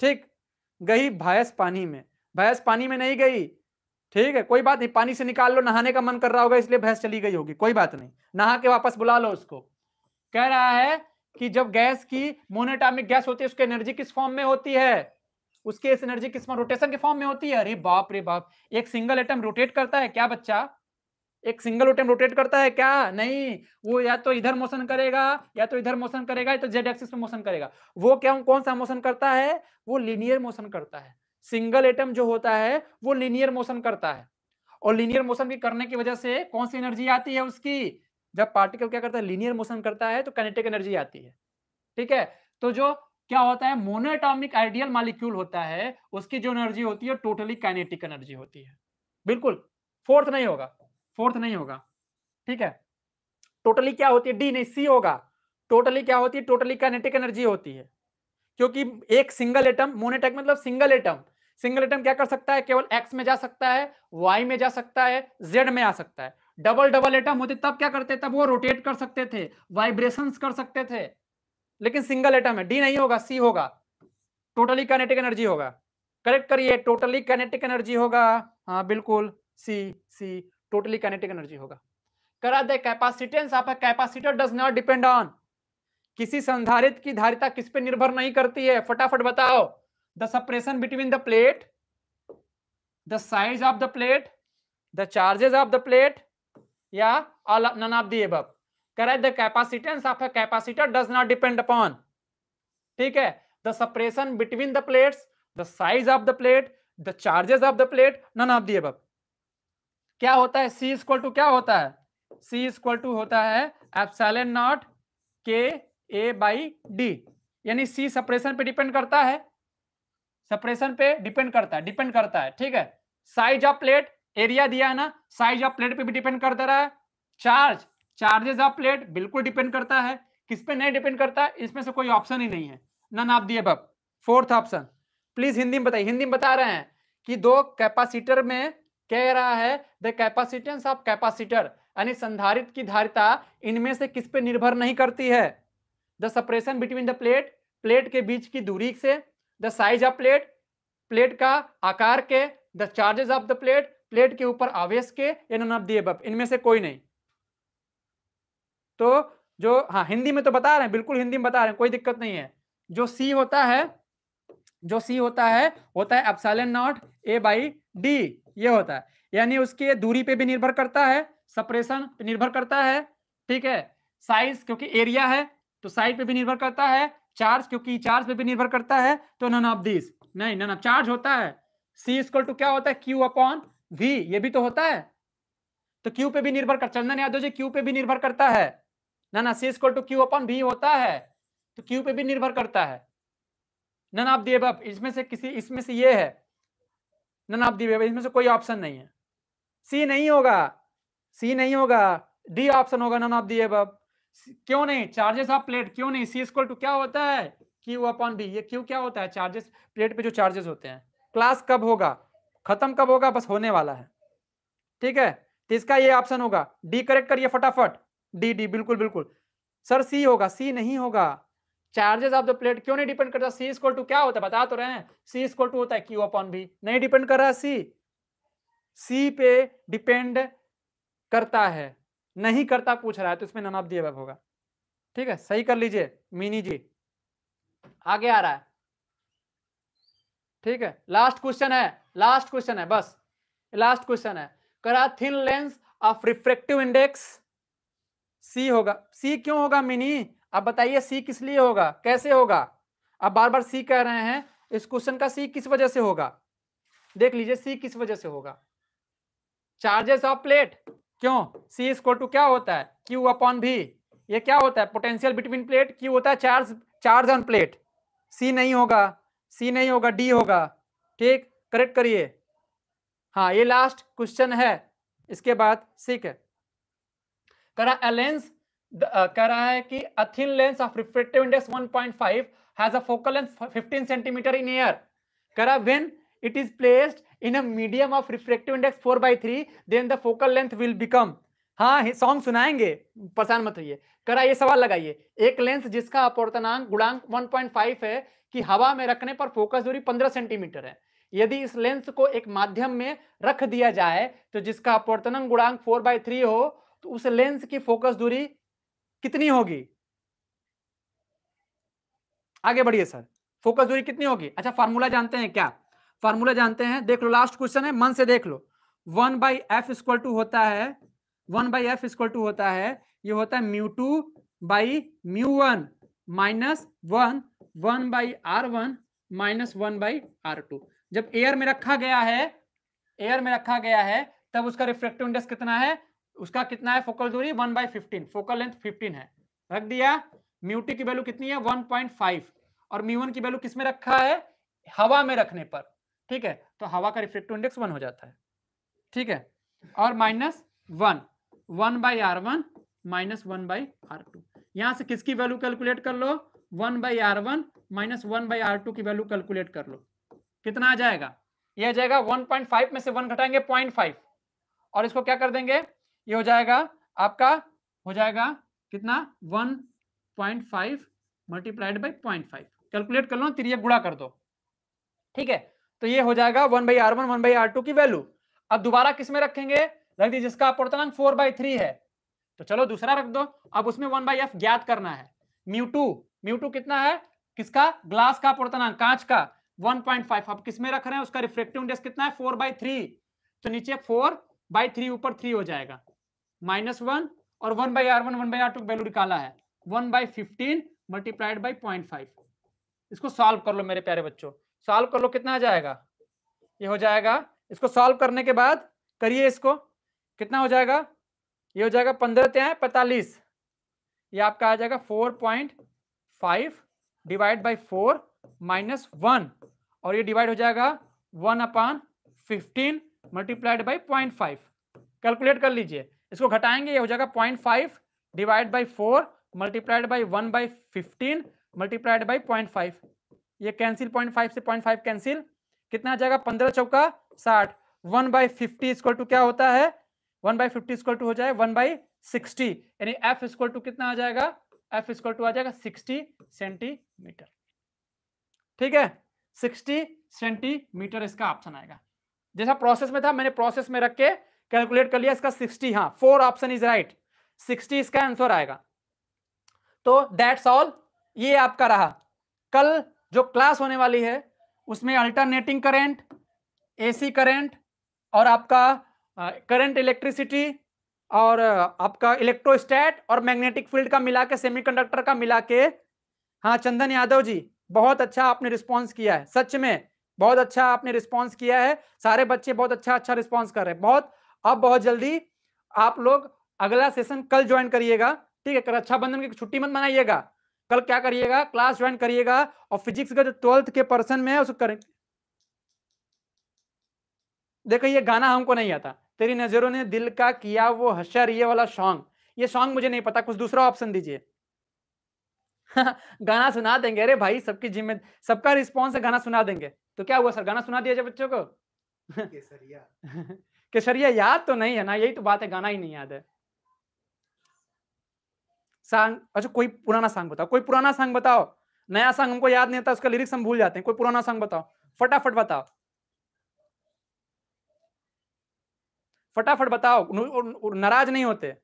ठीक गई भैंस पानी में भैंस पानी में नहीं गई ठीक है कोई बात नहीं पानी से निकाल लो नहाने का मन कर रहा होगा इसलिए भैंस चली गई होगी कोई बात नहीं नहा के वापस बुला लो उसको कह रहा है कि जब गैस की मोनोटामिक गैस होती है उसकी एनर्जी किस फॉर्म में होती है उसके इस एनर्जी किस में रोटेशन के फॉर्म में होती है अरे बाप रे बाप एक सिंगल एटम रोटेट करता है क्या बच्चा एक सिंगल एटम रोटेट करता है क्या नहीं वो या तो इधर मोशन करेगा या तो इधर मोशन करेगा या तो जेड एक्सिस में मोशन करेगा वो क्या कौन सा मोशन करता है वो लिनियर मोशन करता है सिंगल एटम जो होता है वो लिनियर मोशन करता है और लिनियर मोशन की करने की वजह से कौन सी एनर्जी आती है उसकी जब पार्टिकल क्या करता है लिनियर मोशन करता है तो कैनेटिक एनर्जी आती है ठीक है तो जो क्या होता है मोनोएटॉमिक आइडियल मालिक्यूल होता है उसकी जो एनर्जी होती है टोटली काइनेटिक एनर्जी होती है बिल्कुल फोर्थ नहीं होगा फोर्थ नहीं होगा ठीक है टोटली क्या होती है डी नहीं सी होगा टोटली क्या होती है टोटली काइनेटिक एनर्जी होती है क्योंकि एक सिंगल एटम मोनेटैक मतलब सिंगल एटम सिंगल एटम क्या कर सकता है केवल एक्स में जा सकता है वाई में जा सकता है जेड में आ सकता है डबल डबल एटम होते तब क्या करते तब वो रोटेट कर सकते थे वाइब्रेशंस कर सकते थे लेकिन सिंगल एटम है डी नहीं होगा सी होगा टोटली कैनेटिक एनर्जी होगा करेक्ट करिए टोटली कैनेटिक एनर्जी होगा हाँ बिल्कुल C C totally kinetic energy होगा करा दे कैपेसिटेंस आपका capacitor does not depend on किसी संधारित की धारिता किस पे निर्भर नहीं करती है फटाफट बताओ the separation between the plate the size of the plate the charges of the plate या none of the above correct the capacitance of a capacitor does not depend upon ठीक है the separation between the plates the size of the plate the charges of the plate none of the अब क्या होता है सी equal to क्या होता है सी equal to होता है एप्सलन नॉट के ए बाई डी यानी सी सप्रेशन पे डिपेंड करता है सप्रेशन पे डिपेंड करता है डिपेंड करता है ठीक है साइज ऑफ प्लेट एरिया दिया है ना साइज ऑफ प्लेट पे भी डिपेंड कर दे रहा है चार्ज चार्जेस ऑफ प्लेट बिल्कुल डिपेंड करता है किस पे नहीं डिपेंड करता है इसमें से कोई ऑप्शन ही नहीं है नन ऑफ दी अब फोर्थ ऑप्शन प्लीज हिंदी में बताइए हिंदी में बता रहे हैं कि दो कैपेसिटर में कह रहा है द कैपेसिटेंस ऑफ कैपेसिटर यानी संधारित की धारिता इनमें से किस पे निर्भर नहीं करती है the separation between the plate plate के बीच की दूरी से the size of plate plate का आकार के the charges of the plate plate के ऊपर आवेश के या नन ऑफ दी इनमें से कोई नहीं तो जो हाँ हिंदी में तो बता रहे हैं बिल्कुल हिंदी में बता रहे हैं कोई दिक्कत नहीं है जो सी होता है जो सी होता है होता है epsilon naught A by D ये होता है यानी उसके दूरी पे भी निर्भर करता है सपरेशन पे निर्भर करता है ठीक है साइज क्योंकि एरिया है तो साइज पे भी निर्भर करता है चार्ज क्योंकि चार्ज पे भी निर्भर करता है तो नन ऑफ दिस नहीं नन ऑफ चार्ज होता है सी इक्वल टू क्या होता है क्यू अपॉन वी ये भी तो होता है तो क्यू पे भी निर्भर कर चंदन यादव जी क्यू पे भी निर्भर करता है ना ना C equal to Q upon V होता है तो क्यू पे भी निर्भर करता है ना आप दिए इसमें से किसी इसमें से ये है ना आप दिए इसमें से कोई ऑप्शन नहीं है सी नहीं होगा सी नहीं होगा डी ऑप्शन होगा ना आप दिए क्यों नहीं चार्जेस ऑफ प्लेट क्यों नहीं सी स्कोल टू क्या होता है क्यू अपॉन बी ये क्यू क्या होता है चार्जेस प्लेट पे जो चार्जेस होते हैं क्लास कब होगा खत्म कब होगा बस होने वाला है ठीक है तो इसका ये ऑप्शन होगा डी करेक्ट करिए फटाफट डी डी बिल्कुल बिल्कुल सर सी होगा सी नहीं होगा चार्जेस ऑफ द प्लेट क्यों नहीं डिपेंड करता सी इक्वल टू क्या होता है बता तो रहे हैं सी इक्वल टू होता है क्यू अपॉन भी नहीं डिपेंड कर रहा सी सी पे डिपेंड करता है नहीं करता पूछ रहा है तो इसमें नन ऑफ होगा ठीक है सही कर लीजिए मिनी जी आगे आ रहा है ठीक है लास्ट क्वेश्चन है लास्ट क्वेश्चन है बस लास्ट क्वेश्चन है करा thin lens of refractive index C होगा सी क्यों होगा मिनी अब बताइए सी किस लिए होगा कैसे होगा अब बार बार सी कह रहे हैं इस क्वेश्चन का सी किस वजह से होगा देख लीजिए सी किस वजह से होगा चार्जेस ऑफ प्लेट क्यों सी इसको टू क्या होता है क्यू अपॉन भी ये क्या होता है पोटेंशियल बिटवीन प्लेट क्यू होता है charge charge on plate C नहीं होगा सी नहीं होगा डी होगा ठीक करेक्ट करिए हाँ ये लास्ट क्वेश्चन है इसके बाद सीख है करा एलेंस करा है कि a thin lens of refractive index 1.5 has a focal length 15 centimetre in air करा when it is placed in a medium of refractive index 4 by 3 then the focal length will become हाँ सॉन्ग सुनाएंगे परेशान मत होइए करा ये सवाल लगाइए एक लेंस जिसका अपवर्तनांक गुणांक 1.5 है कि हवा में रखने पर फोकस दूरी 15 सेंटीमीटर है यदि इस लेंस को एक माध्यम में रख दिया जाए तो जिसका अपवर्तनांक गुणांक 4 बाई थ्री हो तो उस लेंस की फोकस दूरी कितनी होगी आगे बढ़िए सर फोकस दूरी कितनी होगी अच्छा फार्मूला जानते हैं क्या फार्मूला जानते हैं देख लो लास्ट क्वेश्चन है मन से देख लो one by F equal to होता है one by F equal to होता है ये होता है mu two by mu one minus one one by R one minus one by R two जब एयर में रखा गया है एयर में रखा गया है तब उसका रिफ्रेक्टिव इंडेक्स कितना है उसका कितना है फोकल दूरी one by fifteen focal length fifteen है रख दिया म्यूटी की वैल्यू कितनी है वन पॉइंट फाइव और म्यून की वैल्यू किसमें रखा है हवा में रखने पर ठीक है तो हवा का रिफ्लेक्टिव इंडेक्स वन हो जाता है ठीक है और minus one one by R one minus one by R two यहां से किसकी वैल्यू कैलकुलेट कर लो one by R one minus one by R two की वैल्यू कैलकुलेट कर लो कितना आ जाएगा यह आ जाएगा 1.5 में से वन घटाएंगे 0.5 और इसको क्या कर देंगे ये हो जाएगा आपका हो जाएगा कितना 1.5 multiplied by point five calculate कर लो तिर गुड़ा कर दो ठीक है तो ये हो जाएगा one by R one one by R two की वैल्यू अब दोबारा किसमें रखेंगे रख दी जिसका अपवर्तनांक फोर बाई थ्री है तो चलो दूसरा रख दो अब उसमें वन बाई एफ ज्ञात करना है म्यू टू म्यू टू कितना है किसका ग्लास का अपवर्तनांक कांच का वन पॉइंट फाइव आप किसमें रख रहे हैं उसका रिफ्लेक्टिव इंडेक्स कितना है फोर बाई थ्री तो नीचे फोर बाई थ्री ऊपर थ्री हो जाएगा माइनस वन और one by R one one by R two value निकाला है one by fifteen multiplied by point five इसको सॉल्व कर लो मेरे प्यारे बच्चों सॉल्व कर लो कितना आ जाएगा ये हो जाएगा इसको सॉल्व करने के बाद करिए इसको कितना हो जाएगा ये हो जाएगा पंद्रह ते हैं पैंतालीस ये आपका आ जाएगा four point five divide by four minus one और ये डिवाइड हो जाएगा one upon fifteen multiplied by point five calculate कर लीजिए इसको घटाएंगे ये हो जाएगा point five divide by four multiplied by one by fifteen multiplied by point five ये कैंसिल पॉइंट फाइव से पॉइंट फाइव कैंसिल कितना आ जाएगा पंद्रह चौका साठ one by fifty equal to क्या होता है one by fifty equal to हो जाए वन बाई सिक्सटी यानी एफ इक्वल टू कितना आ जाएगा एफ इक्वल टू आ जाएगा सिक्सटी सेंटीमीटर ठीक है सिक्सटी सेंटीमीटर इसका ऑप्शन आएगा जैसा प्रोसेस में था मैंने प्रोसेस में रख के कैलकुलेट कर लिया इसका सिक्सटी हाँ four option is right sixty इसका आंसर आएगा तो दैट्स ऑल ये आपका रहा कल जो क्लास होने वाली है उसमें अल्टरनेटिंग करंट एसी करंट और आपका करंट इलेक्ट्रिसिटी और आपका इलेक्ट्रोस्टैट और मैग्नेटिक फील्ड का मिला के सेमीकंडक्टर का मिला के हाँ चंदन यादव जी बहुत अच्छा आपने रिस्पॉन्स किया है सच में बहुत अच्छा आपने रिस्पॉन्स किया है सारे बच्चे बहुत अच्छा अच्छा रिस्पॉन्स कर रहे हैं बहुत अब बहुत जल्दी आप लोग अगला सेशन कल ज्वाइन करिएगा ठीक है रक्षाबंधन की छुट्टी मत मनाइएगा कल क्या करिएगा क्लास ज्वाइन करिएगा और फिजिक्स का जो ट्वेल्थ के पर्सन में है उसको करें देखो ये गाना हमको नहीं आता तेरी नजरों ने दिल का किया वो हशर ये वाला सॉन्ग ये सॉन्ग मुझे नहीं पता कुछ दूसरा ऑप्शन दीजिए गाना सुना देंगे अरे भाई सबकी जिम्मे सबका रिस्पॉन्स है गाना सुना देंगे तो क्या हुआ सर गाना सुना दिया जाए बच्चों को कि सर ये याद तो नहीं है ना यही तो बात है गाना ही नहीं याद है सांग अच्छा कोई पुराना सांग बताओ कोई पुराना सांग बताओ नया सांग हमको याद नहीं आता उसका लिरिक्स हम भूल जाते हैं कोई पुराना सांग बताओ फटाफट बताओ फटाफट बताओ नाराज नहीं होते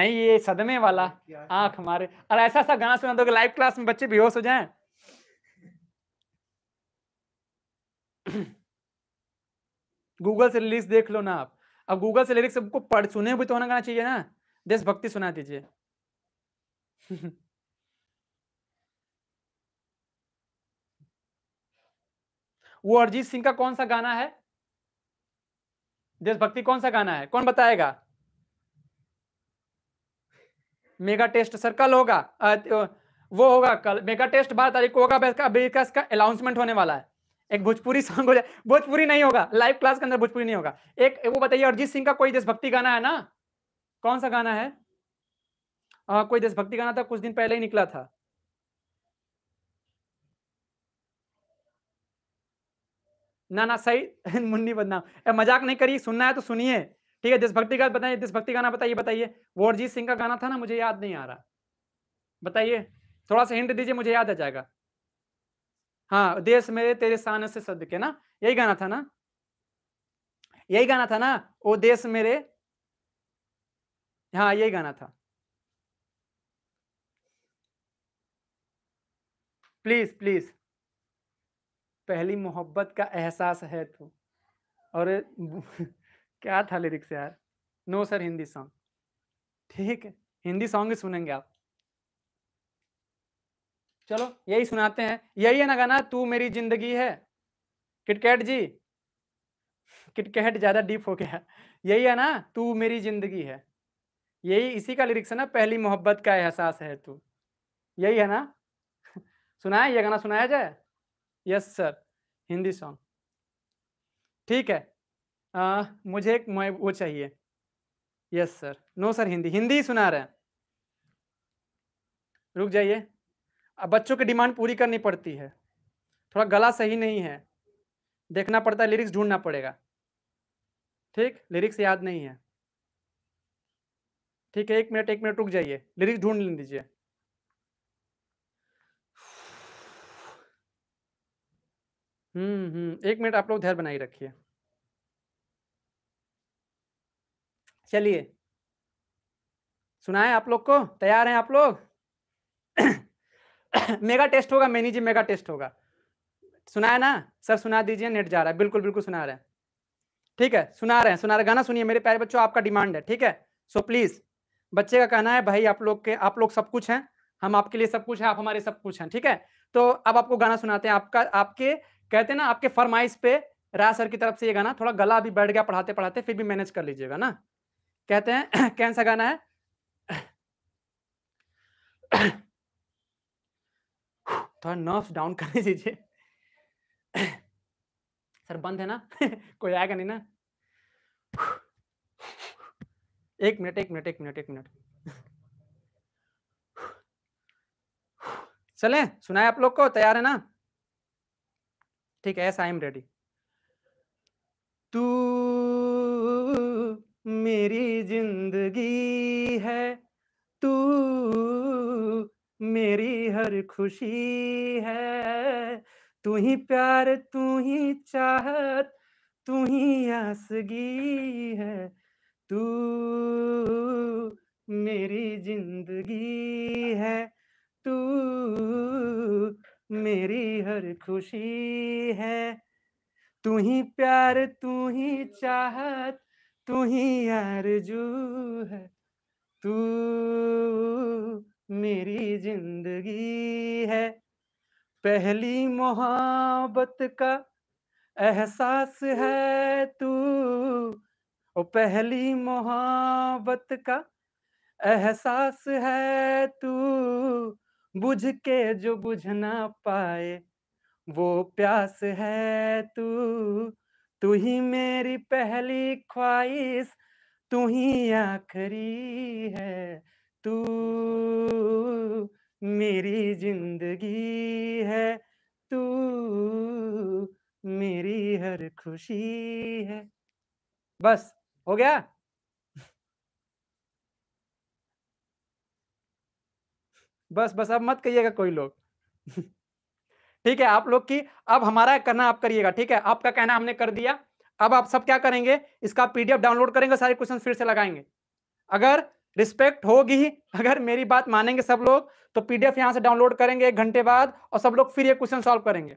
नहीं ये सदमे वाला आंख हमारे और ऐसा ऐसा गाना सुना दो लाइव क्लास में बच्चे बेहोश हो जाएं गूगल से लिरिक्स देख लो ना आप अब गूगल से लिरिक्स सबको पढ़ सुने भी तो होना गाना चाहिए ना देशभक्ति सुना दीजिए वो अरिजीत सिंह का कौन सा गाना है देशभक्ति कौन सा गाना है कौन बताएगा मेगा टेस्ट सर कल होगा वो होगा कल मेगा टेस्ट बारह तारीख को होगा अभी इसका अनाउंसमेंट होने वाला है एक भोजपुरी सॉन्ग हो जाए भोजपुरी नहीं होगा लाइव क्लास के अंदर भोजपुरी नहीं होगा एक वो बताइए अरिजीत सिंह का कोई देशभक्ति गाना है ना कौन सा गाना है आ, कोई देशभक्ति गाना था कुछ दिन पहले ही निकला था ना ना सही मुन्नी बदनाम मजाक नहीं करिए सुनना है तो सुनिए ठीक है देशभक्ति का बताइए देशभक्ति गाना बताइए बताइए वो अरिजीत सिंह का गाना था ना मुझे याद नहीं आ रहा बताइए थोड़ा सा हिंट दीजिए मुझे याद आ जाएगा हाँ देश मेरे तेरे शान से सद के ना यही गाना था ना यही गाना था ना ओ देश मेरे हाँ यही गाना था प्लीज प्लीज पहली मोहब्बत का एहसास है तू तो। और क्या था लिरिक्स यार नो सर हिंदी सॉन्ग ठीक है हिंदी सॉन्ग ही सुनेंगे आप चलो यही सुनाते हैं यही है ना गाना तू मेरी जिंदगी है किटकैट जी किटकैट ज्यादा डीप हो गया यही है ना तू मेरी जिंदगी है यही इसी का लिरिक्स है ना पहली मोहब्बत का एहसास है तू यही है ना सुनाया ये गाना सुनाया जाए यस सर हिंदी सॉन्ग ठीक है आ, मुझे एक वो चाहिए yes sir no sir Hindi Hindi सुना रहे हैं रुक जाइए बच्चों की डिमांड पूरी करनी पड़ती है थोड़ा गला सही नहीं है देखना पड़ता है लिरिक्स ढूंढना पड़ेगा ठीक लिरिक्स याद नहीं है ठीक है एक मिनट एक मिनट रुक जाइए लिरिक्स ढूंढ दीजिए हम्म हम्म एक मिनट आप लोग धैर्य बनाए रखिए चलिए सुनाए आप लोग को तैयार हैं आप लोग मेगा टेस्ट होगा मैनी जी मेगा टेस्ट होगा सुनाया ना सर सुना दीजिए नेट जा रहा है बिल्कुल बिल्कुल सुना रहे हैं ठीक है सुना रहे हैं सुना रहे गाना सुनिए मेरे प्यारे बच्चों आपका डिमांड है ठीक है सो प्लीज बच्चे का कहना है भाई आप लोग के आप लोग सब कुछ हैं हम आपके लिए सब कुछ है आप हमारे सब कुछ हैं ठीक है तो अब आपको गाना सुनाते हैं आपका आपके कहते हैं ना आपके फरमाइश पे राय सर की तरफ से ये गाना थोड़ा गला अभी बैठ गया पढ़ाते पढ़ाते फिर भी मैनेज कर लीजिएगा ना कहते हैं कैसा गाना है थोड़ा नर्व्स डाउन कर दीजिए सर बंद है ना कोई आएगा नहीं ना एक मिनट एक मिनट एक मिनट एक मिनट चले सुनाए आप लोग को तैयार है ना ठीक है एस आई एम रेडी तू मेरी जिंदगी है तू मेरी हर खुशी है तू ही प्यार तू ही चाहत तू ही आसगी है तू मेरी जिंदगी है तू मेरी हर खुशी है तू ही प्यार तू ही चाहत तू ही जू है तू मेरी जिंदगी है पहली मोहब्बत का एहसास है तू ओ पहली मोहब्बत का एहसास है तू बुझ के जो बुझ ना पाए वो प्यास है तू तू ही मेरी पहली ख्वाहिश तू ही आखिरी है तू मेरी जिंदगी है तू मेरी हर खुशी है बस हो गया बस बस अब मत कहिएगा कोई लोग ठीक है आप लोग की अब हमारा करना आप करिएगा ठीक है आपका कहना हमने कर दिया अब आप सब क्या करेंगे इसका पीडीएफ डाउनलोड करेंगे सारे क्वेश्चन फिर से लगाएंगे अगर रिस्पेक्ट होगी अगर मेरी बात मानेंगे सब लोग तो पीडीएफ यहां से डाउनलोड करेंगे एक घंटे बाद और सब लोग फिर ये क्वेश्चन सॉल्व करेंगे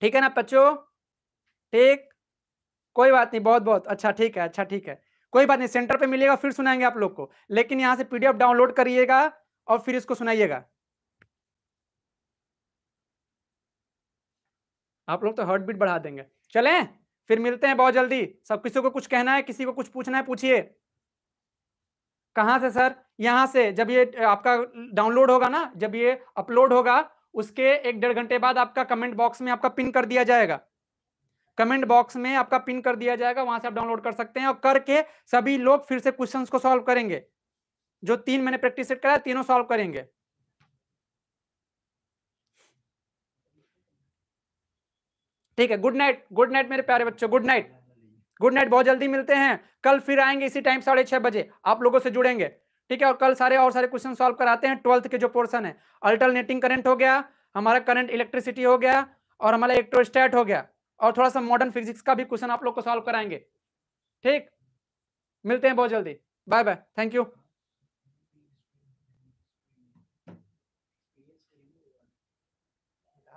ठीक है ना बच्चों ठीक कोई बात नहीं बहुत बहुत अच्छा ठीक है अच्छा ठीक है कोई बात नहीं सेंटर पे मिलेगा फिर सुनाएंगे आप लोग को लेकिन यहाँ से पीडीएफ डाउनलोड करिएगा और फिर इसको सुनाइएगा आप लोग तो हार्ट बीट बढ़ा देंगे चलें फिर मिलते हैं बहुत जल्दी सब किसी को कुछ कहना है किसी को कुछ पूछना है पूछिए कहाँ से सर यहाँ से जब ये आपका डाउनलोड होगा ना जब ये अपलोड होगा उसके एक डेढ़ घंटे बाद आपका कमेंट बॉक्स में आपका पिन कर दिया जाएगा कमेंट बॉक्स में आपका पिन कर दिया जाएगा वहां से आप डाउनलोड कर सकते हैं और करके सभी लोग फिर से क्वेश्चंस को सॉल्व करेंगे जो तीन मैंने प्रैक्टिस सेट कराया तीनों सॉल्व करेंगे ठीक है गुड नाइट गुड नाइट मेरे प्यारे बच्चों गुड नाइट गुड नाइट बहुत जल्दी मिलते हैं कल फिर आएंगे इसी टाइम साढ़े छह बजे आप लोगों से जुड़ेंगे ठीक है और कल सारे और सारे क्वेश्चन सॉल्व कराते हैं ट्वेल्थ के जो पोर्सन है अल्टरनेटिंग करंट हो गया हमारा करंट इलेक्ट्रिसिटी हो गया और हमारा इलेक्ट्रोस्टैट हो गया और थोड़ा सा मॉडर्न फिजिक्स का भी क्वेश्चन आप लोग को सॉल्व कराएंगे ठीक मिलते हैं बहुत जल्दी बाय बाय थैंक यू